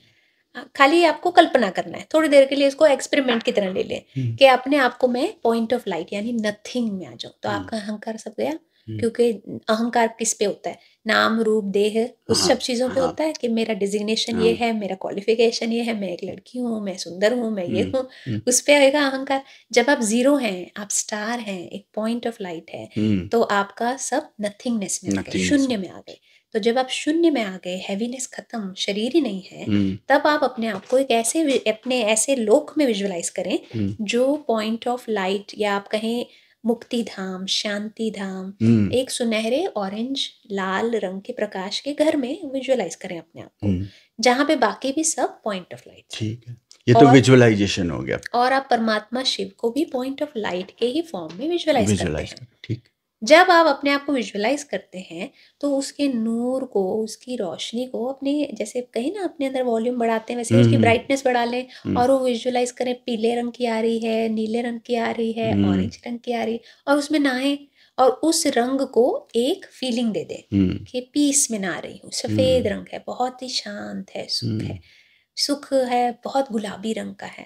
हाँ, खाली आपको कल्पना करना है थोड़ी देर के लिए इसको एक्सपेरिमेंट की तरह ले लें हम्म। कि अपने आप को मैं पॉइंट ऑफ लाइट यानी नथिंग में आ जाऊँ तो हम्म। आपका अहंकार सब गया हम्म। क्योंकि अहंकार किस पे होता है नाम रूप देह उस हाँ, सब चीज़ों पे हाँ। होता है कि मेरा डिजिग्नेशन ये है मेरा क्वालिफिकेशन ये है मैं एक लड़की हूँ मैं सुंदर हूँ मैं ये हूँ उस पे आएगा अहंकार जब आप जीरो हैं आप स्टार हैं एक पॉइंट ऑफ लाइट है तो आपका सब नथिंगनेस में आ गए शून्य में आ गए तो जब आप शून्य में आ गए हैवीनेस खत्म शरीर ही नहीं है हम्म। तब आप अपने आप को एक ऐसे अपने ऐसे लोक में विजुअलाइज करें हम्म। जो पॉइंट ऑफ लाइट या आप कहें मुक्ति धाम शांति धाम हम्म। एक सुनहरे ऑरेंज लाल रंग के प्रकाश के घर में विजुअलाइज करें अपने आप को जहाँ पे बाकी भी सब पॉइंट ऑफ लाइट ठीक है ये तो
विजुअलाइजेशन हो गया
और आप परमात्मा शिव को भी पॉइंट ऑफ लाइट के ही फॉर्म में विजुअलाइज विजुअलाइज ठीक जब आप अपने आप को विजुअलाइज करते हैं तो उसके नूर को उसकी रोशनी को अपने जैसे कहीं ना अपने अंदर वॉल्यूम बढ़ाते हैं वैसे उसकी ब्राइटनेस हम्म, हम्म। बढ़ा लें हम्म। और वो विजुअलाइज करें पीले रंग की आ रही है नीले रंग की आ रही है ऑरेंज रंग की आ रही है और उसमें नहाए और उस रंग को एक फीलिंग दे दे कि पीस में ना रही हूँ सफेद रंग है बहुत ही शांत है सुख है सुख है बहुत गुलाबी रंग का है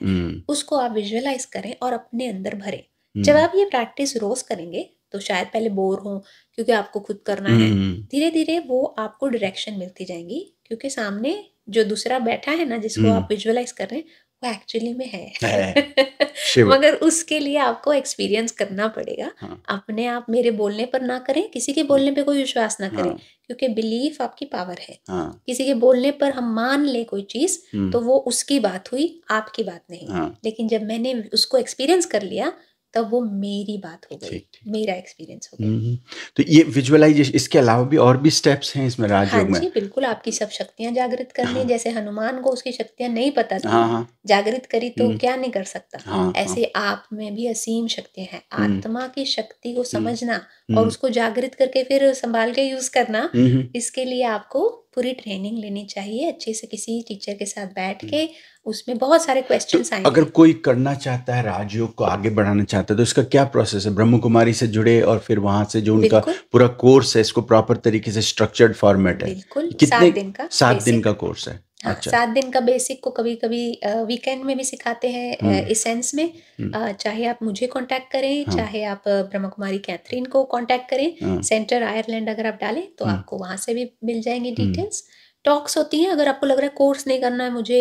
उसको आप विजुअलाइज करें और अपने अंदर भरें जब आप ये प्रैक्टिस रोज करेंगे तो शायद पहले बोर हो क्योंकि आपको खुद करना हम्म, है हम्म, हम्म। धीरे धीरे वो आपको डायरेक्शन मिलती जाएंगी क्योंकि सामने जो दूसरा बैठा है ना जिसको आप विजुअलाइज कर रहे हैं वो एक्चुअली में है, है। मगर उसके लिए आपको एक्सपीरियंस करना पड़ेगा हाँ। अपने आप मेरे बोलने पर ना करें किसी के बोलने पर कोई विश्वास ना करें हाँ। क्योंकि बिलीफ आपकी पावर है हाँ। किसी के बोलने पर हम मान ले कोई चीज तो वो उसकी बात हुई आपकी बात नहीं हाँ। लेकिन जब मैंने उसको एक्सपीरियंस कर लिया तब वो मेरी बात हो गई मेरा एक्सपीरियंस हो
गया हम्म, हम्म। तो ये विजुअलाइजेशन इसके अलावा भी और भी स्टेप्स हैं इसमें हाँ राजयोग हाँ जी
बिल्कुल आपकी सब शक्तियां जागृत करनी हाँ। जैसे हनुमान को उसकी शक्तियां नहीं पता थी हाँ।, हाँ। जागृत करी तो हम्म। क्या नहीं कर सकता हाँ, हाँ। ऐसे आप में भी असीम शक्तियां हैं आत्मा की शक्ति को समझना और हम्म। उसको जागृत करके फिर संभाल के यूज करना हम्म, हम्म। इसके लिए आपको पूरी ट्रेनिंग लेनी चाहिए अच्छे से किसी टीचर के साथ बैठ के उसमें बहुत सारे क्वेश्चन तो अगर
कोई करना चाहता है राजयोग को आगे बढ़ाना चाहता है तो इसका क्या प्रोसेस है ब्रह्म कुमारी से जुड़े और फिर वहां से जो उनका पूरा कोर्स है इसको प्रॉपर तरीके से स्ट्रक्चर्ड फॉर्मेट है
कितने सात दिन का सात दिन
का कोर्स है हाँ, अच्छा। सात
दिन का बेसिक को कभी कभी वीकेंड में भी सिखाते हैं हम्म। इस सेंस में आ, हम्म। चाहे आप मुझे कांटेक्ट करें हाँ, चाहे आप ब्रह्मा कुमारी कैथरीन को कांटेक्ट करें हाँ, सेंटर आयरलैंड अगर आप डालें तो हम्म। आपको वहां से भी मिल जाएंगी डिटेल्स टॉक्स होती हैं अगर आपको लग रहा है कोर्स नहीं करना है मुझे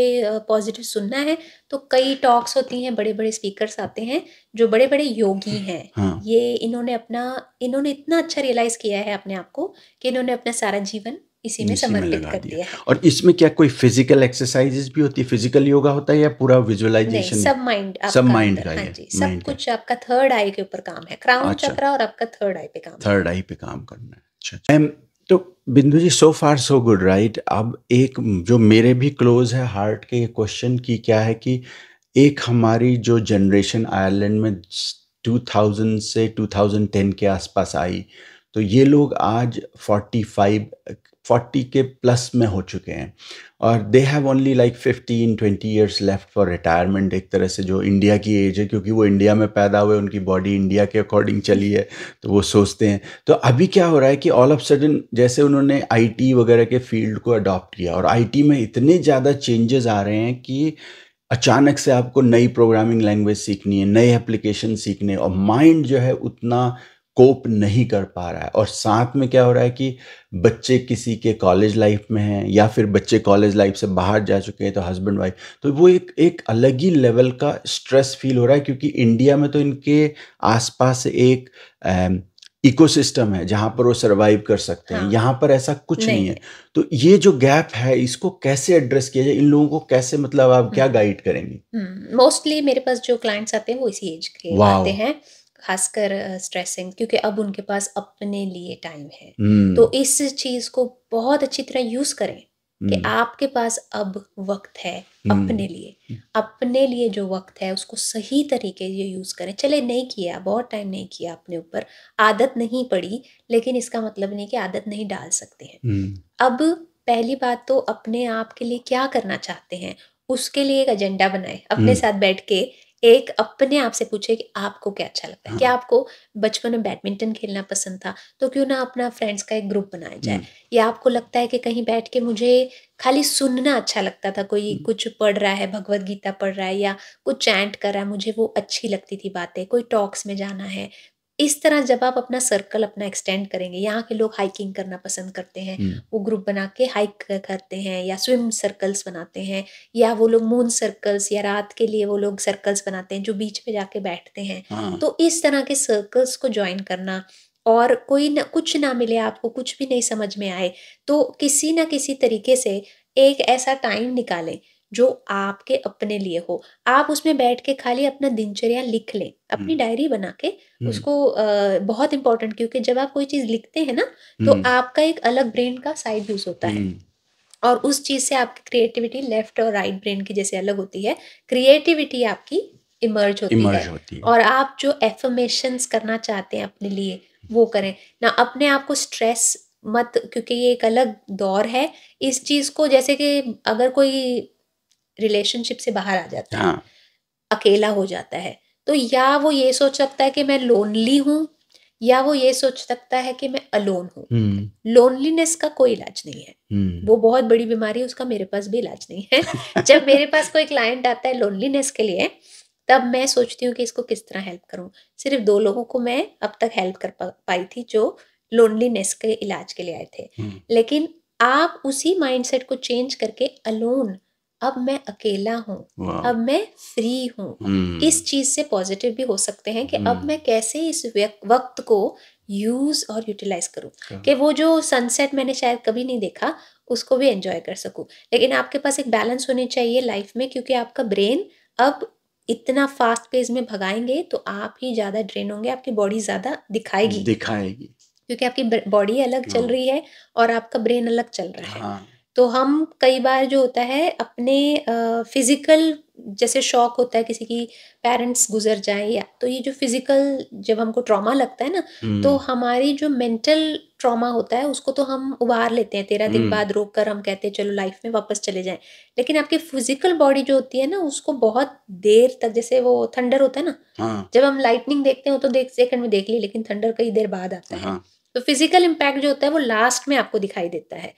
पॉजिटिव सुनना है तो कई टॉक्स होती हैं बड़े बड़े स्पीकर्स आते हैं जो बड़े बड़े योगी हाँ। हैं हाँ। ये इन्होंने अपना इन्होंने इतना अच्छा रियलाइज किया है अपने आप को कि इन्होंने अपना सारा जीवन इसी में समर्पित कर दिया
और इसमें क्या कोई फिजिकल एक्सरसाइजेस भी होती है फिजिकल योगा होता है या पूरा विजुअलाइजेशन सब
माइंड सब माइंड का हाँ सब कुछ आपका थर्ड आई के ऊपर काम है क्राउन अच्छा। चक्र और आपका थर्ड आई पे काम
थर्ड आई पे काम करना है अच्छा, अच्छा। तो बिंदु जी सो फार सो गुड राइट अब एक जो मेरे भी क्लोज है हार्ट के क्वेश्चन की क्या है कि एक हमारी जो जनरेशन आयरलैंड में 2000 से 2010 के आसपास आई तो ये लोग आज 45 फोर्टी के प्लस में हो चुके हैं और they have only like fifteen twenty years left for retirement एक तरह से जो इंडिया की एज है क्योंकि वो इंडिया में पैदा हुए उनकी बॉडी इंडिया के अकॉर्डिंग चली है तो वो सोचते हैं तो अभी क्या हो रहा है कि ऑल ऑफ सडन जैसे उन्होंने आई वगैरह के फील्ड को अडॉप्ट किया और आई में इतने ज़्यादा चेंजेस आ रहे हैं कि अचानक से आपको नई प्रोग्रामिंग लैंग्वेज सीखनी है नए एप्लीकेशन सीखने और माइंड जो है उतना कोप नहीं कर पा रहा है और साथ में क्या हो रहा है कि बच्चे किसी के कॉलेज लाइफ में हैं या फिर बच्चे कॉलेज लाइफ से बाहर जा चुके हैं तो हस्बैंड वाइफ तो वो एक एक अलग ही लेवल का स्ट्रेस फील हो रहा है क्योंकि इंडिया में तो इनके आसपास एक इकोसिस्टम है जहां पर वो सर्वाइव कर सकते हैं हाँ। यहाँ पर ऐसा कुछ नहीं, नहीं है तो ये जो गैप है इसको कैसे एड्रेस किया जाए इन लोगों को कैसे मतलब आप क्या गाइड हम्म।
करेंगी मोस्टली हम्म, मेरे पास जो क्लाइंट्स आते हैं वो इसी एज के आते हैं खासकर स्ट्रेसिंग क्योंकि अब उनके पास अपने लिए टाइम है hmm. तो इस चीज को बहुत अच्छी तरह यूज करें कि hmm. आपके पास अब वक्त है hmm. अपने लिए अपने लिए जो वक्त है उसको सही तरीके से यूज करें चले नहीं किया बहुत टाइम नहीं किया अपने ऊपर आदत नहीं पड़ी लेकिन इसका मतलब नहीं कि आदत नहीं डाल सकते हैं अब पहली बात तो अपने आप के लिए क्या करना चाहते हैं उसके लिए एक एजेंडा बनाए अपने साथ बैठ के एक अपने आप से पूछे कि आपको क्या अच्छा लगता है हाँ। आपको बचपन में बैडमिंटन खेलना पसंद था तो क्यों ना अपना फ्रेंड्स का एक ग्रुप बनाया जाए या आपको लगता है कि कहीं बैठ के मुझे खाली सुनना अच्छा लगता था कोई कुछ पढ़ रहा है भगवत गीता पढ़ रहा है या कुछ चैंट कर रहा है मुझे वो अच्छी लगती थी बातें कोई टॉक्स में जाना है इस तरह जब आप अपना सर्कल अपना एक्सटेंड करेंगे यहाँ के लोग हाइकिंग करना पसंद करते हैं हम्म। वो ग्रुप बना के हाइक करते हैं या स्विम सर्कल्स बनाते हैं या वो लोग मून सर्कल्स या रात के लिए वो लोग सर्कल्स बनाते हैं जो बीच पे जाके बैठते हैं हाँ। तो इस तरह के सर्कल्स को ज्वाइन करना और कोई ना कुछ ना मिले आपको कुछ भी नहीं समझ में आए तो किसी ना किसी तरीके से एक ऐसा टाइम निकालें जो आपके अपने लिए हो आप उसमें बैठ के खाली अपना दिनचर्या लिख लें अपनी हम्म। डायरी बना के हम्म। उसको आ, बहुत इंपॉर्टेंट क्योंकि जब आप कोई चीज लिखते हैं ना तो हम्म। आपका एक अलग ब्रेन का साइड यूज होता है और उस चीज से आपकी क्रिएटिविटी लेफ्ट और राइट ब्रेन की जैसे अलग होती है क्रिएटिविटी आपकी इमर्ज होती, इमर्ज है। होती है और आप जो एफर्मेशन करना चाहते हैं अपने लिए वो करें ना अपने आप को स्ट्रेस मत क्योंकि ये एक अलग दौर है इस चीज़ को जैसे कि अगर कोई रिलेशनशिप से बाहर आ जाता है हाँ। अकेला हो जाता है तो या वो ये सोच सकता है कि मैं लोनली हूँ या वो ये सोच सकता है कि मैं अलोन हूँ लोनलीनेस हम्म। का कोई इलाज नहीं है हम्म। वो बहुत बड़ी बीमारी है उसका मेरे पास भी इलाज नहीं है जब मेरे पास कोई क्लाइंट आता है लोनलीनेस के लिए तब मैं सोचती हूँ कि इसको किस तरह हेल्प करूँ सिर्फ दो लोगों को मैं अब तक हेल्प कर पाई थी जो लोनलीनेस के इलाज के लिए आए थे हम्म। लेकिन आप उसी माइंडसेट को चेंज करके अलोन अब मैं अकेला हूँ अब मैं फ्री हूँ
हम्म। इस
चीज से पॉजिटिव भी हो सकते हैं कि अब हम्म। मैं कैसे इस वक्त को यूज और यूटिलाइज करूँ कि वो जो सनसेट मैंने शायद कभी नहीं देखा उसको भी एंजॉय कर सकूँ लेकिन आपके पास एक बैलेंस होनी चाहिए लाइफ में क्योंकि आपका ब्रेन अब इतना फास्ट पेज में भगाएंगे तो आप ही ज्यादा ड्रेन होंगे आपकी बॉडी ज्यादा दिखाएगी
दिखाएगी
क्योंकि आपकी बॉडी अलग चल हाँ। रही है और आपका ब्रेन अलग चल रहा है हाँ. तो हम कई बार जो होता है अपने फिज़िकल जैसे शौक होता है किसी की पेरेंट्स गुजर जाए या तो ये जो फिज़िकल जब हमको ट्रॉमा लगता है ना तो हम्म। हमारी जो मेंटल ट्रॉमा होता है उसको तो हम उबार लेते हैं तेरह दिन हम्म। बाद रोक कर हम कहते हैं चलो लाइफ में वापस चले जाएं लेकिन आपकी फिजिकल बॉडी जो होती है ना उसको बहुत देर तक जैसे वो थंडर होता है ना हाँ। जब हम लाइटनिंग देखते हैं तो देख सेकंड में देख लिए लेकिन थंडर कई देर बाद आता है हाँ। तो फिजिकल इम्पैक्ट जो होता है वो लास्ट में आपको दिखाई देता है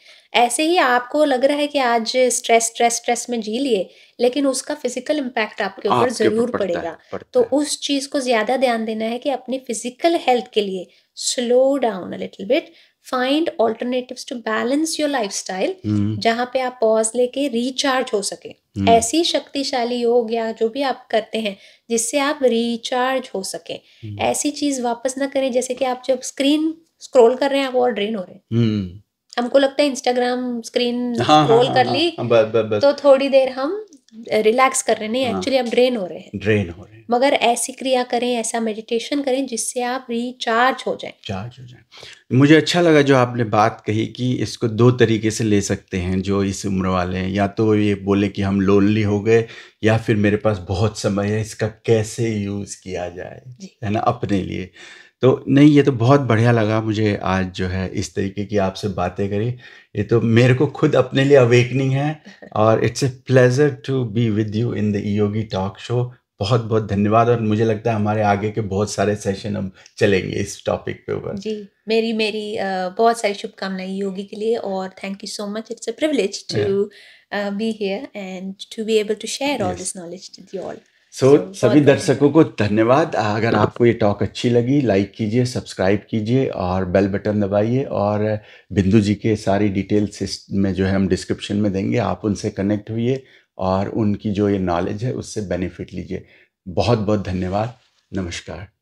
ऐसे ही आपको लग रहा है कि आज स्ट्रेस स्ट्रेस स्ट्रेस में जी लिए लेकिन उसका फिजिकल इम्पैक्ट आपके ऊपर जरूर पड़ेगा तो उस चीज को ज्यादा ध्यान देना है कि अपनी फिजिकल हेल्थ के लिए slow down a little bit find alternative to balance your lifestyle जहाँ पे आप पॉज लेके रिचार्ज हो सके hmm. ऐसी शक्तिशाली योग या जो भी आप करते हैं जिससे आप रिचार्ज हो सके hmm. ऐसी चीज वापस ना करें जैसे कि आप जब स्क्रीन स्क्रॉल कर रहे हैं आप और ड्रेन हो रहे
हैं हम्म।
हमको लगता है इंस्टाग्राम स्क्रीन स्क्रोल कर हाँ।
ली तो
थोड़ी देर हम रिलैक्स कर रहे नहीं एक्चुअली आप ड्रेन हो रहे
हैं ड्रेन हो रहे
हैं मगर ऐसी क्रिया करें ऐसा मेडिटेशन करें जिससे आप रिचार्ज हो जाए
चार्ज हो जाए मुझे अच्छा लगा जो आपने बात कही कि इसको दो तरीके से ले सकते हैं जो इस उम्र वाले हैं या तो ये बोले कि हम लोनली हो गए या फिर मेरे पास बहुत समय है इसका कैसे यूज़ किया जाए है ना अपने लिए तो नहीं ये तो बहुत बढ़िया लगा मुझे आज जो है इस तरीके की आपसे बातें करी ये तो मेरे को खुद अपने लिए अवेकनिंग है और it's a pleasure to be with you in the Yogi talk show बहुत बहुत धन्यवाद और मुझे लगता है हमारे आगे के बहुत सारे सेशन हम चलेंगे इस टॉपिक पे ऊपर
जी मेरी मेरी बहुत सारी शुभकामनाएं योगी के लिए और thank you so much it's a privilege to be here and to be able to share all this knowledge to you all
so so, सभी दर्शकों को धन्यवाद अगर आपको ये टॉक अच्छी लगी लाइक कीजिए सब्सक्राइब कीजिए और बेल बटन दबाइए और बिंदु जी के सारी डिटेल्स में जो है हम डिस्क्रिप्शन में देंगे आप उनसे कनेक्ट हुई और
उनकी जो ये नॉलेज है उससे बेनिफिट लीजिए बहुत बहुत धन्यवाद नमस्कार